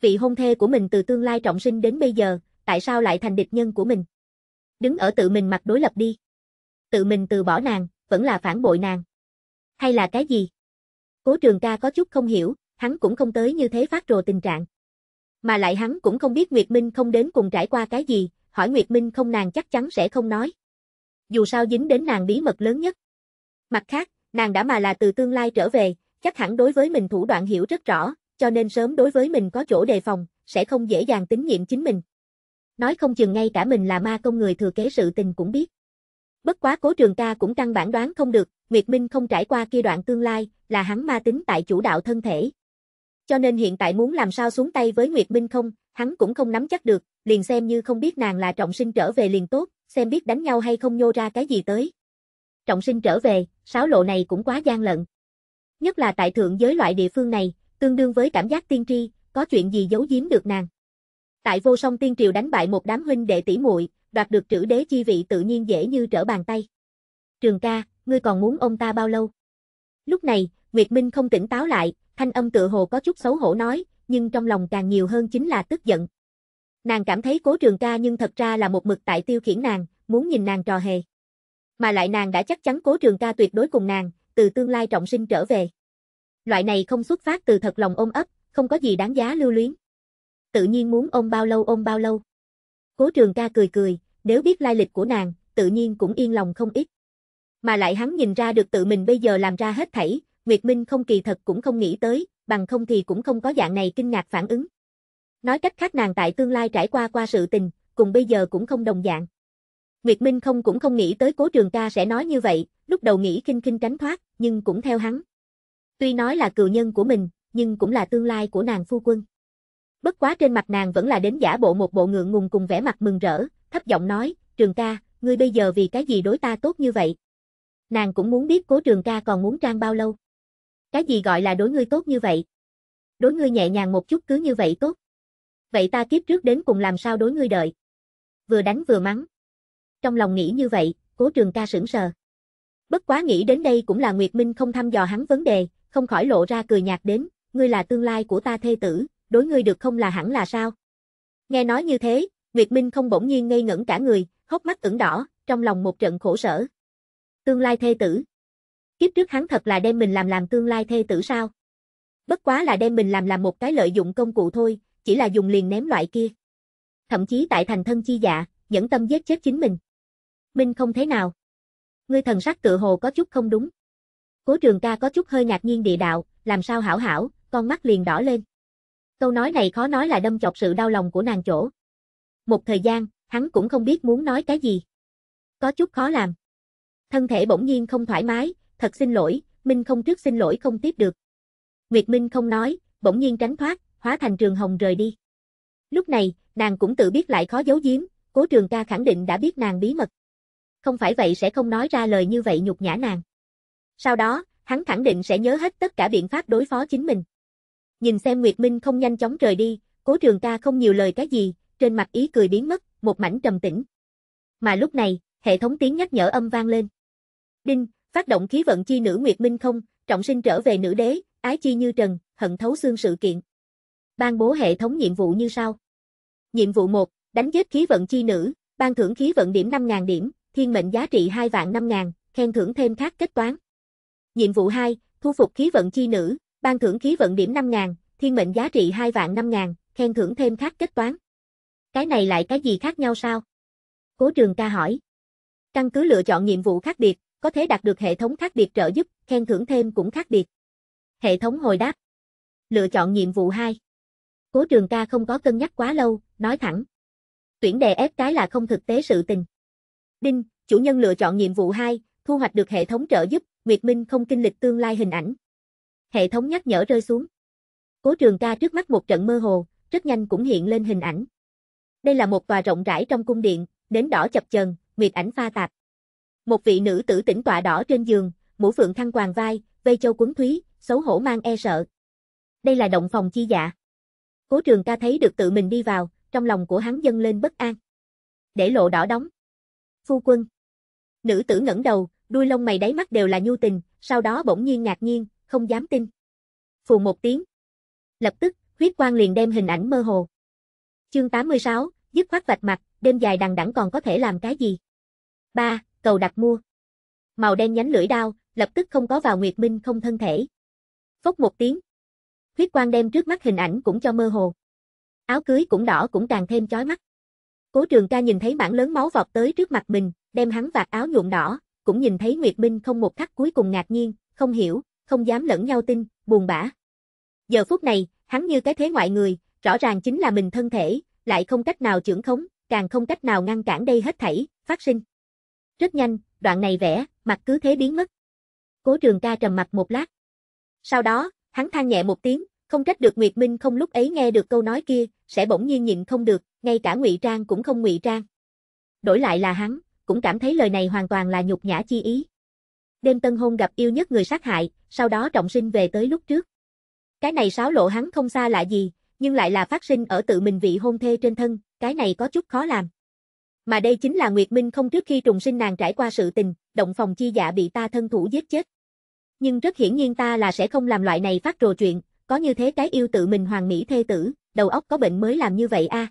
Vị hôn thê của mình từ tương lai trọng sinh đến bây giờ, tại sao lại thành địch nhân của mình? Đứng ở tự mình mặt đối lập đi. Tự mình từ bỏ nàng, vẫn là phản bội nàng. Hay là cái gì? Cố trường ca có chút không hiểu, hắn cũng không tới như thế phát rồ tình trạng. Mà lại hắn cũng không biết Nguyệt Minh không đến cùng trải qua cái gì, hỏi Nguyệt Minh không nàng chắc chắn sẽ không nói. Dù sao dính đến nàng bí mật lớn nhất. Mặt khác, nàng đã mà là từ tương lai trở về, chắc hẳn đối với mình thủ đoạn hiểu rất rõ, cho nên sớm đối với mình có chỗ đề phòng, sẽ không dễ dàng tín nhiệm chính mình. Nói không chừng ngay cả mình là ma công người thừa kế sự tình cũng biết. Bất quá cố trường ca cũng căn bản đoán không được, Nguyệt Minh không trải qua kia đoạn tương lai, là hắn ma tính tại chủ đạo thân thể. Cho nên hiện tại muốn làm sao xuống tay với Nguyệt Minh không, hắn cũng không nắm chắc được, liền xem như không biết nàng là trọng sinh trở về liền tốt, xem biết đánh nhau hay không nhô ra cái gì tới. Trọng sinh trở về, sáo lộ này cũng quá gian lận. Nhất là tại thượng giới loại địa phương này, tương đương với cảm giác tiên tri, có chuyện gì giấu giếm được nàng. Tại vô song tiên triều đánh bại một đám huynh đệ tỷ muội, đoạt được trữ đế chi vị tự nhiên dễ như trở bàn tay. Trường ca, ngươi còn muốn ông ta bao lâu? Lúc này, Nguyệt Minh không tỉnh táo lại, thanh âm tự hồ có chút xấu hổ nói, nhưng trong lòng càng nhiều hơn chính là tức giận. Nàng cảm thấy cố trường ca nhưng thật ra là một mực tại tiêu khiển nàng, muốn nhìn nàng trò hề. Mà lại nàng đã chắc chắn cố trường ca tuyệt đối cùng nàng, từ tương lai trọng sinh trở về. Loại này không xuất phát từ thật lòng ôm ấp, không có gì đáng giá lưu luyến. Tự nhiên muốn ôm bao lâu ôm bao lâu. Cố trường ca cười cười, nếu biết lai lịch của nàng, tự nhiên cũng yên lòng không ít. Mà lại hắn nhìn ra được tự mình bây giờ làm ra hết thảy, Nguyệt Minh không kỳ thật cũng không nghĩ tới, bằng không thì cũng không có dạng này kinh ngạc phản ứng. Nói cách khác nàng tại tương lai trải qua qua sự tình, cùng bây giờ cũng không đồng dạng. Nguyệt Minh không cũng không nghĩ tới cố trường ca sẽ nói như vậy, lúc đầu nghĩ kinh kinh tránh thoát, nhưng cũng theo hắn. Tuy nói là cựu nhân của mình, nhưng cũng là tương lai của nàng phu quân. Bất quá trên mặt nàng vẫn là đến giả bộ một bộ ngượng ngùng cùng vẻ mặt mừng rỡ, thấp giọng nói, trường ca, ngươi bây giờ vì cái gì đối ta tốt như vậy? Nàng cũng muốn biết cố trường ca còn muốn trang bao lâu. Cái gì gọi là đối ngươi tốt như vậy? Đối ngươi nhẹ nhàng một chút cứ như vậy tốt vậy ta kiếp trước đến cùng làm sao đối ngươi đợi. Vừa đánh vừa mắng. Trong lòng nghĩ như vậy, cố trường ca sững sờ. Bất quá nghĩ đến đây cũng là Nguyệt Minh không thăm dò hắn vấn đề, không khỏi lộ ra cười nhạt đến, ngươi là tương lai của ta thê tử, đối ngươi được không là hẳn là sao? Nghe nói như thế, Nguyệt Minh không bỗng nhiên ngây ngẩn cả người, hốc mắt ửng đỏ, trong lòng một trận khổ sở. Tương lai thê tử. Kiếp trước hắn thật là đem mình làm làm tương lai thê tử sao? Bất quá là đem mình làm làm một cái lợi dụng công cụ thôi, chỉ là dùng liền ném loại kia. Thậm chí tại thành thân chi dạ, nhẫn tâm giết chết chính mình. Minh không thế nào. Ngươi thần sắc tự hồ có chút không đúng. Cố trường ca có chút hơi ngạc nhiên địa đạo, làm sao hảo hảo, con mắt liền đỏ lên. Câu nói này khó nói là đâm chọc sự đau lòng của nàng chỗ. Một thời gian, hắn cũng không biết muốn nói cái gì. Có chút khó làm. Thân thể bỗng nhiên không thoải mái, thật xin lỗi, Minh không trước xin lỗi không tiếp được. Nguyệt Minh không nói, bỗng nhiên tránh thoát, hóa thành trường hồng rời đi. Lúc này, nàng cũng tự biết lại khó giấu giếm, cố trường ca khẳng định đã biết nàng bí mật. Không phải vậy sẽ không nói ra lời như vậy nhục nhã nàng. Sau đó, hắn khẳng định sẽ nhớ hết tất cả biện pháp đối phó chính mình. Nhìn xem Nguyệt Minh không nhanh chóng rời đi, cố trường ca không nhiều lời cái gì, trên mặt ý cười biến mất, một mảnh trầm tĩnh. Mà lúc này, hệ thống tiếng nhắc nhở âm vang lên. Đinh, phát động khí vận chi nữ Nguyệt Minh không, trọng sinh trở về nữ đế, ái chi như trần, hận thấu xương sự kiện ban bố hệ thống nhiệm vụ như sau. Nhiệm vụ 1, đánh giết khí vận chi nữ, ban thưởng khí vận điểm 5.000 điểm, thiên mệnh giá trị 2 vạn 5.000, khen thưởng thêm khác kết toán. Nhiệm vụ 2, thu phục khí vận chi nữ, ban thưởng khí vận điểm 5.000, thiên mệnh giá trị 2 vạn 5.000, khen thưởng thêm khác kết toán. Cái này lại cái gì khác nhau sao? Cố trường ca hỏi. Căn cứ lựa chọn nhiệm vụ khác biệt, có thể đạt được hệ thống khác biệt trợ giúp, khen thưởng thêm cũng khác biệt. Hệ thống hồi đáp. Lựa chọn nhiệm vụ 2. Cố trường ca không có cân nhắc quá lâu, nói thẳng. Tuyển đề ép cái là không thực tế sự tình. Đinh, chủ nhân lựa chọn nhiệm vụ 2, thu hoạch được hệ thống trợ giúp, Nguyệt Minh không kinh lịch tương lai hình ảnh. Hệ thống nhắc nhở rơi xuống. Cố trường ca trước mắt một trận mơ hồ, rất nhanh cũng hiện lên hình ảnh. Đây là một tòa rộng rãi trong cung điện, đến đỏ chập chờn, nguyệt ảnh pha tạp. Một vị nữ tử tỉnh tọa đỏ trên giường, mũ phượng thăng quàng vai, vây châu quấn thúy, xấu hổ mang e sợ. Đây là động phòng chi dạ. Cố trường ca thấy được tự mình đi vào, trong lòng của hắn dâng lên bất an. Để lộ đỏ đóng. Phu quân. Nữ tử ngẩng đầu, đuôi lông mày đáy mắt đều là nhu tình, sau đó bỗng nhiên ngạc nhiên, không dám tin. Phù một tiếng. Lập tức, huyết quang liền đem hình ảnh mơ hồ. Chương 86, dứt khoát vạch mặt, đêm dài đằng đẵng còn có thể làm cái gì? 3. Cầu đặt mua. Màu đen nhánh lưỡi đao, lập tức không có vào Nguyệt Minh không thân thể. Phốc một tiếng, huyết quang đem trước mắt hình ảnh cũng cho mơ hồ. Áo cưới cũng đỏ cũng càng thêm chói mắt. Cố Trường Ca nhìn thấy mảng lớn máu vọt tới trước mặt mình, đem hắn vạt áo nhuộm đỏ, cũng nhìn thấy Nguyệt Minh không một khắc cuối cùng ngạc nhiên, không hiểu, không dám lẫn nhau tin, buồn bã. Giờ phút này, hắn như cái thế ngoại người, rõ ràng chính là mình thân thể, lại không cách nào trưởng khống, càng không cách nào ngăn cản đây hết thảy, phát sinh. Rất nhanh, đoạn này vẽ, mặt cứ thế biến mất. Cố trường ca trầm mặt một lát. Sau đó, Hắn than nhẹ một tiếng, không trách được Nguyệt Minh không lúc ấy nghe được câu nói kia, sẽ bỗng nhiên nhịn không được, ngay cả ngụy trang cũng không ngụy trang. Đổi lại là hắn, cũng cảm thấy lời này hoàn toàn là nhục nhã chi ý. Đêm tân hôn gặp yêu nhất người sát hại, sau đó trọng sinh về tới lúc trước. Cái này sáo lộ hắn không xa lạ gì, nhưng lại là phát sinh ở tự mình vị hôn thê trên thân, cái này có chút khó làm. Mà đây chính là Nguyệt Minh không trước khi trùng sinh nàng trải qua sự tình, động phòng chi dạ bị ta thân thủ giết chết. Nhưng rất hiển nhiên ta là sẽ không làm loại này phát rồ chuyện, có như thế cái yêu tự mình hoàng mỹ thê tử, đầu óc có bệnh mới làm như vậy a.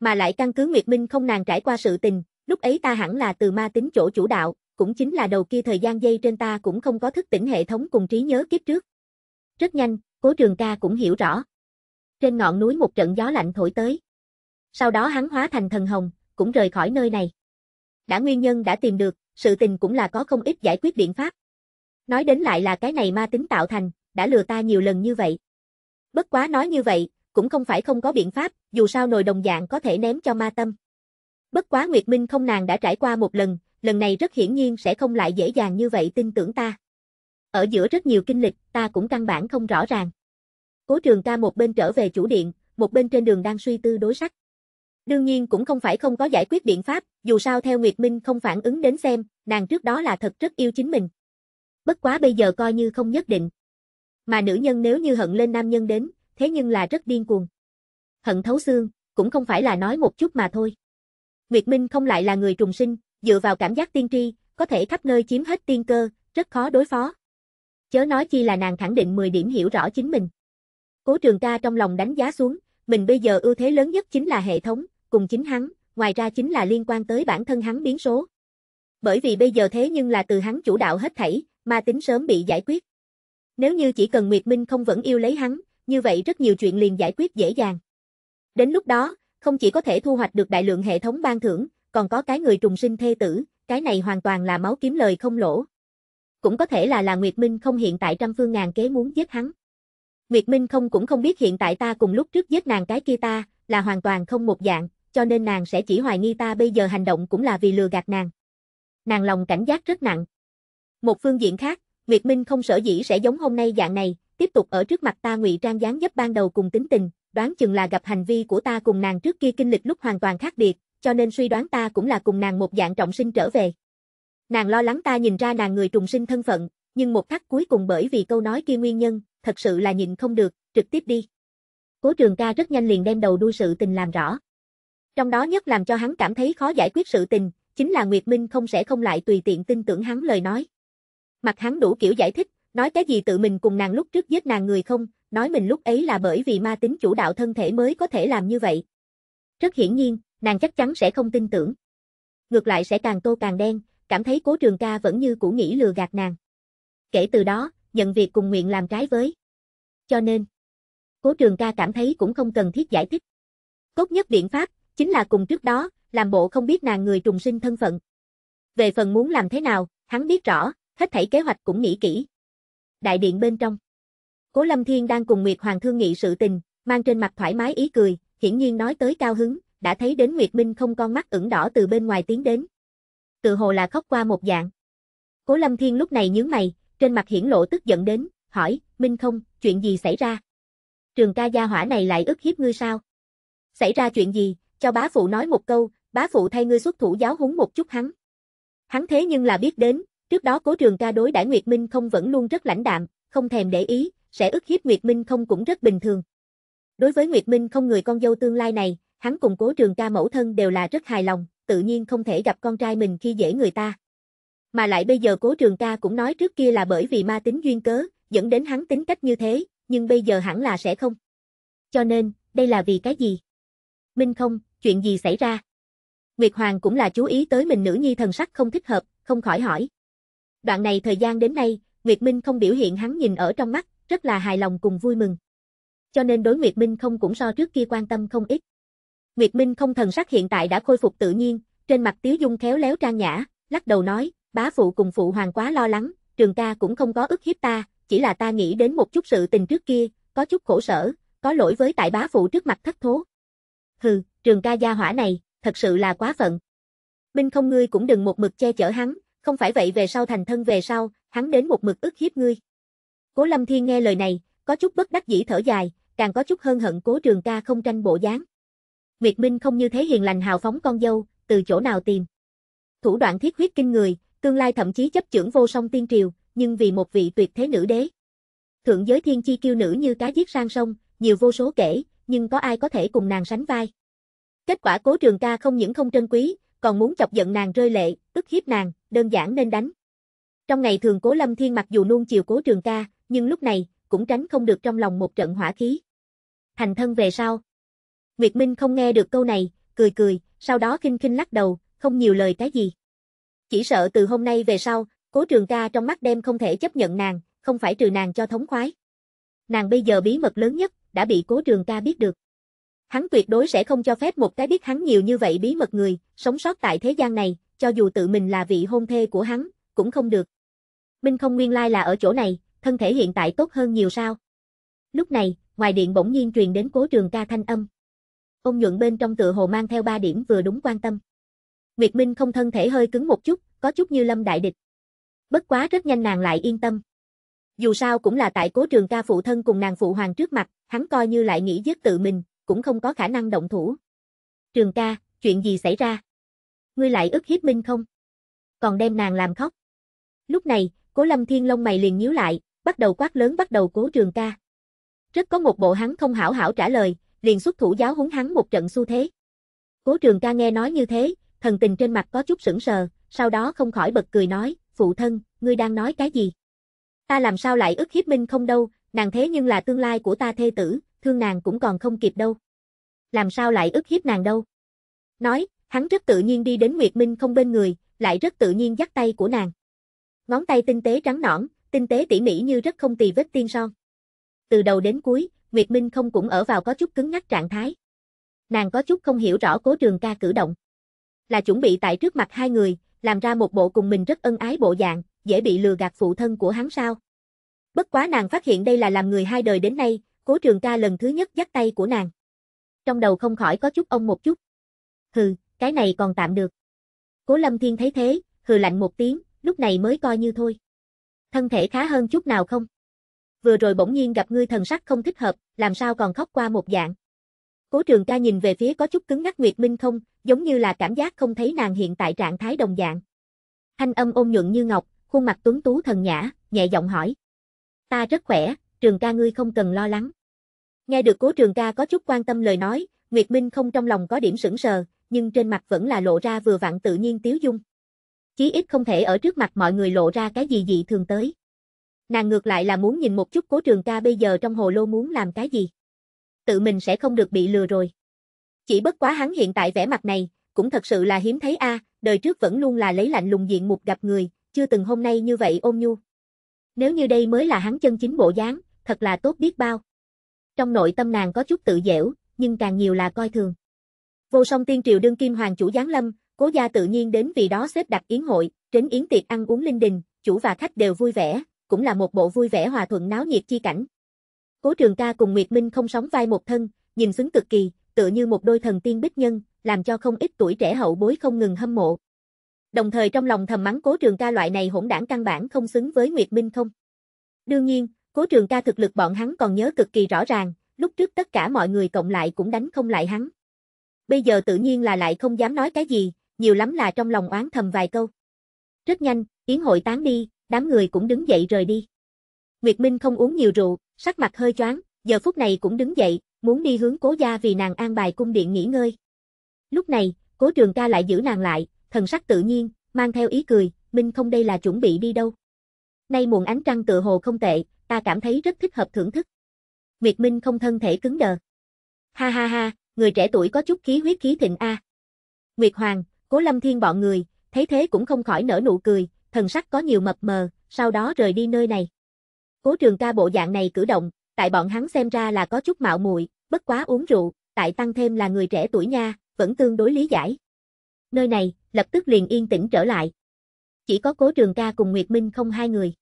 Mà lại căn cứ Nguyệt Minh không nàng trải qua sự tình, lúc ấy ta hẳn là từ ma tính chỗ chủ đạo, cũng chính là đầu kia thời gian dây trên ta cũng không có thức tỉnh hệ thống cùng trí nhớ kiếp trước. Rất nhanh, Cố Trường Ca cũng hiểu rõ. Trên ngọn núi một trận gió lạnh thổi tới. Sau đó hắn hóa thành thần hồng, cũng rời khỏi nơi này. Đã nguyên nhân đã tìm được, sự tình cũng là có không ít giải quyết biện pháp, Nói đến lại là cái này ma tính tạo thành, đã lừa ta nhiều lần như vậy. Bất quá nói như vậy, cũng không phải không có biện pháp, dù sao nồi đồng dạng có thể ném cho ma tâm. Bất quá Nguyệt Minh không nàng đã trải qua một lần, lần này rất hiển nhiên sẽ không lại dễ dàng như vậy tin tưởng ta. Ở giữa rất nhiều kinh lịch, ta cũng căn bản không rõ ràng. Cố trường ca một bên trở về chủ điện, một bên trên đường đang suy tư đối sách. Đương nhiên cũng không phải không có giải quyết biện pháp, dù sao theo Nguyệt Minh không phản ứng đến xem, nàng trước đó là thật rất yêu chính mình bất quá bây giờ coi như không nhất định. Mà nữ nhân nếu như hận lên nam nhân đến, thế nhưng là rất điên cuồng. Hận thấu xương, cũng không phải là nói một chút mà thôi. Nguyệt Minh không lại là người trùng sinh, dựa vào cảm giác tiên tri, có thể khắp nơi chiếm hết tiên cơ, rất khó đối phó. Chớ nói chi là nàng khẳng định 10 điểm hiểu rõ chính mình. Cố trường ca trong lòng đánh giá xuống, mình bây giờ ưu thế lớn nhất chính là hệ thống, cùng chính hắn, ngoài ra chính là liên quan tới bản thân hắn biến số. Bởi vì bây giờ thế nhưng là từ hắn chủ đạo hết thảy, ma tính sớm bị giải quyết. Nếu như chỉ cần Nguyệt Minh không vẫn yêu lấy hắn, như vậy rất nhiều chuyện liền giải quyết dễ dàng. Đến lúc đó, không chỉ có thể thu hoạch được đại lượng hệ thống ban thưởng, còn có cái người trùng sinh thê tử, cái này hoàn toàn là máu kiếm lời không lỗ. Cũng có thể là là Nguyệt Minh không hiện tại trăm phương ngàn kế muốn giết hắn. Nguyệt Minh không cũng không biết hiện tại ta cùng lúc trước giết nàng cái kia ta, là hoàn toàn không một dạng, cho nên nàng sẽ chỉ hoài nghi ta bây giờ hành động cũng là vì lừa gạt nàng. Nàng lòng cảnh giác rất nặng. Một phương diện khác, Nguyệt Minh không sở dĩ sẽ giống hôm nay dạng này, tiếp tục ở trước mặt ta ngụy trang dáng dấp ban đầu cùng tính tình, đoán chừng là gặp hành vi của ta cùng nàng trước kia kinh lịch lúc hoàn toàn khác biệt, cho nên suy đoán ta cũng là cùng nàng một dạng trọng sinh trở về. Nàng lo lắng ta nhìn ra nàng người trùng sinh thân phận, nhưng một khắc cuối cùng bởi vì câu nói kia nguyên nhân, thật sự là nhịn không được, trực tiếp đi. Cố trường ca rất nhanh liền đem đầu đuôi sự tình làm rõ. Trong đó nhất làm cho hắn cảm thấy khó giải quyết sự tình, chính là Nguyệt Minh không sẽ không lại tùy tiện tin tưởng hắn lời nói. Mặt hắn đủ kiểu giải thích, nói cái gì tự mình cùng nàng lúc trước giết nàng người không, nói mình lúc ấy là bởi vì ma tính chủ đạo thân thể mới có thể làm như vậy. Rất hiển nhiên, nàng chắc chắn sẽ không tin tưởng. Ngược lại sẽ càng tô càng đen, cảm thấy cố trường ca vẫn như cũ nghĩ lừa gạt nàng. Kể từ đó, nhận việc cùng nguyện làm trái với. Cho nên, cố trường ca cảm thấy cũng không cần thiết giải thích. Tốt nhất biện pháp, chính là cùng trước đó, làm bộ không biết nàng người trùng sinh thân phận. Về phần muốn làm thế nào, hắn biết rõ, hết thảy kế hoạch cũng nghĩ kỹ. Đại điện bên trong, Cố Lâm Thiên đang cùng Nguyệt Hoàng thương nghị sự tình, mang trên mặt thoải mái ý cười, hiển nhiên nói tới cao hứng, đã thấy đến Nguyệt Minh không con mắt ửng đỏ từ bên ngoài tiến đến. Tự hồ là khóc qua một dạng. Cố Lâm Thiên lúc này nhướng mày, trên mặt hiển lộ tức giận đến, hỏi, Minh không, chuyện gì xảy ra? Trường ca gia hỏa này lại ức hiếp ngươi sao? Xảy ra chuyện gì, cho bá phụ nói một câu, bá phụ thay ngươi xuất thủ giáo huấn một chút hắn. Hắn thế nhưng là biết đến, Trước đó cố trường ca đối đãi Nguyệt Minh không vẫn luôn rất lãnh đạm, không thèm để ý, sẽ ức hiếp Nguyệt Minh không cũng rất bình thường. Đối với Nguyệt Minh không người con dâu tương lai này, hắn cùng cố trường ca mẫu thân đều là rất hài lòng, tự nhiên không thể gặp con trai mình khi dễ người ta. Mà lại bây giờ cố trường ca cũng nói trước kia là bởi vì ma tính duyên cớ, dẫn đến hắn tính cách như thế, nhưng bây giờ hẳn là sẽ không. Cho nên, đây là vì cái gì? Minh không, chuyện gì xảy ra? Nguyệt Hoàng cũng là chú ý tới mình nữ nhi thần sắc không thích hợp, không khỏi hỏi. Đoạn này thời gian đến nay, Nguyệt Minh không biểu hiện hắn nhìn ở trong mắt, rất là hài lòng cùng vui mừng. Cho nên đối Nguyệt Minh không cũng so trước kia quan tâm không ít. Nguyệt Minh không thần sắc hiện tại đã khôi phục tự nhiên, trên mặt Tiếu Dung khéo léo trang nhã, lắc đầu nói, bá phụ cùng phụ hoàng quá lo lắng, trường ca cũng không có ức hiếp ta, chỉ là ta nghĩ đến một chút sự tình trước kia, có chút khổ sở, có lỗi với tại bá phụ trước mặt thất thố. Hừ, trường ca gia hỏa này, thật sự là quá phận. Minh không ngươi cũng đừng một mực che chở hắn, không phải vậy về sau thành thân về sau, hắn đến một mực ức hiếp ngươi. Cố Lâm Thiên nghe lời này, có chút bất đắc dĩ thở dài, càng có chút hơn hận Cố Trường Ca không tranh bộ dáng. Nguyệt Minh không như thế hiền lành hào phóng con dâu, từ chỗ nào tìm? Thủ đoạn thiết huyết kinh người, tương lai thậm chí chấp trưởng vô song tiên triều, nhưng vì một vị tuyệt thế nữ đế. Thượng giới thiên chi kiêu nữ như cá giết sang sông, nhiều vô số kể, nhưng có ai có thể cùng nàng sánh vai. Kết quả Cố Trường Ca không những không trân quý, còn muốn chọc giận nàng rơi lệ, tức hiếp nàng, đơn giản nên đánh. Trong ngày thường Cố Lâm Thiên mặc dù nuông chiều Cố Trường Ca, nhưng lúc này cũng tránh không được trong lòng một trận hỏa khí. thành thân về sau. Nguyệt Minh không nghe được câu này, cười cười, sau đó khinh khinh lắc đầu, không nhiều lời cái gì. Chỉ sợ từ hôm nay về sau, Cố Trường Ca trong mắt đem không thể chấp nhận nàng, không phải trừ nàng cho thống khoái. Nàng bây giờ bí mật lớn nhất đã bị Cố Trường Ca biết được. Hắn tuyệt đối sẽ không cho phép một cái biết hắn nhiều như vậy bí mật người, sống sót tại thế gian này, cho dù tự mình là vị hôn thê của hắn, cũng không được. Minh không nguyên lai là ở chỗ này, thân thể hiện tại tốt hơn nhiều sao. Lúc này, ngoài điện bỗng nhiên truyền đến cố trường ca thanh âm. Ông nhuận bên trong tựa hồ mang theo ba điểm vừa đúng quan tâm. Nguyệt Minh không thân thể hơi cứng một chút, có chút như lâm đại địch. Bất quá rất nhanh nàng lại yên tâm. Dù sao cũng là tại cố trường ca phụ thân cùng nàng phụ hoàng trước mặt, hắn coi như lại nghĩ giết tự mình, cũng không có khả năng động thủ. Trường ca, chuyện gì xảy ra? Ngươi lại ức hiếp Minh không? Còn đem nàng làm khóc. Lúc này, Cố Lâm Thiên lông mày liền nhíu lại, bắt đầu quát lớn bắt đầu Cố Trường ca. Rất có một bộ hắn không hảo hảo trả lời, liền xuất thủ giáo húng hắn một trận xu thế. Cố Trường ca nghe nói như thế, thần tình trên mặt có chút sững sờ, sau đó không khỏi bật cười nói, phụ thân, ngươi đang nói cái gì? Ta làm sao lại ức hiếp Minh không đâu, nàng thế nhưng là tương lai của ta thê tử, thương nàng cũng còn không kịp đâu. Làm sao lại ức hiếp nàng đâu? Nói, hắn rất tự nhiên đi đến Nguyệt Minh không bên người, lại rất tự nhiên dắt tay của nàng. Ngón tay tinh tế trắng nõn, tinh tế tỉ mỉ như rất không tì vết tiên son. Từ đầu đến cuối, Nguyệt Minh không cũng ở vào có chút cứng nhắc trạng thái. Nàng có chút không hiểu rõ cố trường ca cử động. Là chuẩn bị tại trước mặt hai người, làm ra một bộ cùng mình rất ân ái bộ dạng, dễ bị lừa gạt phụ thân của hắn sao. Bất quá nàng phát hiện đây là làm người hai đời đến nay, Cố trường ca lần thứ nhất dắt tay của nàng. Trong đầu không khỏi có chút ông một chút. Hừ, cái này còn tạm được. Cố Lâm Thiên thấy thế, hừ lạnh một tiếng, lúc này mới coi như thôi. Thân thể khá hơn chút nào không? Vừa rồi bỗng nhiên gặp ngươi thần sắc không thích hợp, làm sao còn khóc qua một dạng. Cố trường ca nhìn về phía có chút cứng ngắc Nguyệt Minh không, giống như là cảm giác không thấy nàng hiện tại trạng thái đồng dạng. Thanh âm ôn nhuận như ngọc, khuôn mặt tuấn tú thần nhã, nhẹ giọng hỏi. Ta rất khỏe, trường ca ngươi không cần lo lắng. Nghe được cố trường ca có chút quan tâm lời nói, Nguyệt Minh không trong lòng có điểm sững sờ, nhưng trên mặt vẫn là lộ ra vừa vặn tự nhiên tiếu dung. Chí ít không thể ở trước mặt mọi người lộ ra cái gì dị thường tới. Nàng ngược lại là muốn nhìn một chút cố trường ca bây giờ trong hồ lô muốn làm cái gì. Tự mình sẽ không được bị lừa rồi. Chỉ bất quá hắn hiện tại vẻ mặt này, cũng thật sự là hiếm thấy a, đời trước vẫn luôn là lấy lạnh lùng diện mục gặp người, chưa từng hôm nay như vậy ôm nhu. Nếu như đây mới là hắn chân chính bộ dáng, thật là tốt biết bao. Trong nội tâm nàng có chút tự dẻo nhưng càng nhiều là coi thường. Vô song tiên triều đương kim hoàng chủ giáng lâm, cố gia tự nhiên đến vì đó xếp đặt yến hội, đến yến tiệc ăn uống linh đình, chủ và khách đều vui vẻ, cũng là một bộ vui vẻ hòa thuận náo nhiệt chi cảnh. Cố trường ca cùng Nguyệt Minh không sóng vai một thân, nhìn xứng cực kỳ, tựa như một đôi thần tiên bích nhân, làm cho không ít tuổi trẻ hậu bối không ngừng hâm mộ. Đồng thời trong lòng thầm mắng cố trường ca loại này hỗn đảng căn bản không xứng với Nguyệt Minh không. Đương nhiên, Cố trường ca thực lực bọn hắn còn nhớ cực kỳ rõ ràng, lúc trước tất cả mọi người cộng lại cũng đánh không lại hắn. Bây giờ tự nhiên là lại không dám nói cái gì, nhiều lắm là trong lòng oán thầm vài câu. Rất nhanh, yến hội tán đi, đám người cũng đứng dậy rời đi. Nguyệt Minh không uống nhiều rượu, sắc mặt hơi choáng, giờ phút này cũng đứng dậy, muốn đi hướng cố gia vì nàng an bài cung điện nghỉ ngơi. Lúc này, cố trường ca lại giữ nàng lại, thần sắc tự nhiên, mang theo ý cười, Minh không đây là chuẩn bị đi đâu. Nay muộn ánh trăng tự hồ không tệ, ta cảm thấy rất thích hợp thưởng thức. Nguyệt Minh không thân thể cứng đờ. Ha ha ha, người trẻ tuổi có chút khí huyết khí thịnh a. Nguyệt Hoàng, Cố Lâm Thiên bọn người, thấy thế cũng không khỏi nở nụ cười, thần sắc có nhiều mập mờ, sau đó rời đi nơi này. Cố Trường Ca bộ dạng này cử động, tại bọn hắn xem ra là có chút mạo muội, bất quá uống rượu, tại tăng thêm là người trẻ tuổi nha, vẫn tương đối lý giải. Nơi này, lập tức liền yên tĩnh trở lại. Chỉ có Cố Trường Ca cùng Nguyệt Minh không hai người.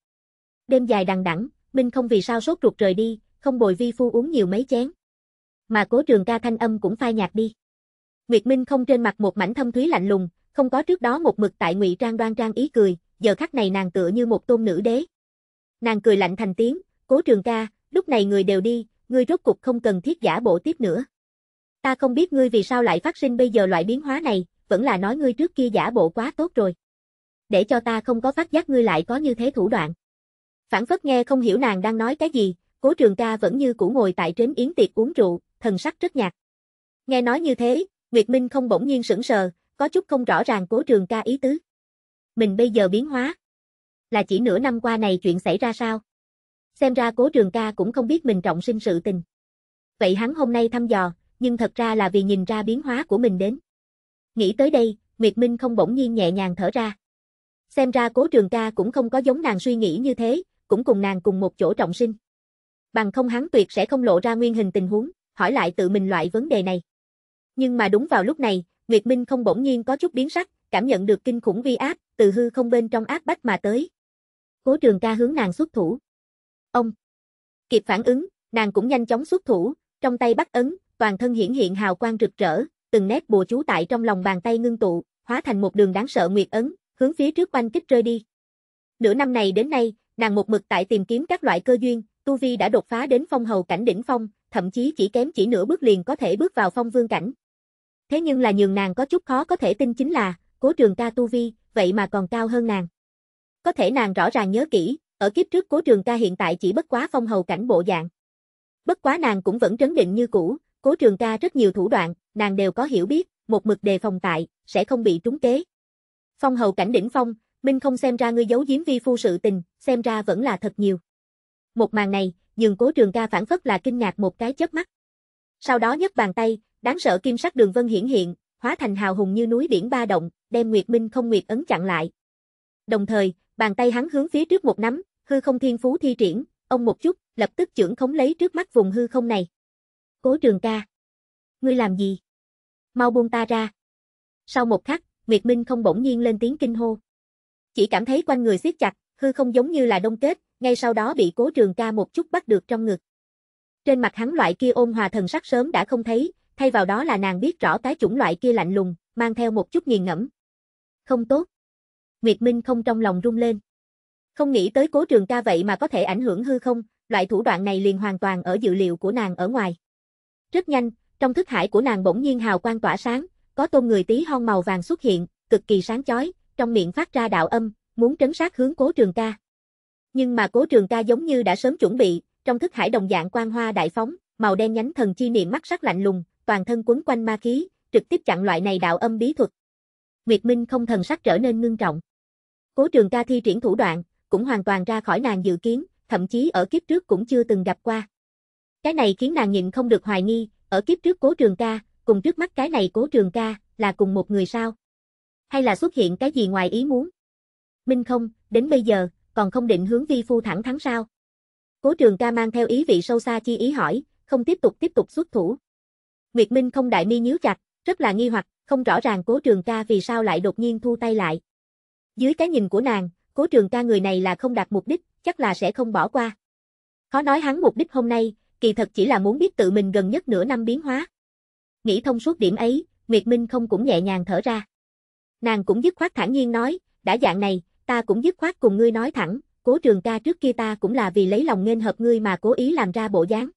Đêm dài đằng đẵng, Minh không vì sao sốt ruột rời đi, không bồi vi phu uống nhiều mấy chén. Mà cố trường ca thanh âm cũng phai nhạt đi. Nguyệt Minh không trên mặt một mảnh thâm thúy lạnh lùng, không có trước đó một mực tại ngụy trang đoan trang ý cười, giờ khắc này nàng tựa như một tôn nữ đế. Nàng cười lạnh thành tiếng, cố trường ca, lúc này người đều đi, ngươi rốt cục không cần thiết giả bộ tiếp nữa. Ta không biết ngươi vì sao lại phát sinh bây giờ loại biến hóa này, vẫn là nói ngươi trước kia giả bộ quá tốt rồi. Để cho ta không có phát giác ngươi lại có như thế thủ đoạn. Phản phất nghe không hiểu nàng đang nói cái gì, cố trường ca vẫn như cũ ngồi tại trên yến tiệc uống rượu, thần sắc rất nhạt. Nghe nói như thế, Nguyệt Minh không bỗng nhiên sững sờ, có chút không rõ ràng cố trường ca ý tứ. Mình bây giờ biến hóa. Là chỉ nửa năm qua này chuyện xảy ra sao? Xem ra cố trường ca cũng không biết mình trọng sinh sự tình. Vậy hắn hôm nay thăm dò, nhưng thật ra là vì nhìn ra biến hóa của mình đến. Nghĩ tới đây, Nguyệt Minh không bỗng nhiên nhẹ nhàng thở ra. Xem ra cố trường ca cũng không có giống nàng suy nghĩ như thế, cũng cùng nàng cùng một chỗ trọng sinh. Bằng không hắn tuyệt sẽ không lộ ra nguyên hình tình huống, hỏi lại tự mình loại vấn đề này. Nhưng mà đúng vào lúc này, Nguyệt Minh không bỗng nhiên có chút biến sắc, cảm nhận được kinh khủng vi áp, từ hư không bên trong áp bách mà tới. Cố trường ca hướng nàng xuất thủ. Ông! Kịp phản ứng, nàng cũng nhanh chóng xuất thủ, trong tay bắt ấn, toàn thân hiển hiện hào quang rực rỡ, từng nét bùa chú tại trong lòng bàn tay ngưng tụ, hóa thành một đường đáng sợ nguyệt ấn, hướng phía trước quanh kích rơi đi. Nửa năm này đến nay, Nàng một mực tại tìm kiếm các loại cơ duyên, Tu Vi đã đột phá đến phong hầu cảnh đỉnh phong, thậm chí chỉ kém chỉ nửa bước liền có thể bước vào phong vương cảnh. Thế nhưng là nhường nàng có chút khó có thể tin chính là, cố trường ca Tu Vi, vậy mà còn cao hơn nàng. Có thể nàng rõ ràng nhớ kỹ, ở kiếp trước cố trường ca hiện tại chỉ bất quá phong hầu cảnh bộ dạng. Bất quá nàng cũng vẫn trấn định như cũ, cố trường ca rất nhiều thủ đoạn, nàng đều có hiểu biết, một mực đề phòng tại, sẽ không bị trúng kế. Phong hầu cảnh đỉnh phong, Minh không xem ra ngươi giấu giếm vi phu sự tình, xem ra vẫn là thật nhiều. Một màn này, nhường cố trường ca phản phất là kinh ngạc một cái chớp mắt. Sau đó nhấc bàn tay, đáng sợ kim sắc đường vân hiển hiện, hóa thành hào hùng như núi biển ba động, đem Nguyệt Minh không Nguyệt ấn chặn lại. Đồng thời, bàn tay hắn hướng phía trước một nắm, hư không thiên phú thi triển, ông một chút, lập tức trưởng khống lấy trước mắt vùng hư không này. Cố trường ca. Ngươi làm gì? Mau buông ta ra. Sau một khắc, Nguyệt Minh không bỗng nhiên lên tiếng kinh hô. Chỉ cảm thấy quanh người siết chặt, hư không giống như là đông kết, ngay sau đó bị cố trường ca một chút bắt được trong ngực. Trên mặt hắn loại kia ôn hòa thần sắc sớm đã không thấy, thay vào đó là nàng biết rõ cái chủng loại kia lạnh lùng, mang theo một chút nghiền ngẫm. Không tốt. Nguyệt Minh không trong lòng rung lên. Không nghĩ tới cố trường ca vậy mà có thể ảnh hưởng hư không, loại thủ đoạn này liền hoàn toàn ở dự liệu của nàng ở ngoài. Rất nhanh, trong thức hải của nàng bỗng nhiên hào quang tỏa sáng, có tôn người tí hon màu vàng xuất hiện, cực kỳ sáng chói, trong miệng phát ra đạo âm, muốn trấn sát hướng Cố Trường Ca. Nhưng mà Cố Trường Ca giống như đã sớm chuẩn bị, trong thức hải đồng dạng quang hoa đại phóng, màu đen nhánh thần chi niệm mắt sắc lạnh lùng, toàn thân quấn quanh ma khí, trực tiếp chặn loại này đạo âm bí thuật. Nguyệt Minh không thần sắc trở nên ngưng trọng. Cố Trường Ca thi triển thủ đoạn, cũng hoàn toàn ra khỏi nàng dự kiến, thậm chí ở kiếp trước cũng chưa từng gặp qua. Cái này khiến nàng nhịn không được hoài nghi, ở kiếp trước Cố Trường Ca, cùng trước mắt cái này Cố Trường Ca, là cùng một người sao? hay là xuất hiện cái gì ngoài ý muốn. Minh không, đến bây giờ, còn không định hướng vi phu thẳng thắng sao. Cố trường ca mang theo ý vị sâu xa chi ý hỏi, không tiếp tục tiếp tục xuất thủ. Nguyệt Minh không đại mi nhíu chặt, rất là nghi hoặc, không rõ ràng cố trường ca vì sao lại đột nhiên thu tay lại. Dưới cái nhìn của nàng, cố trường ca người này là không đạt mục đích, chắc là sẽ không bỏ qua. Khó nói hắn mục đích hôm nay, kỳ thật chỉ là muốn biết tự mình gần nhất nửa năm biến hóa. Nghĩ thông suốt điểm ấy, Nguyệt Minh không cũng nhẹ nhàng thở ra. Nàng cũng dứt khoát thản nhiên nói, đã dạng này, ta cũng dứt khoát cùng ngươi nói thẳng, cố trường ca trước kia ta cũng là vì lấy lòng nên hợp ngươi mà cố ý làm ra bộ dáng.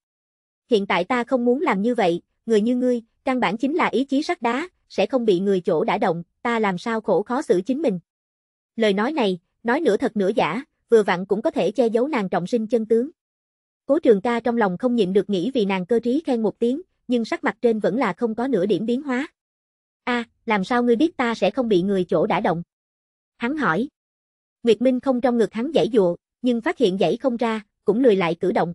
Hiện tại ta không muốn làm như vậy, người như ngươi, căn bản chính là ý chí sắt đá, sẽ không bị người chỗ đã động, ta làm sao khổ khó xử chính mình. Lời nói này, nói nửa thật nửa giả, vừa vặn cũng có thể che giấu nàng trọng sinh chân tướng. Cố trường ca trong lòng không nhịn được nghĩ vì nàng cơ trí khen một tiếng, nhưng sắc mặt trên vẫn là không có nửa điểm biến hóa. A, à, làm sao ngươi biết ta sẽ không bị người chỗ đã động? Hắn hỏi. Nguyệt Minh không trong ngực hắn giãy dụa, nhưng phát hiện giãy không ra, cũng lười lại cử động.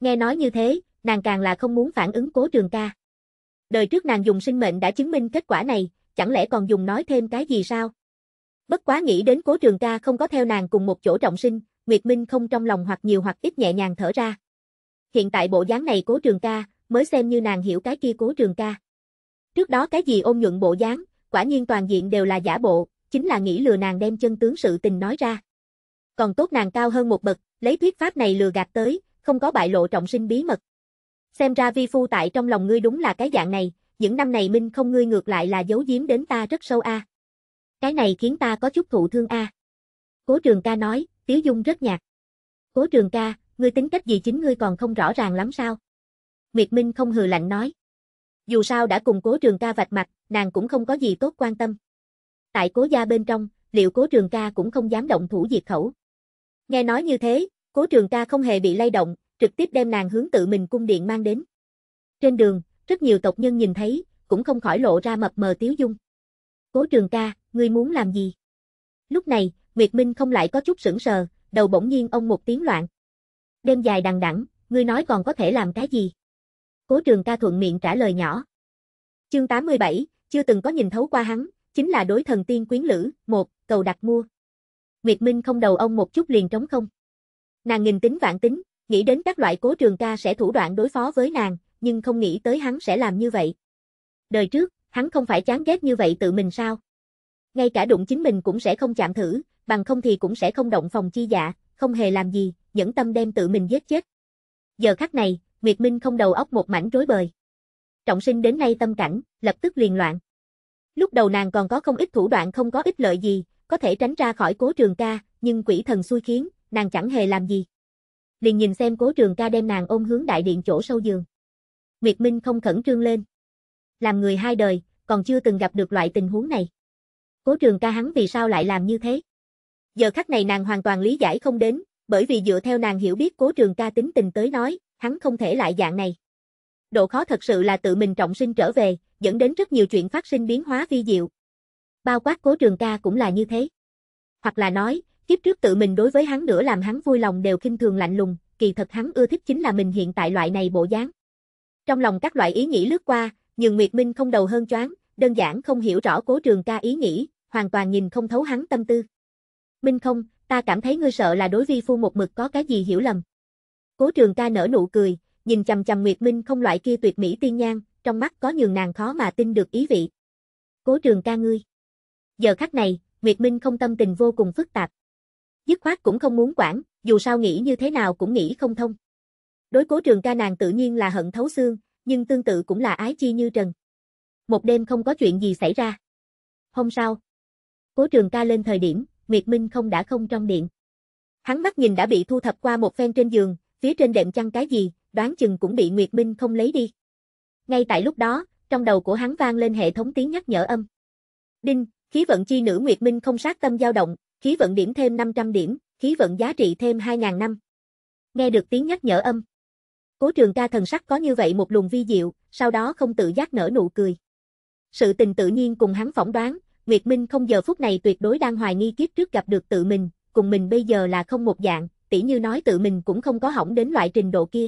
Nghe nói như thế, nàng càng là không muốn phản ứng cố trường ca. Đời trước nàng dùng sinh mệnh đã chứng minh kết quả này, chẳng lẽ còn dùng nói thêm cái gì sao? Bất quá nghĩ đến cố trường ca không có theo nàng cùng một chỗ trọng sinh, Nguyệt Minh không trong lòng hoặc nhiều hoặc ít nhẹ nhàng thở ra. Hiện tại bộ dáng này cố trường ca, mới xem như nàng hiểu cái kia cố trường ca. Trước đó cái gì ôm nhuận bộ dáng, quả nhiên toàn diện đều là giả bộ, chính là nghĩ lừa nàng đem chân tướng sự tình nói ra. Còn tốt nàng cao hơn một bậc, lấy thuyết pháp này lừa gạt tới, không có bại lộ trọng sinh bí mật. Xem ra vi phu tại trong lòng ngươi đúng là cái dạng này, những năm này minh không ngươi ngược lại là giấu giếm đến ta rất sâu a. Cái này khiến ta có chút thụ thương a. Cố trường ca nói, tiếu dung rất nhạt. Cố trường ca, ngươi tính cách gì chính ngươi còn không rõ ràng lắm sao? Nguyệt Minh không hừ lạnh nói. Dù sao đã cùng cố trường ca vạch mặt, nàng cũng không có gì tốt quan tâm. Tại cố gia bên trong, liệu cố trường ca cũng không dám động thủ diệt khẩu. Nghe nói như thế, cố trường ca không hề bị lay động, trực tiếp đem nàng hướng tự mình cung điện mang đến. Trên đường, rất nhiều tộc nhân nhìn thấy, cũng không khỏi lộ ra mập mờ tiếu dung. Cố trường ca, ngươi muốn làm gì? Lúc này, Nguyệt Minh không lại có chút sững sờ, đầu bỗng nhiên ông một tiếng loạn. Đêm dài đằng đẵng, ngươi nói còn có thể làm cái gì? Cố Trường Ca thuận miệng trả lời nhỏ. Chương 87, chưa từng có nhìn thấu qua hắn, chính là đối thần tiên quyến lữ, một, cầu đặt mua. Nguyệt Minh không đầu ông một chút liền trống không. Nàng nghìn tính vạn tính, nghĩ đến các loại Cố Trường Ca sẽ thủ đoạn đối phó với nàng, nhưng không nghĩ tới hắn sẽ làm như vậy. Đời trước, hắn không phải chán ghét như vậy tự mình sao? Ngay cả đụng chính mình cũng sẽ không chạm thử, bằng không thì cũng sẽ không động phòng chi dạ, không hề làm gì, nhẫn tâm đem tự mình giết chết. Giờ khắc này, Nguyệt Minh không đầu óc một mảnh rối bời. Trọng sinh đến nay tâm cảnh, lập tức liền loạn. Lúc đầu nàng còn có không ít thủ đoạn không có ích lợi gì, có thể tránh ra khỏi cố trường ca, nhưng quỷ thần xui khiến, nàng chẳng hề làm gì. Liền nhìn xem cố trường ca đem nàng ôm hướng đại điện chỗ sâu giường. Nguyệt Minh không khẩn trương lên. Làm người hai đời, còn chưa từng gặp được loại tình huống này. Cố trường ca hắn vì sao lại làm như thế? Giờ khắc này nàng hoàn toàn lý giải không đến, bởi vì dựa theo nàng hiểu biết cố trường ca tính tình tới nói, hắn không thể lại dạng này. Độ khó thật sự là tự mình trọng sinh trở về, dẫn đến rất nhiều chuyện phát sinh biến hóa vi diệu. Bao quát cố trường ca cũng là như thế. Hoặc là nói, kiếp trước tự mình đối với hắn nữa làm hắn vui lòng đều khinh thường lạnh lùng, kỳ thật hắn ưa thích chính là mình hiện tại loại này bộ dáng. Trong lòng các loại ý nghĩ lướt qua, nhưng Nguyệt Minh không đầu hơn choáng, đơn giản không hiểu rõ cố trường ca ý nghĩ, hoàn toàn nhìn không thấu hắn tâm tư. Minh không, ta cảm thấy ngươi sợ là đối vi phu một mực có cái gì hiểu lầm. Cố trường ca nở nụ cười, nhìn chầm chầm Nguyệt Minh không loại kia tuyệt mỹ tiên nhan, trong mắt có nhường nàng khó mà tin được ý vị. Cố trường ca ngươi. Giờ khắc này, Nguyệt Minh không tâm tình vô cùng phức tạp. Dứt khoát cũng không muốn quản, dù sao nghĩ như thế nào cũng nghĩ không thông. Đối cố trường ca nàng tự nhiên là hận thấu xương, nhưng tương tự cũng là ái chi như trần. Một đêm không có chuyện gì xảy ra. Hôm sau, cố trường ca lên thời điểm, Nguyệt Minh không đã không trong điện. Hắn mắt nhìn đã bị thu thập qua một phen trên giường, phía trên đệm chăn cái gì, đoán chừng cũng bị Nguyệt Minh không lấy đi. Ngay tại lúc đó, trong đầu của hắn vang lên hệ thống tiếng nhắc nhở âm. Đinh, khí vận chi nữ Nguyệt Minh không sát tâm dao động, khí vận điểm thêm 500 điểm, khí vận giá trị thêm 2.000 năm. Nghe được tiếng nhắc nhở âm. Cố trường ca thần sắc có như vậy một luồng vi diệu, sau đó không tự giác nở nụ cười. Sự tình tự nhiên cùng hắn phỏng đoán, Nguyệt Minh không giờ phút này tuyệt đối đang hoài nghi kiếp trước gặp được tự mình, cùng mình bây giờ là không một dạng, tỉ như nói tự mình cũng không có hỏng đến loại trình độ kia.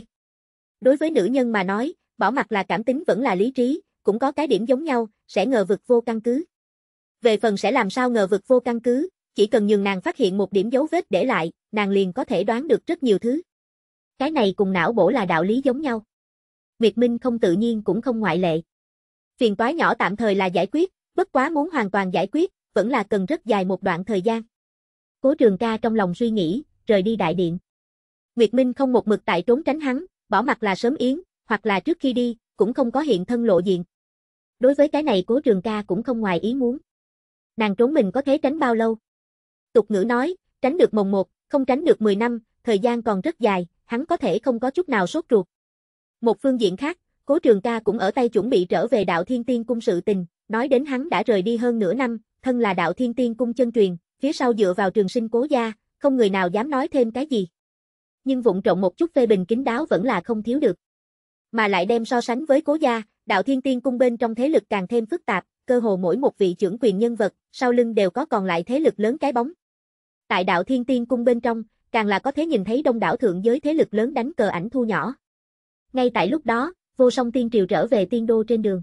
Đối với nữ nhân mà nói, bỏ mặt là cảm tính vẫn là lý trí, cũng có cái điểm giống nhau, sẽ ngờ vực vô căn cứ. Về phần sẽ làm sao ngờ vực vô căn cứ, chỉ cần nhường nàng phát hiện một điểm dấu vết để lại, nàng liền có thể đoán được rất nhiều thứ. Cái này cùng não bổ là đạo lý giống nhau. Nguyệt Minh không tự nhiên cũng không ngoại lệ. Phiền toái nhỏ tạm thời là giải quyết, bất quá muốn hoàn toàn giải quyết, vẫn là cần rất dài một đoạn thời gian. Cố trường ca trong lòng suy nghĩ, rời đi đại điện. Nguyệt Minh không một mực tại trốn tránh hắn, bỏ mặt là sớm yến, hoặc là trước khi đi, cũng không có hiện thân lộ diện. Đối với cái này cố trường ca cũng không ngoài ý muốn. Nàng trốn mình có thể tránh bao lâu? Tục ngữ nói, tránh được mồng một, không tránh được 10 năm, thời gian còn rất dài, hắn có thể không có chút nào sốt ruột. Một phương diện khác, cố trường ca cũng ở tay chuẩn bị trở về đạo thiên tiên cung sự tình, nói đến hắn đã rời đi hơn nửa năm, thân là đạo thiên tiên cung chân truyền, phía sau dựa vào trường sinh cố gia, không người nào dám nói thêm cái gì. Nhưng vụng trộn một chút phê bình kín đáo vẫn là không thiếu được. Mà lại đem so sánh với cố gia, đạo thiên tiên cung bên trong thế lực càng thêm phức tạp, cơ hồ mỗi một vị trưởng quyền nhân vật, sau lưng đều có còn lại thế lực lớn cái bóng. Tại đạo thiên tiên cung bên trong, càng là có thế nhìn thấy đông đảo thượng giới thế lực lớn đánh cờ ảnh thu nhỏ. Ngay tại lúc đó, vô song tiên triều trở về tiên đô trên đường.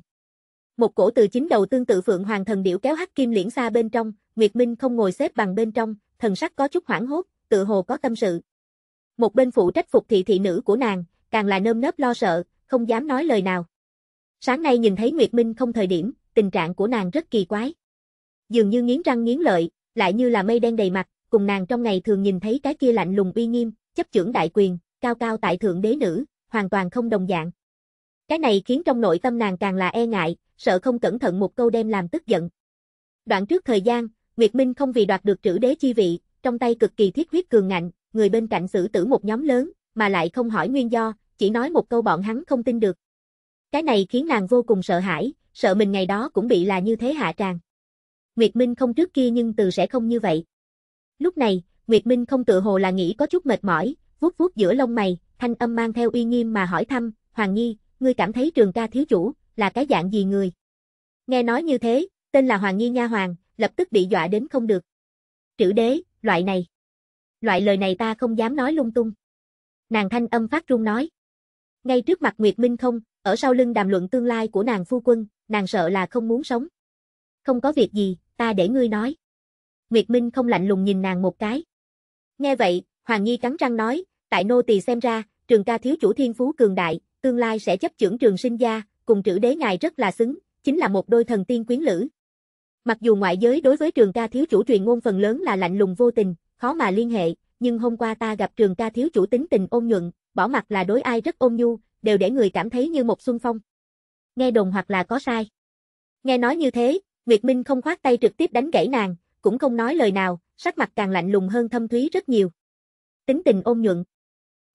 Một cổ từ chính đầu tương tự Phượng Hoàng Thần Điểu kéo hắc kim liễn xa bên trong, Nguyệt Minh không ngồi xếp bằng bên trong, thần sắc có chút hoảng hốt, tự hồ có tâm sự. Một bên phụ trách phục thị thị nữ của nàng, càng là nơm nớp lo sợ, không dám nói lời nào. Sáng nay nhìn thấy Nguyệt Minh không thời điểm, tình trạng của nàng rất kỳ quái. Dường như nghiến răng nghiến lợi, lại như là mây đen đầy mặt, cùng nàng trong ngày thường nhìn thấy cái kia lạnh lùng uy nghiêm, chấp chưởng đại quyền, cao cao tại thượng đế nữ, hoàn toàn không đồng dạng. Cái này khiến trong nội tâm nàng càng là e ngại, sợ không cẩn thận một câu đem làm tức giận. Đoạn trước thời gian, Việt Minh không vì đoạt được trữ đế chi vị, trong tay cực kỳ thiết huyết cường ngạnh, người bên cạnh xử tử một nhóm lớn, mà lại không hỏi nguyên do, chỉ nói một câu bọn hắn không tin được. Cái này khiến nàng vô cùng sợ hãi, sợ mình ngày đó cũng bị là như thế hạ tràng. Nguyệt Minh không trước kia nhưng từ sẽ không như vậy. Lúc này, Nguyệt Minh không tự hồ là nghĩ có chút mệt mỏi, vuốt vuốt giữa lông mày, thanh âm mang theo uy nghiêm mà hỏi thăm, Hoàng Nhi, ngươi cảm thấy trường ca thiếu chủ, là cái dạng gì người? Nghe nói như thế, tên là Hoàng Nhi Nha Hoàng, lập tức bị dọa đến không được. Trữ đế, loại này. Loại lời này ta không dám nói lung tung. Nàng thanh âm phát run nói. Ngay trước mặt Nguyệt Minh không, ở sau lưng đàm luận tương lai của nàng phu quân, nàng sợ là không muốn sống. Không có việc gì, ta để ngươi nói. Nguyệt Minh không lạnh lùng nhìn nàng một cái. Nghe vậy, Hoàng Nhi cắn răng nói, tại nô tỳ xem ra, trường ca thiếu chủ thiên phú cường đại, tương lai sẽ chấp trưởng trường sinh gia, cùng trữ đế ngài rất là xứng, chính là một đôi thần tiên quyến lữ. Mặc dù ngoại giới đối với trường ca thiếu chủ truyền ngôn phần lớn là lạnh lùng vô tình, khó mà liên hệ, nhưng hôm qua ta gặp trường ca thiếu chủ tính tình ôn nhuận, bỏ mặt là đối ai rất ôn nhu, đều để người cảm thấy như một xuân phong. Nghe đồn hoặc là có sai. Nghe nói như thế, Nguyệt Minh không khoát tay trực tiếp đánh gãy nàng, cũng không nói lời nào, sắc mặt càng lạnh lùng hơn thâm thúy rất nhiều. Tính tình ôn nhuận.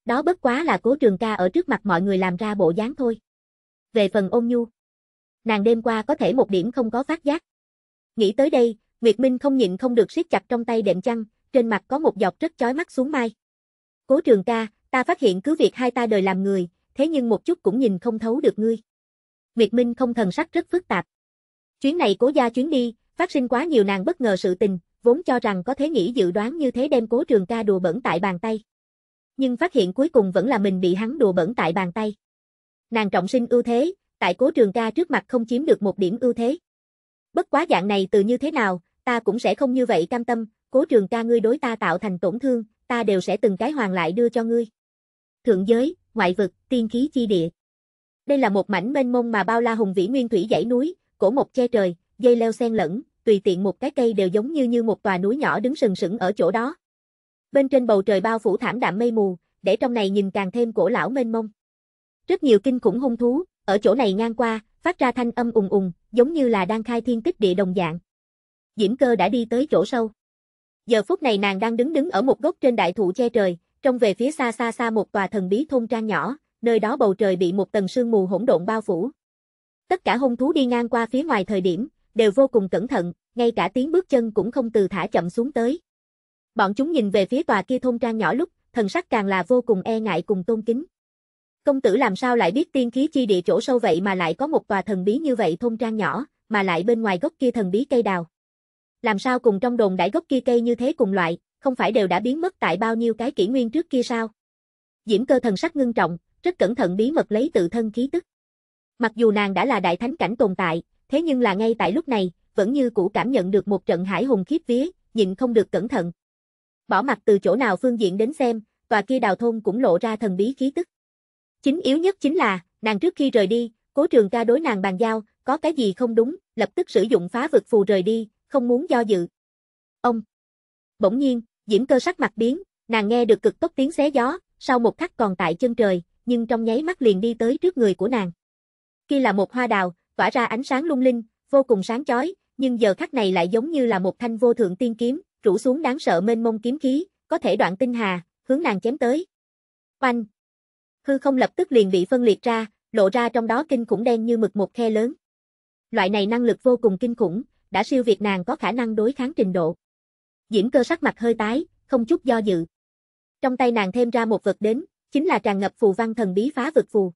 Đó bất quá là cố trường ca ở trước mặt mọi người làm ra bộ dáng thôi. Về phần ôn nhu. Nàng đêm qua có thể một điểm không có phát giác. Nghĩ tới đây, Nguyệt Minh không nhịn không được siết chặt trong tay đệm chăn, trên mặt có một giọt rất chói mắt xuống mai. Cố trường ca, ta phát hiện cứ việc hai ta đời làm người, thế nhưng một chút cũng nhìn không thấu được ngươi. Nguyệt Minh không thần sắc rất phức tạp. Chuyến này cố gia chuyến đi, phát sinh quá nhiều nàng bất ngờ sự tình, vốn cho rằng có thể nghĩ dự đoán như thế đem cố trường ca đùa bẩn tại bàn tay. Nhưng phát hiện cuối cùng vẫn là mình bị hắn đùa bẩn tại bàn tay. Nàng trọng sinh ưu thế, tại cố trường ca trước mặt không chiếm được một điểm ưu thế. Bất quá dạng này từ như thế nào, ta cũng sẽ không như vậy cam tâm, cố trường ca ngươi đối ta tạo thành tổn thương, ta đều sẽ từng cái hoàng lại đưa cho ngươi. Thượng giới, ngoại vực, tiên khí chi địa. Đây là một mảnh mênh mông mà bao la hùng vĩ nguyên thủy dãy núi, cổ một che trời, dây leo xen lẫn, tùy tiện một cái cây đều giống như như một tòa núi nhỏ đứng sừng sững ở chỗ đó. Bên trên bầu trời bao phủ thảm đạm mây mù, để trong này nhìn càng thêm cổ lão mênh mông. Rất nhiều kinh khủng hung thú, ở chỗ này ngang qua, phát ra thanh âm ùng ùng, giống như là đang khai thiên tích địa đồng dạng. Diễm cơ đã đi tới chỗ sâu. Giờ phút này nàng đang đứng đứng ở một gốc trên đại thụ che trời, trông về phía xa xa xa một tòa thần bí thôn trang nhỏ, nơi đó bầu trời bị một tầng sương mù hỗn độn bao phủ. Tất cả hung thú đi ngang qua phía ngoài thời điểm, đều vô cùng cẩn thận, ngay cả tiếng bước chân cũng không từ thả chậm xuống tới. Bọn chúng nhìn về phía tòa kia thôn trang nhỏ lúc, thần sắc càng là vô cùng e ngại cùng tôn kính. Công tử làm sao lại biết tiên khí chi địa chỗ sâu vậy mà lại có một tòa thần bí như vậy thôn trang nhỏ, mà lại bên ngoài gốc kia thần bí cây đào. Làm sao cùng trong đồn đại gốc kia cây như thế cùng loại, không phải đều đã biến mất tại bao nhiêu cái kỷ nguyên trước kia sao? Diễm cơ thần sắc ngưng trọng, rất cẩn thận bí mật lấy tự thân khí tức. Mặc dù nàng đã là đại thánh cảnh tồn tại, thế nhưng là ngay tại lúc này, vẫn như cũ cảm nhận được một trận hải hùng khiếp vía, nhịn không được cẩn thận. Bỏ mặt từ chỗ nào phương diện đến xem, tòa kia đào thôn cũng lộ ra thần bí khí tức. Chính yếu nhất chính là, nàng trước khi rời đi, cố trường ca đối nàng bàn giao, có cái gì không đúng, lập tức sử dụng phá vực phù rời đi, không muốn do dự. Ông! Bỗng nhiên, diễm cơ sắc mặt biến, nàng nghe được cực tốc tiếng xé gió, sau một khắc còn tại chân trời, nhưng trong nháy mắt liền đi tới trước người của nàng. Kia là một hoa đào, tỏa ra ánh sáng lung linh, vô cùng sáng chói, nhưng giờ khắc này lại giống như là một thanh vô thượng tiên kiếm, rủ xuống đáng sợ mênh mông kiếm khí, có thể đoạn tinh hà, hướng nàng chém tới. Oanh, hư không lập tức liền bị phân liệt ra, lộ ra trong đó kinh khủng đen như mực một khe lớn. Loại này năng lực vô cùng kinh khủng, đã siêu việt nàng có khả năng đối kháng trình độ. Diễm cơ sắc mặt hơi tái, không chút do dự. Trong tay nàng thêm ra một vật đến, chính là tràn ngập phù văn thần bí phá vực phù.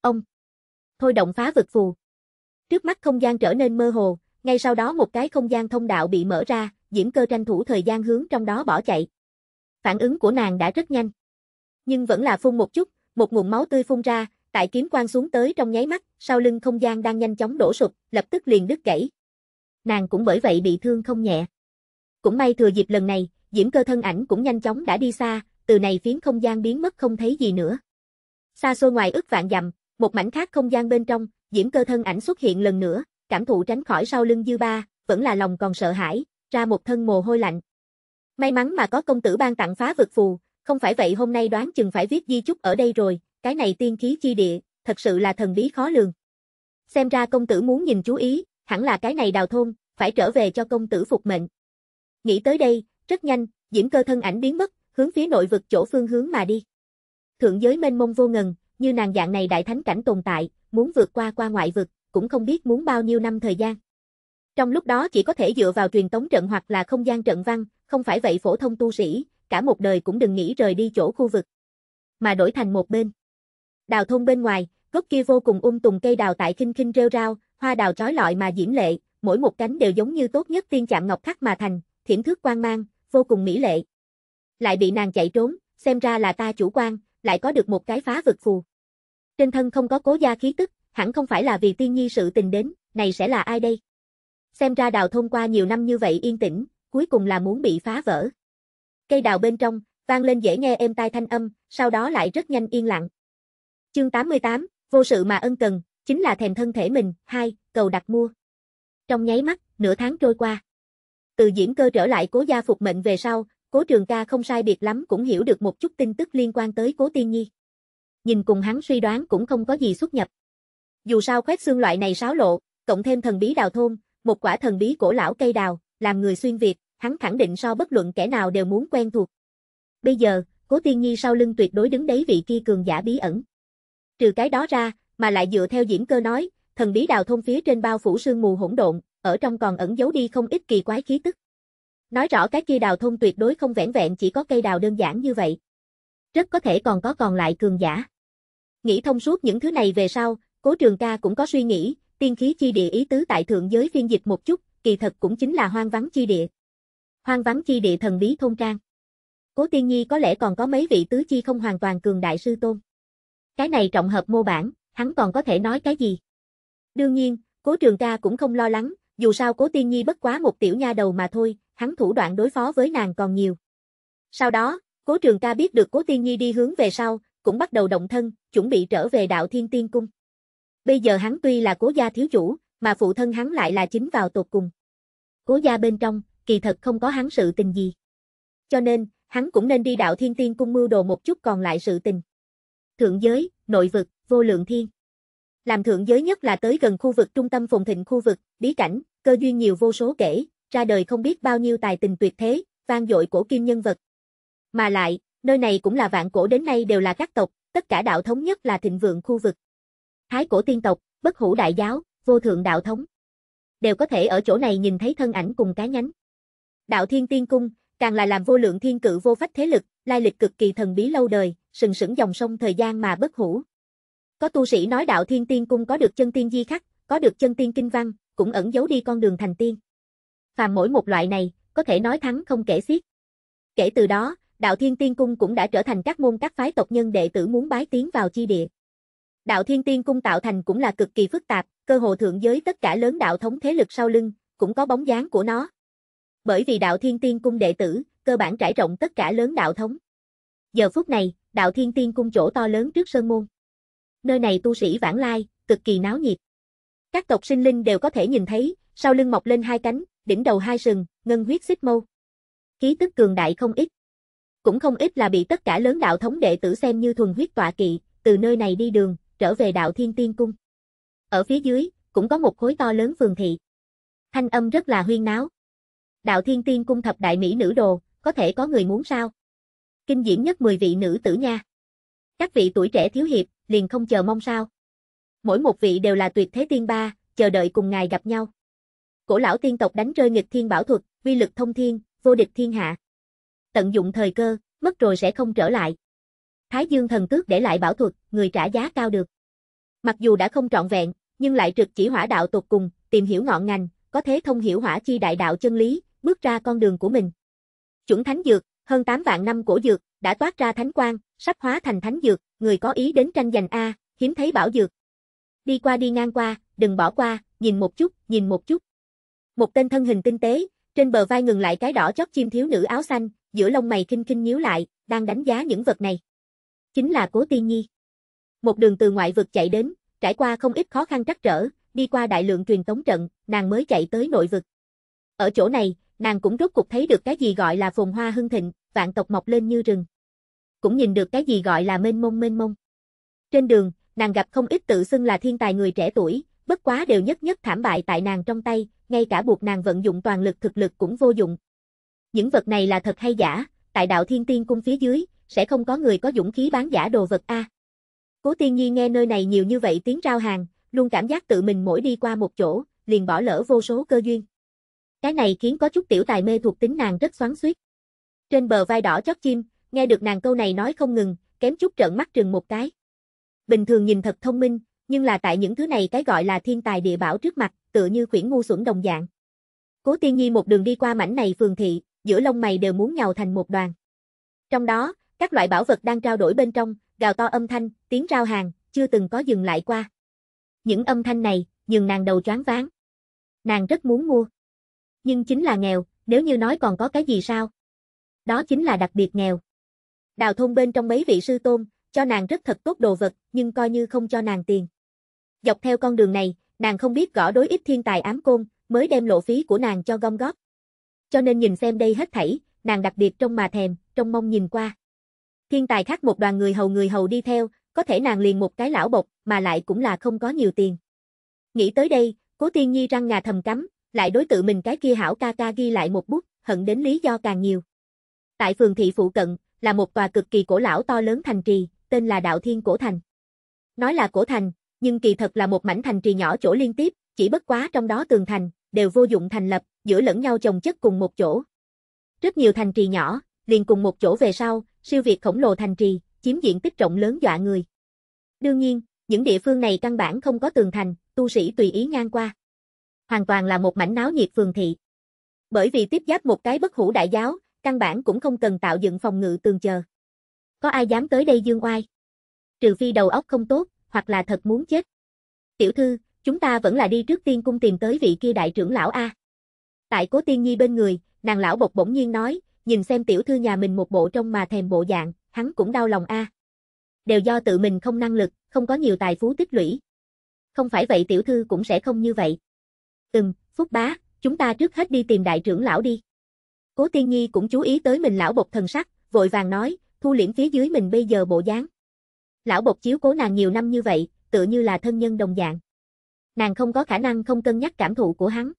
Ông! Thôi động phá vực phù. Trước mắt không gian trở nên mơ hồ, ngay sau đó một cái không gian thông đạo bị mở ra, Diễm cơ tranh thủ thời gian hướng trong đó bỏ chạy. Phản ứng của nàng đã rất nhanh. Nhưng vẫn là phun một chút, một nguồn máu tươi phun ra, tại kiếm quang xuống tới trong nháy mắt, sau lưng không gian đang nhanh chóng đổ sụp, lập tức liền đứt gãy. Nàng cũng bởi vậy bị thương không nhẹ. Cũng may thừa dịp lần này, diễm cơ thân ảnh cũng nhanh chóng đã đi xa, từ này phiến không gian biến mất không thấy gì nữa. Xa xôi ngoài ức vạn dặm, một mảnh khác không gian bên trong, diễm cơ thân ảnh xuất hiện lần nữa, cảm thụ tránh khỏi sau lưng dư ba, vẫn là lòng còn sợ hãi, ra một thân mồ hôi lạnh. May mắn mà có công tử ban tặng phá vực phù, không phải vậy hôm nay đoán chừng phải viết di chúc ở đây rồi, cái này tiên khí chi địa, thật sự là thần bí khó lường. Xem ra công tử muốn nhìn chú ý, hẳn là cái này đào thôn, phải trở về cho công tử phục mệnh. Nghĩ tới đây, rất nhanh, diễm cơ thân ảnh biến mất, hướng phía nội vực chỗ phương hướng mà đi. Thượng giới mênh mông vô ngần, như nàng dạng này đại thánh cảnh tồn tại, muốn vượt qua qua ngoại vực, cũng không biết muốn bao nhiêu năm thời gian. Trong lúc đó chỉ có thể dựa vào truyền tống trận hoặc là không gian trận văn, không phải vậy phổ thông tu sĩ, cả một đời cũng đừng nghĩ rời đi chỗ khu vực. Mà đổi thành một bên. Đào thôn bên ngoài, gốc kia vô cùng um tùng cây đào tại khinh khinh rêu rao, hoa đào trói lọi mà diễm lệ, mỗi một cánh đều giống như tốt nhất tiên chạm ngọc khắc mà thành, thiểm thước quang mang, vô cùng mỹ lệ. Lại bị nàng chạy trốn, xem ra là ta chủ quan, lại có được một cái phá vực phù. Trên thân không có cố gia khí tức, hẳn không phải là vì tiên nhi sự tình đến, này sẽ là ai đây? Xem ra đào thôn qua nhiều năm như vậy yên tĩnh, cuối cùng là muốn bị phá vỡ cây đào bên trong, vang lên dễ nghe êm tai thanh âm, sau đó lại rất nhanh yên lặng. Chương 88, vô sự mà ân cần, chính là thèm thân thể mình, hai, cầu đặt mua. Trong nháy mắt, nửa tháng trôi qua. Từ diễn cơ trở lại cố gia phục mệnh về sau, cố trường ca không sai biệt lắm cũng hiểu được một chút tin tức liên quan tới cố tiên nhi. Nhìn cùng hắn suy đoán cũng không có gì xuất nhập. Dù sao khoét xương loại này sáo lộ, cộng thêm thần bí đào thôn, một quả thần bí cổ lão cây đào, làm người xuyên Việt, hắn khẳng định so bất luận kẻ nào đều muốn quen thuộc. Bây giờ, Cố Tiên Nhi sau lưng tuyệt đối đứng đấy vị kia cường giả bí ẩn. Trừ cái đó ra, mà lại dựa theo diễn cơ nói, thần bí đào thông phía trên bao phủ sương mù hỗn độn, ở trong còn ẩn giấu đi không ít kỳ quái khí tức. Nói rõ cái kia đào thông tuyệt đối không vẹn vẹn chỉ có cây đào đơn giản như vậy. Rất có thể còn có còn lại cường giả. Nghĩ thông suốt những thứ này về sau, Cố Trường Ca cũng có suy nghĩ, tiên khí chi địa ý tứ tại thượng giới phiên dịch một chút, kỳ thật cũng chính là hoang vắng chi địa. Hoang vắng chi địa thần bí thôn trang. Cố Tiên Nhi có lẽ còn có mấy vị tứ chi không hoàn toàn cường đại sư tôn. Cái này trọng hợp mô bản, hắn còn có thể nói cái gì? Đương nhiên, Cố Trường Ca cũng không lo lắng, dù sao Cố Tiên Nhi bất quá một tiểu nha đầu mà thôi, hắn thủ đoạn đối phó với nàng còn nhiều. Sau đó, Cố Trường Ca biết được Cố Tiên Nhi đi hướng về sau, cũng bắt đầu động thân, chuẩn bị trở về Đạo Thiên Tiên Cung. Bây giờ hắn tuy là Cố gia thiếu chủ, mà phụ thân hắn lại là chính vào tột cùng. Cố gia bên trong, kỳ thật không có hắn sự tình gì. Cho nên, hắn cũng nên đi đạo thiên tiên cung mưu đồ một chút còn lại sự tình. Thượng giới, nội vực, vô lượng thiên. Làm thượng giới nhất là tới gần khu vực trung tâm phồn thịnh khu vực, bí cảnh, cơ duyên nhiều vô số kể, ra đời không biết bao nhiêu tài tình tuyệt thế, vang dội cổ kim nhân vật. Mà lại, nơi này cũng là vạn cổ đến nay đều là các tộc, tất cả đạo thống nhất là thịnh vượng khu vực. Thái cổ tiên tộc, bất hủ đại giáo, vô thượng đạo thống. Đều có thể ở chỗ này nhìn thấy thân ảnh cùng cá nhánh. Đạo Thiên Tiên Cung, càng là làm vô lượng thiên cự vô phách thế lực, lai lịch cực kỳ thần bí lâu đời, sừng sững dòng sông thời gian mà bất hủ. Có tu sĩ nói Đạo Thiên Tiên Cung có được chân tiên di khắc, có được chân tiên kinh văn, cũng ẩn giấu đi con đường thành tiên. Phàm mỗi một loại này, có thể nói thắng không kể xiết. Kể từ đó, Đạo Thiên Tiên Cung cũng đã trở thành các môn các phái tộc nhân đệ tử muốn bái tiến vào chi địa. Đạo Thiên Tiên Cung tạo thành cũng là cực kỳ phức tạp, cơ hồ thượng giới tất cả lớn đạo thống thế lực sau lưng, cũng có bóng dáng của nó. Bởi vì đạo thiên tiên cung đệ tử, cơ bản trải rộng tất cả lớn đạo thống. Giờ phút này, đạo thiên tiên cung chỗ to lớn trước sơn môn. Nơi này tu sĩ vãng lai, cực kỳ náo nhiệt. Các tộc sinh linh đều có thể nhìn thấy, sau lưng mọc lên hai cánh, đỉnh đầu hai sừng, ngân huyết xích mâu. Khí tức cường đại không ít. Cũng không ít là bị tất cả lớn đạo thống đệ tử xem như thuần huyết tọa kỵ, từ nơi này đi đường, trở về đạo thiên tiên cung. Ở phía dưới, cũng có một khối to lớn phường thị. Thanh âm rất là huyên náo đạo thiên tiên cung thập đại mỹ nữ đồ, có thể có người muốn sao? Kinh diễn nhất 10 vị nữ tử nha. Các vị tuổi trẻ thiếu hiệp, liền không chờ mong sao. Mỗi một vị đều là tuyệt thế tiên ba, chờ đợi cùng ngài gặp nhau. Cổ lão tiên tộc đánh rơi nghịch thiên bảo thuật, vi lực thông thiên, vô địch thiên hạ. Tận dụng thời cơ, mất rồi sẽ không trở lại. Thái Dương thần tước để lại bảo thuật, người trả giá cao được. Mặc dù đã không trọn vẹn, nhưng lại trực chỉ hỏa đạo tột cùng, tìm hiểu ngọn ngành, có thế thông hiểu hỏa chi đại đạo chân lý, bước ra con đường của mình. Chuẩn thánh dược, hơn 8 vạn năm cổ dược, đã toát ra thánh quang, sắp hóa thành thánh dược, người có ý đến tranh giành A, hiếm thấy bảo dược. Đi qua đi ngang qua, đừng bỏ qua, nhìn một chút, nhìn một chút. Một tên thân hình tinh tế, trên bờ vai ngừng lại cái đỏ chót chim thiếu nữ áo xanh, giữa lông mày kinh kinh nhíu lại, đang đánh giá những vật này. Chính là Cố Tiên Nhi. Một đường từ ngoại vực chạy đến, trải qua không ít khó khăn trắc trở, đi qua đại lượng truyền tống trận, nàng mới chạy tới nội vực. Ở chỗ này, nàng cũng rốt cuộc thấy được cái gì gọi là phồn hoa hưng thịnh, vạn tộc mọc lên như rừng. Cũng nhìn được cái gì gọi là mênh mông mênh mông. Trên đường, nàng gặp không ít tự xưng là thiên tài người trẻ tuổi, bất quá đều nhất nhất thảm bại tại nàng trong tay, ngay cả buộc nàng vận dụng toàn lực thực lực cũng vô dụng. Những vật này là thật hay giả, tại đạo thiên tiên cung phía dưới, sẽ không có người có dũng khí bán giả đồ vật a. Cố tiên nhi nghe nơi này nhiều như vậy tiếng rao hàng, luôn cảm giác tự mình mỗi đi qua một chỗ, liền bỏ lỡ vô số cơ duyên. Cái này khiến có chút tiểu tài mê thuộc tính nàng rất xoắn xuýt. Trên bờ vai đỏ chót chim, nghe được nàng câu này nói không ngừng, kém chút trợn mắt trừng một cái. Bình thường nhìn thật thông minh, nhưng là tại những thứ này cái gọi là thiên tài địa bảo trước mặt, tựa như quyển ngu xuẩn đồng dạng. Cố Tiên Nhi một đường đi qua mảnh này phường thị, giữa lông mày đều muốn nhào thành một đoàn. Trong đó, các loại bảo vật đang trao đổi bên trong, gào to âm thanh, tiếng rao hàng, chưa từng có dừng lại qua. Những âm thanh này, nhường nàng đầu choáng váng. Nàng rất muốn mua nhưng chính là nghèo, nếu như nói còn có cái gì sao? Đó chính là đặc biệt nghèo. Đào thôn bên trong mấy vị sư tôn, cho nàng rất thật tốt đồ vật, nhưng coi như không cho nàng tiền. Dọc theo con đường này, nàng không biết gõ đối ít thiên tài ám côn, mới đem lộ phí của nàng cho gom góp. Cho nên nhìn xem đây hết thảy, nàng đặc biệt trong mà thèm, trong mong nhìn qua. Thiên tài khác một đoàn người hầu người hầu đi theo, có thể nàng liền một cái lão bột, mà lại cũng là không có nhiều tiền. Nghĩ tới đây, Cố Tiên Nhi răng ngà thầm cắm, lại đối tự mình cái kia hảo ca ca ghi lại một bút, hận đến lý do càng nhiều. Tại phường thị phụ cận, là một tòa cực kỳ cổ lão to lớn thành trì, tên là Đạo Thiên Cổ Thành. Nói là cổ thành, nhưng kỳ thật là một mảnh thành trì nhỏ chỗ liên tiếp, chỉ bất quá trong đó tường thành, đều vô dụng thành lập, giữa lẫn nhau chồng chất cùng một chỗ. Rất nhiều thành trì nhỏ, liền cùng một chỗ về sau, siêu việt khổng lồ thành trì, chiếm diện tích rộng lớn dọa người. Đương nhiên, những địa phương này căn bản không có tường thành, tu sĩ tùy ý ngang qua hoàn toàn là một mảnh náo nhiệt phường thị. Bởi vì tiếp giáp một cái bất hủ đại giáo, căn bản cũng không cần tạo dựng phòng ngự tường chờ. Có ai dám tới đây dương oai? Trừ phi đầu óc không tốt, hoặc là thật muốn chết. Tiểu thư, chúng ta vẫn là đi trước tiên cung tìm tới vị kia đại trưởng lão A. Tại cố tiên nhi bên người, nàng lão bộc bỗng nhiên nói, nhìn xem tiểu thư nhà mình một bộ trong mà thèm bộ dạng, hắn cũng đau lòng A. Đều do tự mình không năng lực, không có nhiều tài phú tích lũy. Không phải vậy tiểu thư cũng sẽ không như vậy. Từng, Phúc Bá, chúng ta trước hết đi tìm đại trưởng lão đi. Cố Tiên Nhi cũng chú ý tới mình lão bột thần sắc, vội vàng nói, thu liễm phía dưới mình bây giờ bộ dáng. Lão bột chiếu cố nàng nhiều năm như vậy, tựa như là thân nhân đồng dạng. Nàng không có khả năng không cân nhắc cảm thụ của hắn.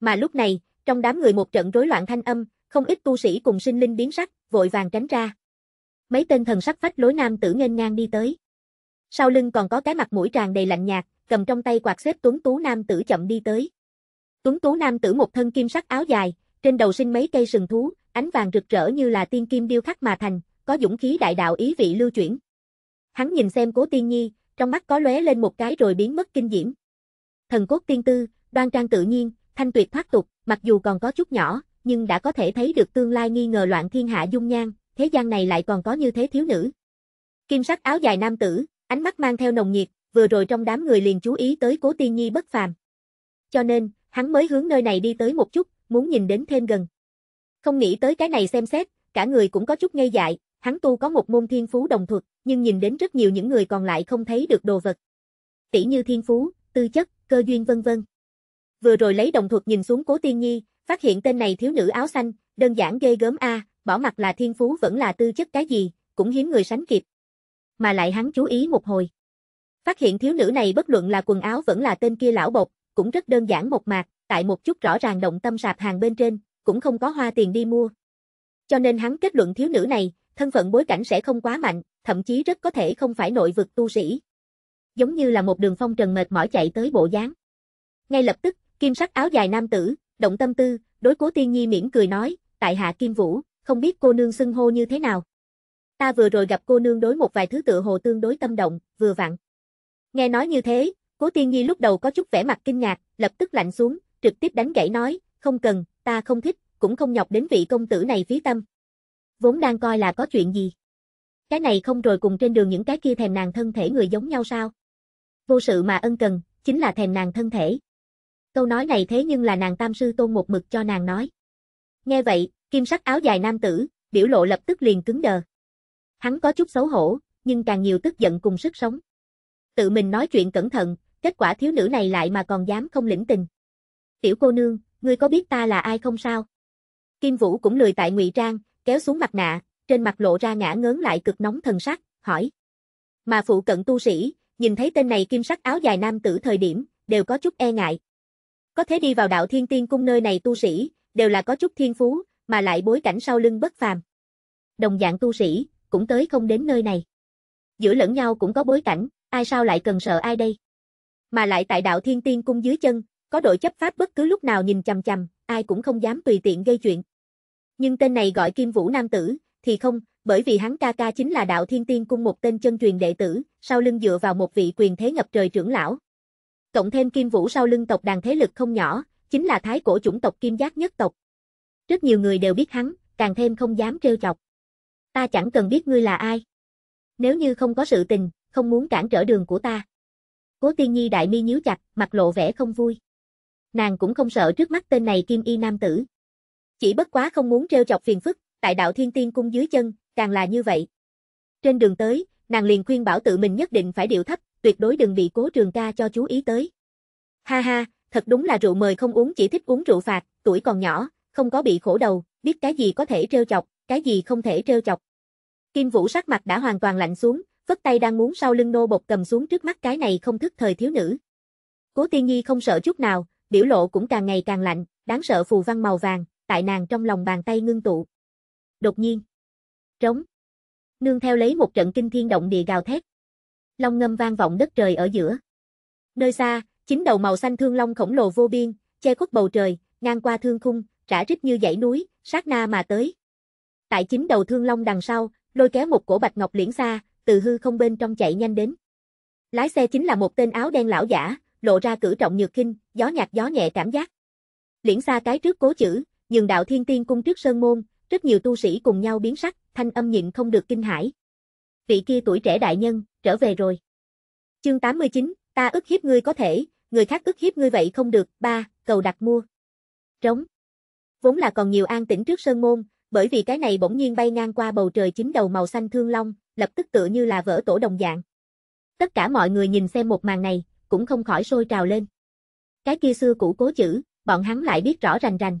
Mà lúc này, trong đám người một trận rối loạn thanh âm, không ít tu sĩ cùng sinh linh biến sắc, vội vàng tránh ra. Mấy tên thần sắc phách lối nam tử nghênh ngang đi tới. Sau lưng còn có cái mặt mũi tràn đầy lạnh nhạt, cầm trong tay quạt xếp tuấn tú nam tử chậm đi tới. Tuấn tú nam tử một thân kim sắc áo dài, trên đầu sinh mấy cây sừng thú, ánh vàng rực rỡ như là tiên kim điêu khắc mà thành, có dũng khí đại đạo ý vị lưu chuyển. Hắn nhìn xem Cố Tiên Nhi, trong mắt có lóe lên một cái rồi biến mất kinh diễm. Thần cốt tiên tư, đoan trang tự nhiên, thanh tuyệt thoát tục, mặc dù còn có chút nhỏ, nhưng đã có thể thấy được tương lai nghi ngờ loạn thiên hạ dung nhan, thế gian này lại còn có như thế thiếu nữ. Kim sắc áo dài nam tử, ánh mắt mang theo nồng nhiệt, vừa rồi trong đám người liền chú ý tới Cố Tiên Nhi bất phàm. Cho nên, hắn mới hướng nơi này đi tới một chút, muốn nhìn đến thêm gần. Không nghĩ tới cái này xem xét, cả người cũng có chút ngây dại, hắn tu có một môn thiên phú đồng thuật, nhưng nhìn đến rất nhiều những người còn lại không thấy được đồ vật. Tỷ như thiên phú, tư chất, cơ duyên vân vân. Vừa rồi lấy đồng thuật nhìn xuống Cố Tiên Nhi, phát hiện tên này thiếu nữ áo xanh, đơn giản ghê gớm a, bỏ mặt là thiên phú vẫn là tư chất cái gì, cũng hiếm người sánh kịp. Mà lại hắn chú ý một hồi. Phát hiện thiếu nữ này bất luận là quần áo vẫn là tên kia lão bột, cũng rất đơn giản một mạc, tại một chút rõ ràng động tâm sạp hàng bên trên, cũng không có hoa tiền đi mua. Cho nên hắn kết luận thiếu nữ này, thân phận bối cảnh sẽ không quá mạnh, thậm chí rất có thể không phải nội vực tu sĩ. Giống như là một đường phong trần mệt mỏi chạy tới bộ dáng. Ngay lập tức, kim sắc áo dài nam tử, động tâm tư, đối cố tiên nhi mỉm cười nói, tại hạ kim vũ, không biết cô nương xưng hô như thế nào. Ta vừa rồi gặp cô nương đối một vài thứ tự hồ tương đối tâm động, vừa vặn. Nghe nói như thế, Cố Tiên Nhi lúc đầu có chút vẻ mặt kinh ngạc, lập tức lạnh xuống, trực tiếp đánh gãy nói, không cần, ta không thích, cũng không nhọc đến vị công tử này phí tâm. Vốn đang coi là có chuyện gì. Cái này không rồi cùng trên đường những cái kia thèm nàng thân thể người giống nhau sao? Vô sự mà ân cần, chính là thèm nàng thân thể. Câu nói này thế nhưng là nàng tam sư tôn một mực cho nàng nói. Nghe vậy, kim sắc áo dài nam tử, biểu lộ lập tức liền cứng đờ. Hắn có chút xấu hổ, nhưng càng nhiều tức giận cùng sức sống. Tự mình nói chuyện cẩn thận, kết quả thiếu nữ này lại mà còn dám không lĩnh tình. Tiểu cô nương, ngươi có biết ta là ai không sao? Kim Vũ cũng lười tại ngụy trang, kéo xuống mặt nạ, trên mặt lộ ra ngã ngớn lại cực nóng thần sắc, hỏi. Mà phụ cận tu sĩ, nhìn thấy tên này kim sắc áo dài nam tử thời điểm, đều có chút e ngại. Có thể đi vào đạo thiên tiên cung nơi này tu sĩ, đều là có chút thiên phú, mà lại bối cảnh sau lưng bất phàm. Đồng dạng tu sĩ, cũng tới không đến nơi này. Giữa lẫn nhau cũng có bối cảnh, ai sao lại cần sợ ai đây? Mà lại tại đạo thiên tiên cung dưới chân, có đội chấp pháp bất cứ lúc nào nhìn chằm chằm, ai cũng không dám tùy tiện gây chuyện. Nhưng tên này gọi Kim Vũ Nam Tử, thì không, bởi vì hắn ca ca chính là đạo thiên tiên cung một tên chân truyền đệ tử, sau lưng dựa vào một vị quyền thế ngập trời trưởng lão. Cộng thêm Kim Vũ sau lưng tộc đàn thế lực không nhỏ, chính là thái cổ chủng tộc Kim Giác nhất tộc. Rất nhiều người đều biết hắn, càng thêm không dám trêu chọc. Ta chẳng cần biết ngươi là ai. Nếu như không có sự tình, không muốn cản trở đường của ta. Cố tiên nhi đại mi nhíu chặt, mặt lộ vẻ không vui. Nàng cũng không sợ trước mắt tên này kim y nam tử. Chỉ bất quá không muốn treo chọc phiền phức, tại đạo thiên tiên cung dưới chân, càng là như vậy. Trên đường tới, nàng liền khuyên bảo tự mình nhất định phải điệu thấp, tuyệt đối đừng bị cố trường ca cho chú ý tới. Ha ha, thật đúng là rượu mời không uống chỉ thích uống rượu phạt, tuổi còn nhỏ, không có bị khổ đầu, biết cái gì có thể treo chọc, cái gì không thể treo chọc. Kim Vũ sắc mặt đã hoàn toàn lạnh xuống, vất tay đang muốn sau lưng nô bộc cầm xuống trước mắt cái này không thức thời thiếu nữ. Cố Tiên Nhi không sợ chút nào, biểu lộ cũng càng ngày càng lạnh, đáng sợ phù văn màu vàng, tại nàng trong lòng bàn tay ngưng tụ. Đột nhiên, trống. Nương theo lấy một trận kinh thiên động địa gào thét. Long ngâm vang vọng đất trời ở giữa. Nơi xa, chín đầu màu xanh thương long khổng lồ vô biên, che khuất bầu trời, ngang qua thương khung, rã rít như dãy núi, sát na mà tới. Tại chín đầu thương long đằng sau, lôi kéo một cổ bạch ngọc liễn xa, từ hư không bên trong chạy nhanh đến. Lái xe chính là một tên áo đen lão giả, lộ ra cử trọng nhược kinh gió nhạt gió nhẹ cảm giác. Liễn xa cái trước cố chữ, nhường đạo thiên tiên cung trước sơn môn, rất nhiều tu sĩ cùng nhau biến sắc, thanh âm nhịn không được kinh hãi. Vị kia tuổi trẻ đại nhân, trở về rồi. Chương 89, ta ức hiếp ngươi có thể, người khác ức hiếp ngươi vậy không được, ba, cầu đặt mua. Trống. Vốn là còn nhiều an tĩnh trước sơn môn, bởi vì cái này bỗng nhiên bay ngang qua bầu trời chín đầu màu xanh thương long, lập tức tựa như là vỡ tổ đồng dạng. Tất cả mọi người nhìn xem một màn này, cũng không khỏi sôi trào lên. Cái kia xưa cũ cố chữ, bọn hắn lại biết rõ rành rành.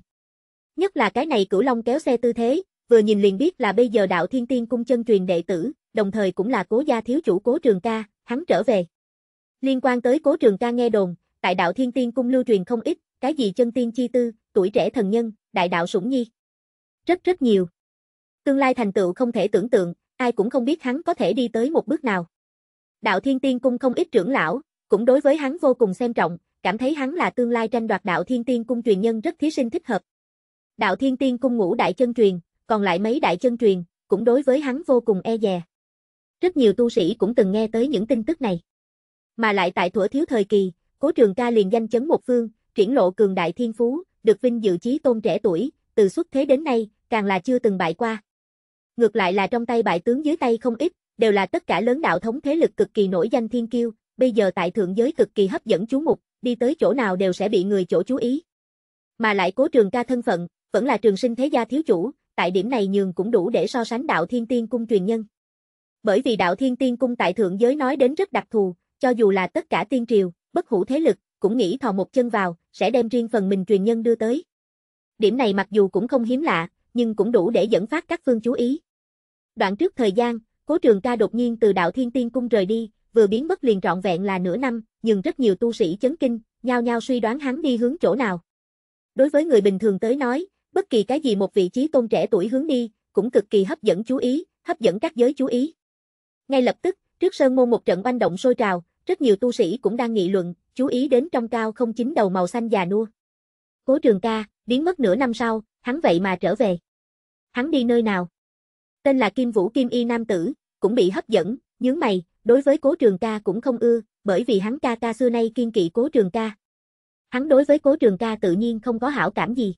Nhất là cái này cửu long kéo xe tư thế, vừa nhìn liền biết là bây giờ đạo thiên tiên cung chân truyền đệ tử, đồng thời cũng là cố gia thiếu chủ cố trường ca, hắn trở về. Liên quan tới cố trường ca nghe đồn, tại đạo thiên tiên cung lưu truyền không ít, cái gì chân tiên chi tư, tuổi trẻ thần nhân, đại đạo sủng nhi. Rất rất nhiều. Tương lai thành tựu không thể tưởng tượng, ai cũng không biết hắn có thể đi tới một bước nào. Đạo Thiên Tiên Cung không ít trưởng lão, cũng đối với hắn vô cùng xem trọng, cảm thấy hắn là tương lai tranh đoạt Đạo Thiên Tiên Cung truyền nhân rất thí sinh thích hợp. Đạo Thiên Tiên Cung ngũ đại chân truyền, còn lại mấy đại chân truyền, cũng đối với hắn vô cùng e dè. Rất nhiều tu sĩ cũng từng nghe tới những tin tức này. Mà lại tại thuở thiếu thời kỳ, Cố Trường Ca liền danh chấn một phương, triển lộ cường đại thiên phú, được vinh dự chí tôn trẻ tuổi, từ xuất thế đến nay, càng là chưa từng bại qua. Ngược lại là trong tay bại tướng dưới tay không ít, đều là tất cả lớn đạo thống thế lực cực kỳ nổi danh thiên kiêu, bây giờ tại thượng giới cực kỳ hấp dẫn chú mục, đi tới chỗ nào đều sẽ bị người chỗ chú ý. Mà lại cố trường ca thân phận, vẫn là trường sinh thế gia thiếu chủ, tại điểm này nhường cũng đủ để so sánh đạo thiên tiên cung truyền nhân. Bởi vì đạo thiên tiên cung tại thượng giới nói đến rất đặc thù, cho dù là tất cả tiên triều, bất hủ thế lực, cũng nghĩ thò một chân vào, sẽ đem riêng phần mình truyền nhân đưa tới. Điểm này mặc dù cũng không hiếm lạ, nhưng cũng đủ để dẫn phát các phương chú ý. Đoạn trước thời gian, cố trường ca đột nhiên từ đạo thiên tiên cung rời đi, vừa biến mất liền trọn vẹn là nửa năm, nhưng rất nhiều tu sĩ chấn kinh, nhao nhao suy đoán hắn đi hướng chỗ nào. Đối với người bình thường tới nói, bất kỳ cái gì một vị trí tôn trẻ tuổi hướng đi, cũng cực kỳ hấp dẫn chú ý, hấp dẫn các giới chú ý. Ngay lập tức, trước sơn môn một trận oanh động sôi trào, rất nhiều tu sĩ cũng đang nghị luận, chú ý đến trong cao không chính đầu màu xanh già nua. Cố trường ca, biến mất nửa năm sau, hắn vậy mà trở về. Hắn đi nơi nào? Tên là Kim Vũ Kim Y Nam Tử, cũng bị hấp dẫn, nhướng mày, đối với cố trường ca cũng không ưa, bởi vì hắn ca ca xưa nay kiên kỵ cố trường ca. Hắn đối với cố trường ca tự nhiên không có hảo cảm gì.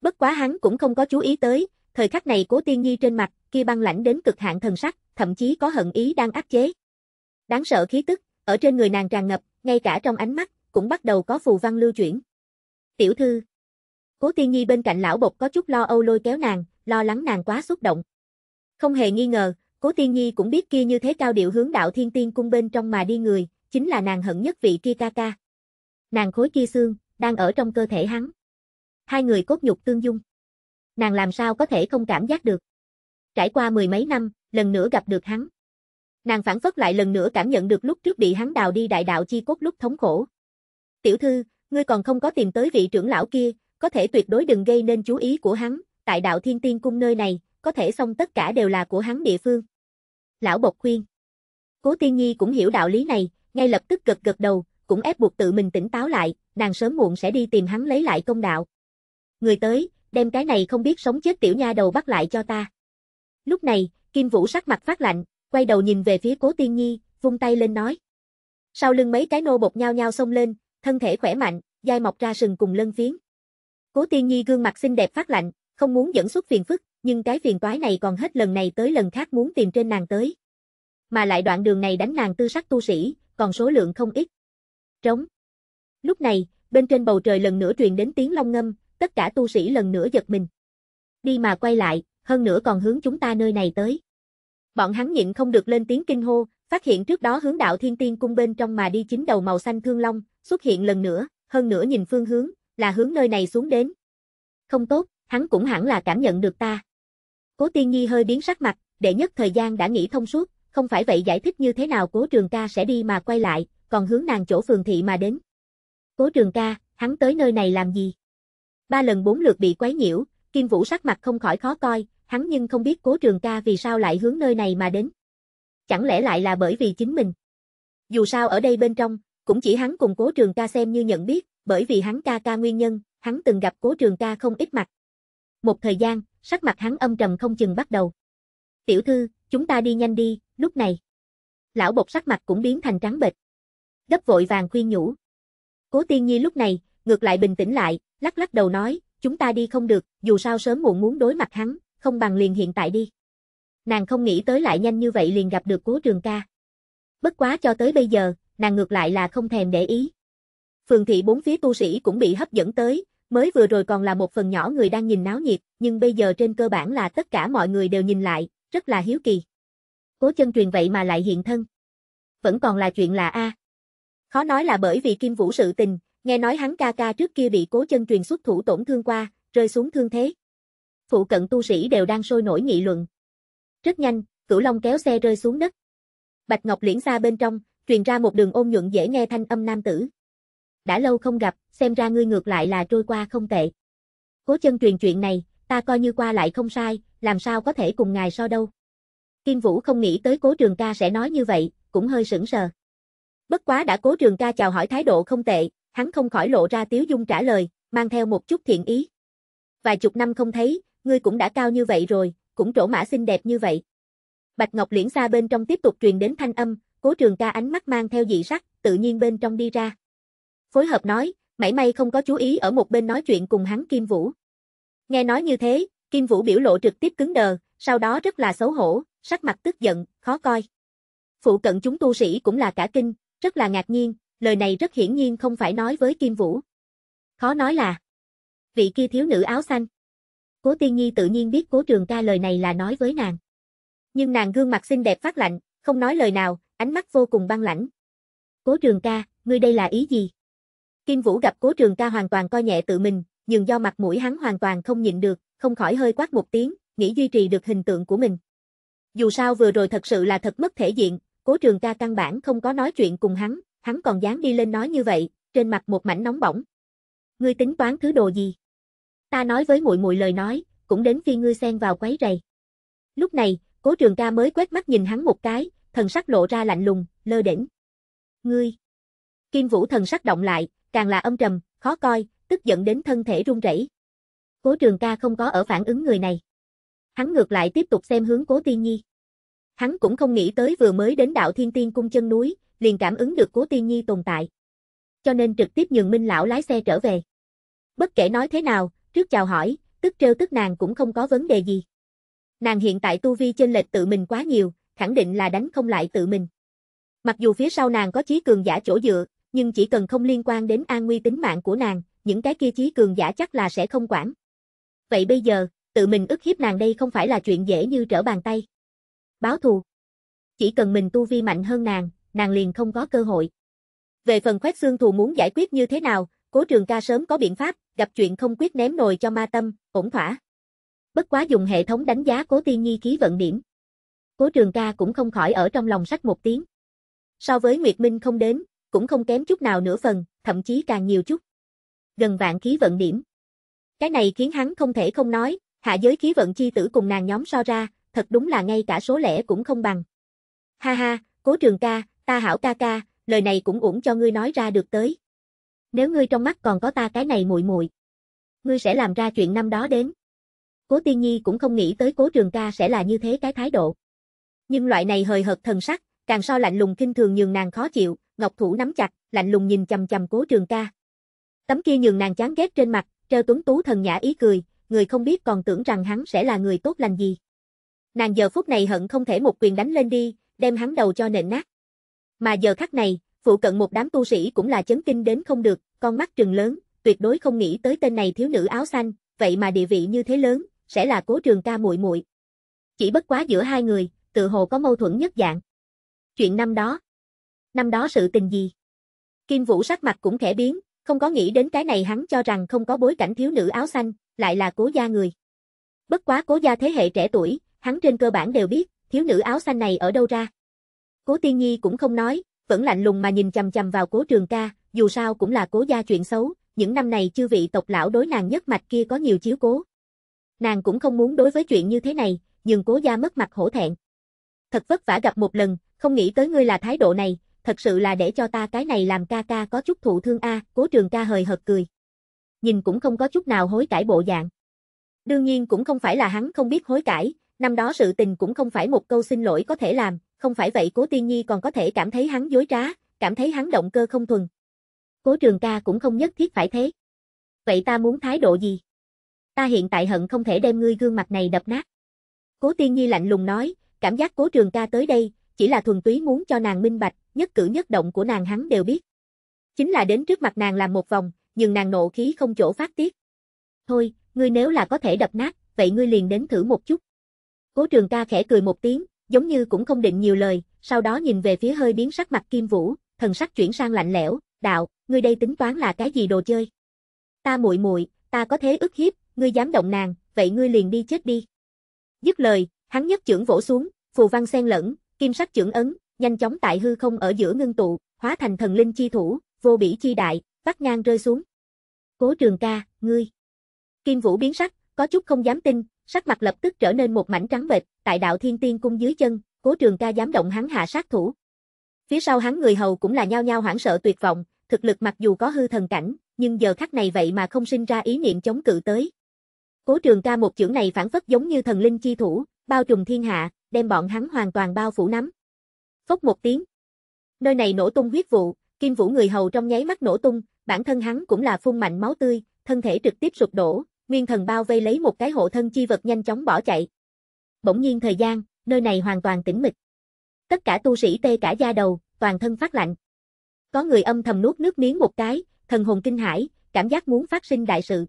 Bất quá hắn cũng không có chú ý tới, thời khắc này cố tiên nhi trên mặt, kia băng lãnh đến cực hạn thần sắc, thậm chí có hận ý đang áp chế. Đáng sợ khí tức, ở trên người nàng tràn ngập, ngay cả trong ánh mắt, cũng bắt đầu có phù văn lưu chuyển. Tiểu thư, Cố Tiên Nhi bên cạnh lão bột có chút lo âu lôi kéo nàng, lo lắng nàng quá xúc động. Không hề nghi ngờ, Cố Tiên Nhi cũng biết kia như thế cao điệu hướng đạo thiên tiên cung bên trong mà đi người, chính là nàng hận nhất vị kia ca ca. Nàng khối kia xương, đang ở trong cơ thể hắn. Hai người cốt nhục tương dung. Nàng làm sao có thể không cảm giác được. Trải qua mười mấy năm, lần nữa gặp được hắn. Nàng phản phất lại lần nữa cảm nhận được lúc trước bị hắn đào đi đại đạo chi cốt lúc thống khổ. Tiểu thư, ngươi còn không có tìm tới vị trưởng lão kia, có thể tuyệt đối đừng gây nên chú ý của hắn, tại đạo thiên tiên cung nơi này, có thể xong tất cả đều là của hắn địa phương. Lão bột khuyên. Cố Tiên Nhi cũng hiểu đạo lý này, ngay lập tức gật gật đầu, cũng ép buộc tự mình tỉnh táo lại, nàng sớm muộn sẽ đi tìm hắn lấy lại công đạo. Người tới, đem cái này không biết sống chết tiểu nha đầu bắt lại cho ta. Lúc này, Kim Vũ sắc mặt phát lạnh, quay đầu nhìn về phía Cố Tiên Nhi, vung tay lên nói. Sau lưng mấy cái nô bột nhao nhao xông lên, thân thể khỏe mạnh, dai mọc ra sừng cùng lân phiến. Cố Tiên Nhi gương mặt xinh đẹp phát lạnh, không muốn dẫn xuất phiền phức, nhưng cái phiền toái này còn hết lần này tới lần khác muốn tìm trên nàng tới. Mà lại đoạn đường này đánh nàng tư sắc tu sĩ, còn số lượng không ít. Trống. Lúc này, bên trên bầu trời lần nữa truyền đến tiếng long ngâm, tất cả tu sĩ lần nữa giật mình. Đi mà quay lại, hơn nữa còn hướng chúng ta nơi này tới. Bọn hắn nhịn không được lên tiếng kinh hô, phát hiện trước đó hướng đạo thiên tiên cung bên trong mà đi chính đầu màu xanh thương long, xuất hiện lần nữa, hơn nữa nhìn phương hướng, là hướng nơi này xuống đến. Không tốt, hắn cũng hẳn là cảm nhận được ta. Cố Tiên Nhi hơi biến sắc mặt, đệ nhất thời gian đã nghĩ thông suốt, không phải vậy giải thích như thế nào Cố Trường Ca sẽ đi mà quay lại, còn hướng nàng chỗ phường thị mà đến. Cố Trường Ca, hắn tới nơi này làm gì? Ba lần bốn lượt bị quấy nhiễu, Kim Vũ sắc mặt không khỏi khó coi, hắn nhưng không biết Cố Trường Ca vì sao lại hướng nơi này mà đến. Chẳng lẽ lại là bởi vì chính mình? Dù sao ở đây bên trong, cũng chỉ hắn cùng Cố Trường Ca xem như nhận biết, bởi vì hắn ca ca nguyên nhân, hắn từng gặp cố trường ca không ít mặt. Một thời gian, sắc mặt hắn âm trầm không chừng bắt đầu. Tiểu thư, chúng ta đi nhanh đi, lúc này. Lão bột sắc mặt cũng biến thành trắng bệch. Gấp vội vàng khuyên nhủ. Cố tiên nhi lúc này, ngược lại bình tĩnh lại, lắc lắc đầu nói, chúng ta đi không được, dù sao sớm muộn muốn đối mặt hắn, không bằng liền hiện tại đi. Nàng không nghĩ tới lại nhanh như vậy liền gặp được cố trường ca. Bất quá cho tới bây giờ, nàng ngược lại là không thèm để ý, phường thị bốn phía tu sĩ cũng bị hấp dẫn tới, mới vừa rồi còn là một phần nhỏ người đang nhìn náo nhiệt, nhưng bây giờ trên cơ bản là tất cả mọi người đều nhìn lại, rất là hiếu kỳ. Cố chân truyền vậy mà lại hiện thân. Vẫn còn là chuyện là A. Khó nói là bởi vì Kim Vũ sự tình, nghe nói hắn ca ca trước kia bị cố chân truyền xuất thủ tổn thương qua, rơi xuống thương thế. Phụ cận tu sĩ đều đang sôi nổi nghị luận. Rất nhanh, cửu long kéo xe rơi xuống đất. Bạch Ngọc liễn xa bên trong, truyền ra một đường ôn nhuận dễ nghe thanh âm nam tử đã lâu không gặp, xem ra ngươi ngược lại là trôi qua không tệ. Cố chân truyền chuyện này, ta coi như qua lại không sai, làm sao có thể cùng ngài so đâu. Kim Vũ không nghĩ tới cố trường ca sẽ nói như vậy, cũng hơi sững sờ. Bất quá đã cố trường ca chào hỏi thái độ không tệ, hắn không khỏi lộ ra tiếu dung trả lời, mang theo một chút thiện ý. Vài chục năm không thấy, ngươi cũng đã cao như vậy rồi, cũng trổ mã xinh đẹp như vậy. Bạch Ngọc Liễn xa bên trong tiếp tục truyền đến thanh âm, cố trường ca ánh mắt mang theo dị sắc, tự nhiên bên trong đi ra phối hợp nói, mảy may không có chú ý ở một bên nói chuyện cùng hắn Kim Vũ. Nghe nói như thế, Kim Vũ biểu lộ trực tiếp cứng đờ, sau đó rất là xấu hổ, sắc mặt tức giận, khó coi. Phụ cận chúng tu sĩ cũng là cả kinh, rất là ngạc nhiên, lời này rất hiển nhiên không phải nói với Kim Vũ. Khó nói là, vị kia thiếu nữ áo xanh. Cố Tiên Nhi tự nhiên biết Cố Trường Ca lời này là nói với nàng. Nhưng nàng gương mặt xinh đẹp phát lạnh, không nói lời nào, ánh mắt vô cùng băng lãnh. Cố Trường Ca, ngươi đây là ý gì? Kim Vũ gặp cố trường ca hoàn toàn coi nhẹ tự mình, nhưng do mặt mũi hắn hoàn toàn không nhịn được, không khỏi hơi quát một tiếng, nghĩ duy trì được hình tượng của mình. Dù sao vừa rồi thật sự là thật mất thể diện, cố trường ca căn bản không có nói chuyện cùng hắn, hắn còn dám đi lên nói như vậy, trên mặt một mảnh nóng bỏng. Ngươi tính toán thứ đồ gì? Ta nói với muội muội lời nói, cũng đến khi ngươi xen vào quấy rầy. Lúc này, cố trường ca mới quét mắt nhìn hắn một cái, thần sắc lộ ra lạnh lùng, lơ đỉnh. Ngươi! Kim Vũ thần sắc động lại, càng là âm trầm, khó coi, tức giận đến thân thể run rẩy. Cố Trường Ca không có ở phản ứng người này. Hắn ngược lại tiếp tục xem hướng Cố Tiên Nhi. Hắn cũng không nghĩ tới vừa mới đến đạo Thiên Tiên cung chân núi, liền cảm ứng được Cố Tiên Nhi tồn tại. Cho nên trực tiếp nhường Minh lão lái xe trở về. Bất kể nói thế nào, trước chào hỏi, tức trêu tức nàng cũng không có vấn đề gì. Nàng hiện tại tu vi trên lệch tự mình quá nhiều, khẳng định là đánh không lại tự mình. Mặc dù phía sau nàng có chí cường giả chỗ dựa, nhưng chỉ cần không liên quan đến an nguy tính mạng của nàng, những cái kia chí cường giả chắc là sẽ không quản. Vậy bây giờ, tự mình ức hiếp nàng đây không phải là chuyện dễ như trở bàn tay. Báo thù. Chỉ cần mình tu vi mạnh hơn nàng, nàng liền không có cơ hội. Về phần khoét xương thù muốn giải quyết như thế nào, cố trường ca sớm có biện pháp, gặp chuyện không quyết ném nồi cho ma tâm, ổn thỏa. Bất quá dùng hệ thống đánh giá cố tiên nhi khí vận điểm. Cố trường ca cũng không khỏi ở trong lòng sách một tiếng. So với Nguyệt Minh không đến, cũng không kém chút nào nửa phần, thậm chí càng nhiều chút. Gần vạn khí vận điểm. Cái này khiến hắn không thể không nói, hạ giới khí vận chi tử cùng nàng nhóm so ra, thật đúng là ngay cả số lẻ cũng không bằng. Ha ha, cố trường ca, ta hảo ca ca, lời này cũng uổng cho ngươi nói ra được tới. Nếu ngươi trong mắt còn có ta cái này muội muội, ngươi sẽ làm ra chuyện năm đó đến. Cố Tiên Nhi cũng không nghĩ tới Cố Trường Ca sẽ là như thế cái thái độ. Nhưng loại này hời hợt thần sắc, càng so lạnh lùng kinh thường nhường nàng khó chịu, Ngọc Thủ nắm chặt, lạnh lùng nhìn chầm chầm cố trường ca. Tấm kia nhường nàng chán ghét trên mặt, treo tuấn tú thần nhã ý cười, người không biết còn tưởng rằng hắn sẽ là người tốt lành gì. Nàng giờ phút này hận không thể một quyền đánh lên đi, đem hắn đầu cho nện nát. Mà giờ khắc này, phụ cận một đám tu sĩ cũng là chấn kinh đến không được, con mắt trừng lớn, tuyệt đối không nghĩ tới tên này thiếu nữ áo xanh, vậy mà địa vị như thế lớn, sẽ là Cố Trường Ca muội muội. Chỉ bất quá giữa hai người, tự hồ có mâu thuẫn nhất dạng. Chuyện năm đó năm đó sự tình gì? Kim Vũ sắc mặt cũng khẽ biến, không có nghĩ đến cái này hắn cho rằng không có bối cảnh thiếu nữ áo xanh, lại là cố gia người. Bất quá cố gia thế hệ trẻ tuổi, hắn trên cơ bản đều biết, thiếu nữ áo xanh này ở đâu ra. Cố Tiên Nhi cũng không nói, vẫn lạnh lùng mà nhìn chầm chầm vào cố trường ca, dù sao cũng là cố gia chuyện xấu, những năm này chư vị tộc lão đối nàng nhất mạch kia có nhiều chiếu cố. Nàng cũng không muốn đối với chuyện như thế này, nhưng cố gia mất mặt hổ thẹn. Thật vất vả gặp một lần, không nghĩ tới ngươi là thái độ này, thật sự là để cho ta cái này làm ca ca có chút thụ thương a, cố trường ca hời hợt cười. Nhìn cũng không có chút nào hối cải bộ dạng. Đương nhiên cũng không phải là hắn không biết hối cải, năm đó sự tình cũng không phải một câu xin lỗi có thể làm, không phải vậy cố tiên nhi còn có thể cảm thấy hắn dối trá, cảm thấy hắn động cơ không thuần. Cố trường ca cũng không nhất thiết phải thế. Vậy ta muốn thái độ gì? Ta hiện tại hận không thể đem ngươi gương mặt này đập nát. Cố tiên nhi lạnh lùng nói, cảm giác cố trường ca tới đây, chỉ là thuần túy muốn cho nàng minh bạch, nhất cử nhất động của nàng hắn đều biết. Chính là đến trước mặt nàng làm một vòng, nhưng nàng nộ khí không chỗ phát tiết. Thôi, ngươi nếu là có thể đập nát, vậy ngươi liền đến thử một chút. Cố trường ca khẽ cười một tiếng, giống như cũng không định nhiều lời, sau đó nhìn về phía hơi biến sắc mặt Kim Vũ, thần sắc chuyển sang lạnh lẽo, đạo, ngươi đây tính toán là cái gì đồ chơi? Ta muội muội, ta có thế ức hiếp, ngươi dám động nàng, vậy ngươi liền đi chết đi. Dứt lời, hắn nhất chưởng vỗ xuống, phù văn xen lẫn, Kim sắc trưởng ấn, nhanh chóng tại hư không ở giữa ngưng tụ, hóa thành thần linh chi thủ, vô bỉ chi đại, vắt ngang rơi xuống. Cố trường ca, ngươi. Kim vũ biến sắc, có chút không dám tin, sắc mặt lập tức trở nên một mảnh trắng bệch, tại đạo thiên tiên cung dưới chân, cố trường ca dám động hắn hạ sát thủ. Phía sau hắn người hầu cũng là nhao nhao hoảng sợ tuyệt vọng, thực lực mặc dù có hư thần cảnh, nhưng giờ khắc này vậy mà không sinh ra ý niệm chống cự tới. Cố trường ca một chưởng này phản phất giống như thần linh chi thủ, bao trùm thiên hạ, đem bọn hắn hoàn toàn bao phủ nắm. Phốc một tiếng. Nơi này nổ tung huyết vụ, Kim Vũ người hầu trong nháy mắt nổ tung, bản thân hắn cũng là phun mạnh máu tươi, thân thể trực tiếp sụp đổ, nguyên thần bao vây lấy một cái hộ thân chi vật nhanh chóng bỏ chạy. Bỗng nhiên thời gian, nơi này hoàn toàn tĩnh mịch. Tất cả tu sĩ tê cả da đầu, toàn thân phát lạnh. Có người âm thầm nuốt nước miếng một cái, thần hồn kinh hãi, cảm giác muốn phát sinh đại sự.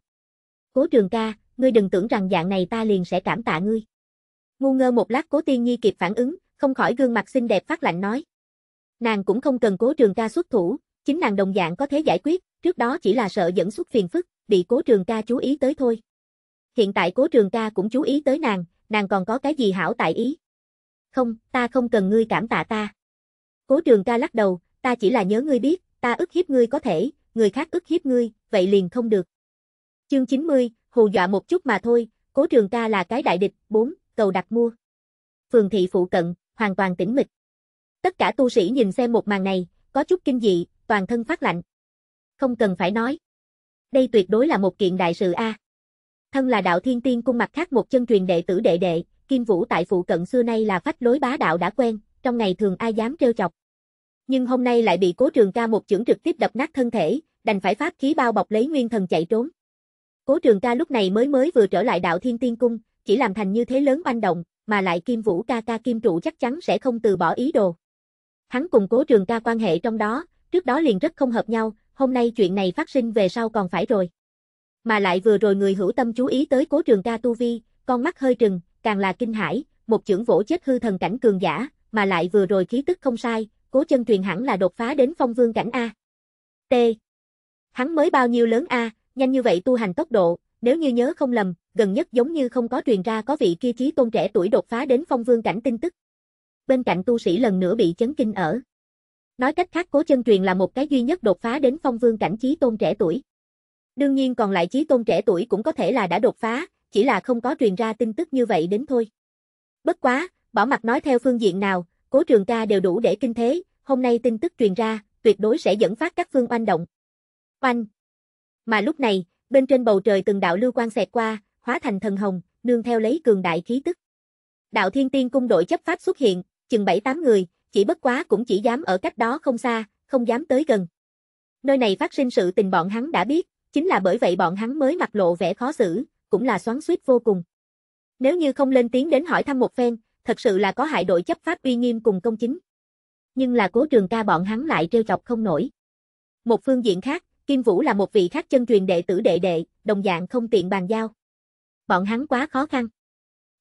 Cố Trường Ca, ngươi đừng tưởng rằng dạng này ta liền sẽ cảm tạ ngươi. Ngu ngơ một lát Cố Tiên Nhi kịp phản ứng, không khỏi gương mặt xinh đẹp phát lạnh nói. Nàng cũng không cần Cố Trường Ca xuất thủ, chính nàng đồng dạng có thế giải quyết, trước đó chỉ là sợ dẫn xuất phiền phức, bị Cố Trường Ca chú ý tới thôi. Hiện tại Cố Trường Ca cũng chú ý tới nàng, nàng còn có cái gì hảo tại ý? Không, ta không cần ngươi cảm tạ ta. Cố Trường Ca lắc đầu, ta chỉ là nhớ ngươi biết, ta ức hiếp ngươi có thể, người khác ức hiếp ngươi, vậy liền không được. Chương 90, hù dọa một chút mà thôi, Cố Trường Ca là cái đại địch, bốn cầu đặt mua. Phường thị phụ cận, hoàn toàn tĩnh mịch. Tất cả tu sĩ nhìn xem một màn này, có chút kinh dị, toàn thân phát lạnh. Không cần phải nói. Đây tuyệt đối là một kiện đại sự A. Thân là đạo thiên tiên cung mặt khác một chân truyền đệ tử đệ đệ, Kim Vũ tại phụ cận xưa nay là phách lối bá đạo đã quen, trong ngày thường ai dám trêu chọc. Nhưng hôm nay lại bị cố trường ca một chưởng trực tiếp đập nát thân thể, đành phải pháp khí bao bọc lấy nguyên thần chạy trốn. Cố trường ca lúc này mới mới vừa trở lại đạo thiên tiên cung, chỉ làm thành như thế lớn oanh động, mà lại Kim Vũ ca ca Kim Trụ chắc chắn sẽ không từ bỏ ý đồ. Hắn cùng cố trường ca quan hệ trong đó, trước đó liền rất không hợp nhau, hôm nay chuyện này phát sinh về sau còn phải rồi. Mà lại vừa rồi người hữu tâm chú ý tới cố trường ca Tu Vi, con mắt hơi trừng, càng là kinh hãi, một chưởng vỗ chết hư thần cảnh cường giả, mà lại vừa rồi khí tức không sai, cố chân truyền hẳn là đột phá đến phong vương cảnh A. T. Hắn mới bao nhiêu lớn A, nhanh như vậy tu hành tốc độ, nếu như nhớ không lầm, gần nhất giống như không có truyền ra có vị kia chí tôn trẻ tuổi đột phá đến phong vương cảnh tin tức. Bên cạnh tu sĩ lần nữa bị chấn kinh ở. Nói cách khác cố chân truyền là một cái duy nhất đột phá đến phong vương cảnh chí tôn trẻ tuổi. Đương nhiên còn lại chí tôn trẻ tuổi cũng có thể là đã đột phá, chỉ là không có truyền ra tin tức như vậy đến thôi. Bất quá, bảo mặt nói theo phương diện nào, cố trường ca đều đủ để kinh thế, hôm nay tin tức truyền ra, tuyệt đối sẽ dẫn phát các phương oanh động. Oanh! Mà lúc này, bên trên bầu trời từng đạo lưu quan xẹt qua, hóa thành thần hồng, nương theo lấy cường đại khí tức. Đạo Thiên Tiên cung đội chấp pháp xuất hiện, chừng 7-8 người, chỉ bất quá cũng chỉ dám ở cách đó không xa, không dám tới gần. Nơi này phát sinh sự tình bọn hắn đã biết, chính là bởi vậy bọn hắn mới mặt lộ vẻ khó xử, cũng là xoắn xuýt vô cùng. Nếu như không lên tiếng đến hỏi thăm một phen, thật sự là có hại đội chấp pháp uy nghiêm cùng công chính. Nhưng là Cố Trường Ca bọn hắn lại trêu chọc không nổi. Một phương diện khác, Kim Vũ là một vị khác chân truyền đệ tử đệ đệ, đồng dạng không tiện bàn giao bọn hắn quá khó khăn.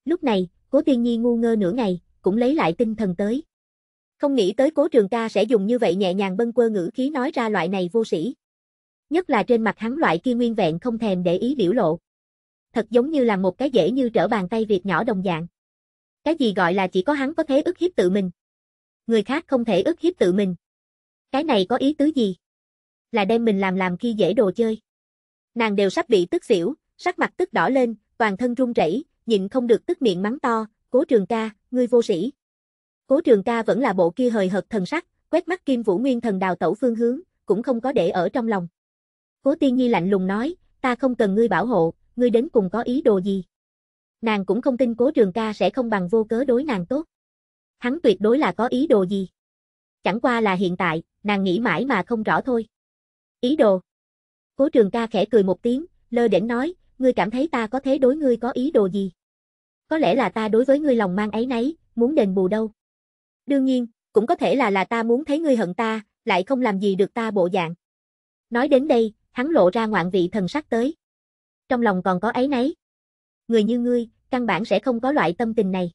Lúc này, Cố Tiên Nhi ngu ngơ nửa ngày, cũng lấy lại tinh thần tới. Không nghĩ tới Cố Trường Ca sẽ dùng như vậy nhẹ nhàng bâng quơ ngữ khí nói ra loại này vô sĩ. Nhất là trên mặt hắn loại kia nguyên vẹn không thèm để ý biểu lộ. Thật giống như là một cái dễ như trở bàn tay việc nhỏ đồng dạng. Cái gì gọi là chỉ có hắn có thể ức hiếp tự mình. Người khác không thể ức hiếp tự mình. Cái này có ý tứ gì? Là đem mình làm làm khi dễ đồ chơi. Nàng đều sắp bị tức xỉu, sắc mặt tức đỏ lên, toàn thân run rẩy, nhịn không được tức miệng mắng to, "Cố Trường Ca, ngươi vô sĩ." Cố Trường Ca vẫn là bộ kia hời hợt thần sắc, quét mắt Kim Vũ Nguyên Thần đào tẩu phương hướng, cũng không có để ở trong lòng. Cố Tiên Nhi lạnh lùng nói, "Ta không cần ngươi bảo hộ, ngươi đến cùng có ý đồ gì?" Nàng cũng không tin Cố Trường Ca sẽ không bằng vô cớ đối nàng tốt. Hắn tuyệt đối là có ý đồ gì. Chẳng qua là hiện tại, nàng nghĩ mãi mà không rõ thôi. Ý đồ. Cố Trường Ca khẽ cười một tiếng, lơ đễnh nói, ngươi cảm thấy ta có thế đối ngươi có ý đồ gì? Có lẽ là ta đối với ngươi lòng mang ấy nấy, muốn đền bù đâu. Đương nhiên, cũng có thể là là ta muốn thấy ngươi hận ta, lại không làm gì được ta bộ dạng. Nói đến đây, hắn lộ ra ngoạn vị thần sắc tới. Trong lòng còn có ấy nấy. Người như ngươi, căn bản sẽ không có loại tâm tình này.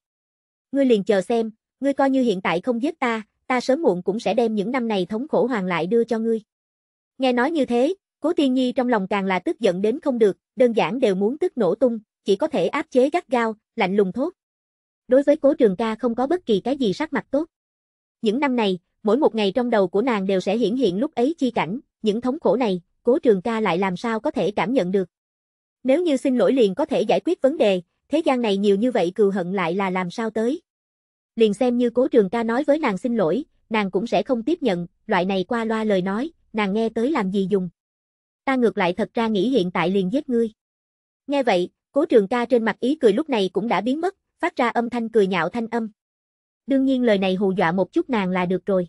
Ngươi liền chờ xem, ngươi coi như hiện tại không giết ta, ta sớm muộn cũng sẽ đem những năm này thống khổ hoàng lại đưa cho ngươi. Nghe nói như thế, Cố Tiên Nhi trong lòng càng là tức giận đến không được, đơn giản đều muốn tức nổ tung, chỉ có thể áp chế gắt gao, lạnh lùng thốt. Đối với Cố Trường Ca không có bất kỳ cái gì sắc mặt tốt. Những năm này, mỗi một ngày trong đầu của nàng đều sẽ hiển hiện lúc ấy chi cảnh, những thống khổ này, Cố Trường Ca lại làm sao có thể cảm nhận được. Nếu như xin lỗi liền có thể giải quyết vấn đề, thế gian này nhiều như vậy cừu hận lại là làm sao tới. Liền xem như Cố Trường Ca nói với nàng xin lỗi, nàng cũng sẽ không tiếp nhận, loại này qua loa lời nói, nàng nghe tới làm gì dùng ta ngược lại thật ra nghĩ hiện tại liền giết ngươi. Nghe vậy, cố trường ca trên mặt ý cười lúc này cũng đã biến mất, phát ra âm thanh cười nhạo thanh âm. Đương nhiên lời này hù dọa một chút nàng là được rồi.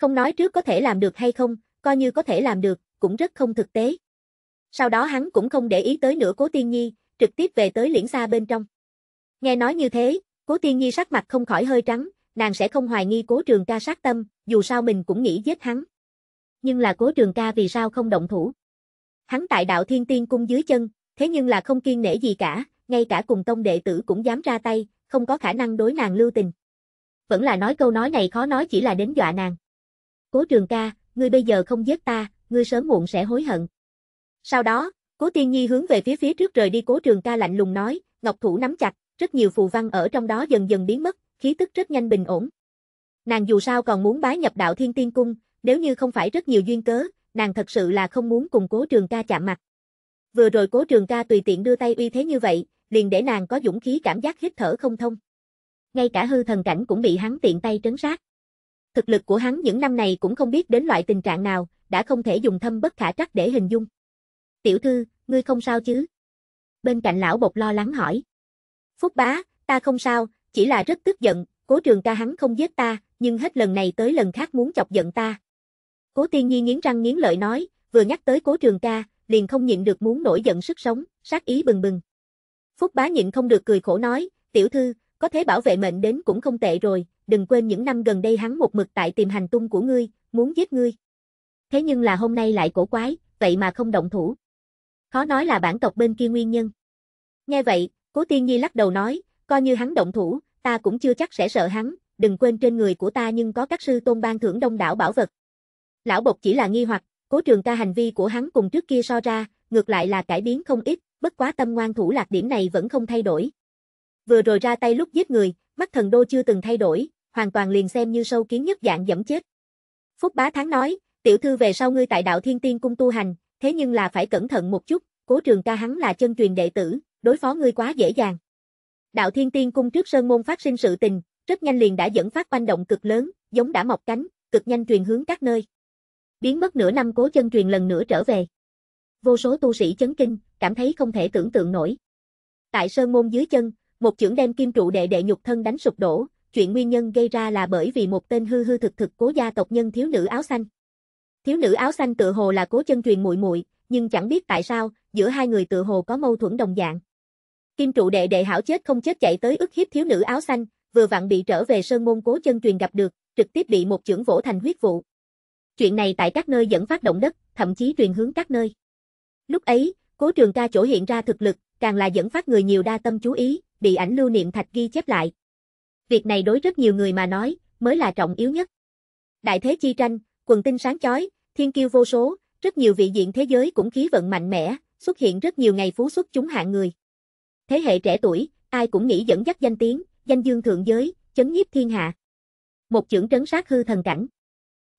Không nói trước có thể làm được hay không, coi như có thể làm được, cũng rất không thực tế. Sau đó hắn cũng không để ý tới nữa cố tiên nhi, trực tiếp về tới liễn xa bên trong. Nghe nói như thế, cố tiên nhi sắc mặt không khỏi hơi trắng, nàng sẽ không hoài nghi cố trường ca sát tâm, dù sao mình cũng nghĩ giết hắn. Nhưng là cố trường ca vì sao không động thủ? Hắn tại đạo thiên tiên cung dưới chân, thế nhưng là không kiên nể gì cả, ngay cả cùng tông đệ tử cũng dám ra tay, không có khả năng đối nàng lưu tình. Vẫn là nói câu nói này khó nói chỉ là đến dọa nàng. Cố trường ca, ngươi bây giờ không giết ta, ngươi sớm muộn sẽ hối hận. Sau đó, cố tiên nhi hướng về phía phía trước rời đi cố trường ca lạnh lùng nói, ngọc thủ nắm chặt, rất nhiều phù văn ở trong đó dần dần biến mất, khí tức rất nhanh bình ổn. Nàng dù sao còn muốn bái nhập đạo thiên tiên cung, nếu như không phải rất nhiều duyên cớ, nàng thật sự là không muốn cùng cố trường ca chạm mặt. Vừa rồi cố trường ca tùy tiện đưa tay uy thế như vậy, liền để nàng có dũng khí cảm giác hít thở không thông. Ngay cả hư thần cảnh cũng bị hắn tiện tay trấn sát. Thực lực của hắn những năm này cũng không biết đến loại tình trạng nào, đã không thể dùng thâm bất khả trắc để hình dung. Tiểu thư, ngươi không sao chứ? Bên cạnh lão bột lo lắng hỏi. Phúc bá, ta không sao, chỉ là rất tức giận, cố trường ca hắn không giết ta, nhưng hết lần này tới lần khác muốn chọc giận ta, Cố Tiên Nhi nghiến răng nghiến lợi nói, vừa nhắc tới Cố Trường Ca, liền không nhịn được muốn nổi giận sức sống, sát ý bừng bừng. Phúc Bá nhịn không được cười khổ nói, tiểu thư, có thế bảo vệ mệnh đến cũng không tệ rồi, đừng quên những năm gần đây hắn một mực tại tìm hành tung của ngươi, muốn giết ngươi. Thế nhưng là hôm nay lại cổ quái, vậy mà không động thủ. Khó nói là bản tộc bên kia nguyên nhân. Nghe vậy, Cố Tiên Nhi lắc đầu nói, coi như hắn động thủ, ta cũng chưa chắc sẽ sợ hắn, đừng quên trên người của ta nhưng có các sư tôn ban thưởng đông đảo bảo vật, Lão Bộc chỉ là nghi hoặc, cố trường ca hành vi của hắn cùng trước kia so ra, ngược lại là cải biến không ít, bất quá tâm ngoan thủ lạc điểm này vẫn không thay đổi. Vừa rồi ra tay lúc giết người, mắt thần đô chưa từng thay đổi, hoàn toàn liền xem như sâu kiến nhất dạng dẫm chết. Phúc Bá Thắng nói, tiểu thư về sau ngươi tại đạo thiên tiên cung tu hành, thế nhưng là phải cẩn thận một chút, cố trường ca hắn là chân truyền đệ tử, đối phó ngươi quá dễ dàng. Đạo thiên tiên cung trước sơn môn phát sinh sự tình, rất nhanh liền đã dẫn phát oanh động cực lớn, giống đã mọc cánh, cực nhanh truyền hướng các nơi biến mất nửa năm cố chân truyền lần nữa trở về. Vô số tu sĩ chấn kinh, cảm thấy không thể tưởng tượng nổi. Tại sơn môn dưới chân, một chưởng đem kim trụ đệ đệ nhục thân đánh sụp đổ, chuyện nguyên nhân gây ra là bởi vì một tên hư hư thực thực cố gia tộc nhân thiếu nữ áo xanh. Thiếu nữ áo xanh tự hồ là cố chân truyền muội muội, nhưng chẳng biết tại sao, giữa hai người tự hồ có mâu thuẫn đồng dạng. Kim trụ đệ đệ hảo chết không chết chạy tới ức hiếp thiếu nữ áo xanh, vừa vặn bị trở về sơn môn cố chân truyền gặp được, trực tiếp bị một chưởng vỗ thành huyết vụ. Chuyện này tại các nơi dẫn phát động đất, thậm chí truyền hướng các nơi. Lúc ấy, Cố Trường Ca chỗ hiện ra thực lực, càng là dẫn phát người nhiều đa tâm chú ý, bị ảnh lưu niệm thạch ghi chép lại. Việc này đối rất nhiều người mà nói, mới là trọng yếu nhất. Đại thế chi tranh, quần tinh sáng chói, thiên kiêu vô số, rất nhiều vị diện thế giới cũng khí vận mạnh mẽ, xuất hiện rất nhiều ngày phú xuất chúng hạng người. Thế hệ trẻ tuổi, ai cũng nghĩ dẫn dắt danh tiếng, danh dương thượng giới, chấn nhiếp thiên hạ. Một chưởng trấn sát hư thần cảnh.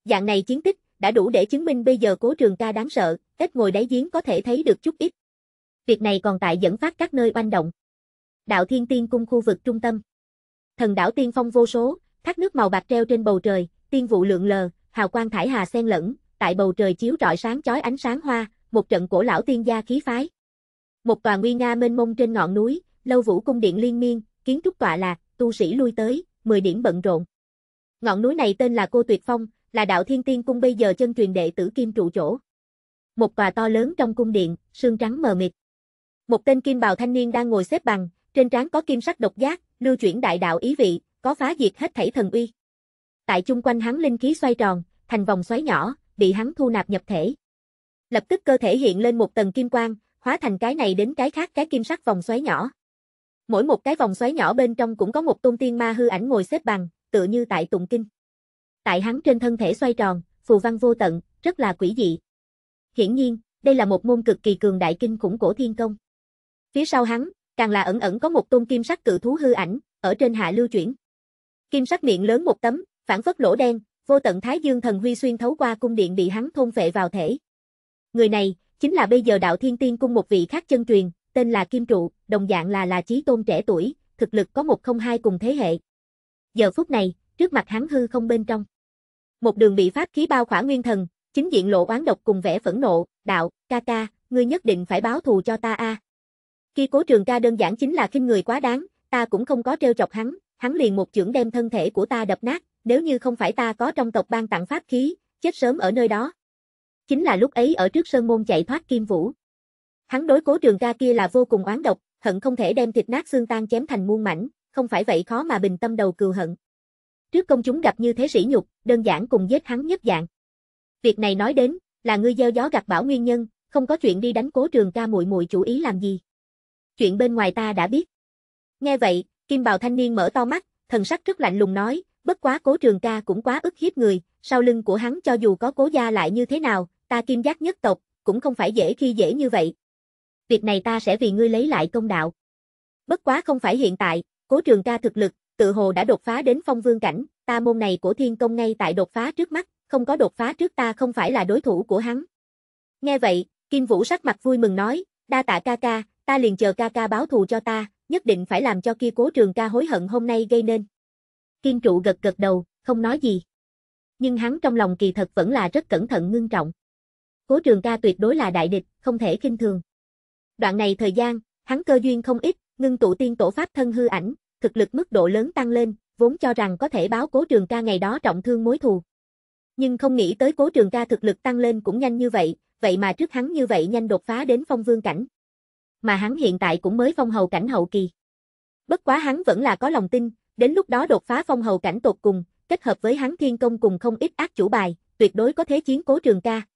Dạng này chiến tích, đã đủ để chứng minh bây giờ cố trường ca đáng sợ, ít ngồi đáy giếng có thể thấy được chút ít. Việc này còn tại dẫn phát các nơi oanh động. Đạo Thiên Tiên Cung khu vực trung tâm. Thần đảo tiên phong vô số, thác nước màu bạc treo trên bầu trời, tiên vụ lượn lờ, hào quang thải hà xen lẫn, tại bầu trời chiếu rọi sáng chói ánh sáng hoa, một trận cổ lão tiên gia khí phái. Một tòa nguy nga mênh mông trên ngọn núi, lâu vũ cung điện liên miên, kiến trúc tọa lạc, tu sĩ lui tới, mười điểm bận rộn. Ngọn núi này tên là Cô Tuyệt Phong, là đạo thiên tiên cung bây giờ chân truyền đệ tử kim trụ chỗ. Một tòa to lớn trong cung điện, sương trắng mờ mịt. Một tên kim bào thanh niên đang ngồi xếp bằng, trên trán có kim sắc độc giác, lưu chuyển đại đạo ý vị, có phá diệt hết thảy thần uy. Tại chung quanh hắn linh khí xoay tròn, thành vòng xoáy nhỏ, bị hắn thu nạp nhập thể. Lập tức cơ thể hiện lên một tầng kim quang, hóa thành cái này đến cái khác cái kim sắc vòng xoáy nhỏ. Mỗi một cái vòng xoáy nhỏ bên trong cũng có một tôn tiên ma hư ảnh ngồi xếp bằng, tựa như tại tụng kinh. Tại hắn trên thân thể xoay tròn, phù văn vô tận, rất là quỷ dị. Hiển nhiên, đây là một môn cực kỳ cường đại kinh khủng cổ thiên công. Phía sau hắn, càng là ẩn ẩn có một tôn kim sắc cự thú hư ảnh, ở trên hạ lưu chuyển. Kim sắc miệng lớn một tấm, phản phất lỗ đen, vô tận thái dương thần huy xuyên thấu qua cung điện bị hắn thôn phệ vào thể. Người này, chính là bây giờ đạo thiên tiên cung một vị khác chân truyền, tên là Kim Trụ, đồng dạng là là trí tôn trẻ tuổi, thực lực có một không hai cùng thế hệ. Giờ phút này, trước mặt hắn hư không bên trong một đường bị pháp khí bao khỏa nguyên thần, chính diện lộ oán độc cùng vẻ phẫn nộ, đạo, ca ca, ngươi nhất định phải báo thù cho ta a. À. Khi cố trường ca đơn giản chính là khinh người quá đáng, ta cũng không có treo chọc hắn, hắn liền một chưởng đem thân thể của ta đập nát, nếu như không phải ta có trong tộc ban tặng pháp khí, chết sớm ở nơi đó. Chính là lúc ấy ở trước sơn môn chạy thoát Kim Vũ. Hắn đối cố trường ca kia là vô cùng oán độc, hận không thể đem thịt nát xương tan chém thành muôn mảnh, không phải vậy khó mà bình tâm đầu cừu hận. Trước công chúng gặp như thế sỉ nhục, đơn giản cùng giết hắn nhất dạng. Việc này nói đến, là ngươi gieo gió gặt bão nguyên nhân, không có chuyện đi đánh cố trường ca muội muội chủ ý làm gì. Chuyện bên ngoài ta đã biết. Nghe vậy, kim bào thanh niên mở to mắt, thần sắc rất lạnh lùng nói, bất quá cố trường ca cũng quá ức hiếp người, sau lưng của hắn cho dù có cố gia lại như thế nào, ta kim giác nhất tộc, cũng không phải dễ khi dễ như vậy. Việc này ta sẽ vì ngươi lấy lại công đạo. Bất quá không phải hiện tại, cố trường ca thực lực, tự hồ đã đột phá đến phong vương cảnh, ta môn này của thiên công ngay tại đột phá trước mắt, không có đột phá trước ta không phải là đối thủ của hắn. Nghe vậy, Kim Vũ sắc mặt vui mừng nói, đa tạ ca ca, ta liền chờ ca ca báo thù cho ta, nhất định phải làm cho kia cố trường ca hối hận hôm nay gây nên. Kim trụ gật gật đầu, không nói gì. Nhưng hắn trong lòng kỳ thật vẫn là rất cẩn thận ngưng trọng. Cố trường ca tuyệt đối là đại địch, không thể kinh thường. Đoạn này thời gian, hắn cơ duyên không ít, ngưng tụ tiên tổ pháp thân hư ảnh, thực lực mức độ lớn tăng lên, vốn cho rằng có thể báo cố trường ca ngày đó trọng thương mối thù. Nhưng không nghĩ tới cố trường ca thực lực tăng lên cũng nhanh như vậy, vậy mà trước hắn như vậy nhanh đột phá đến phong vương cảnh. Mà hắn hiện tại cũng mới phong hầu cảnh hậu kỳ. Bất quá hắn vẫn là có lòng tin, đến lúc đó đột phá phong hầu cảnh tột cùng, kết hợp với hắn thiên công cùng không ít ác chủ bài, tuyệt đối có thế chiến cố trường ca,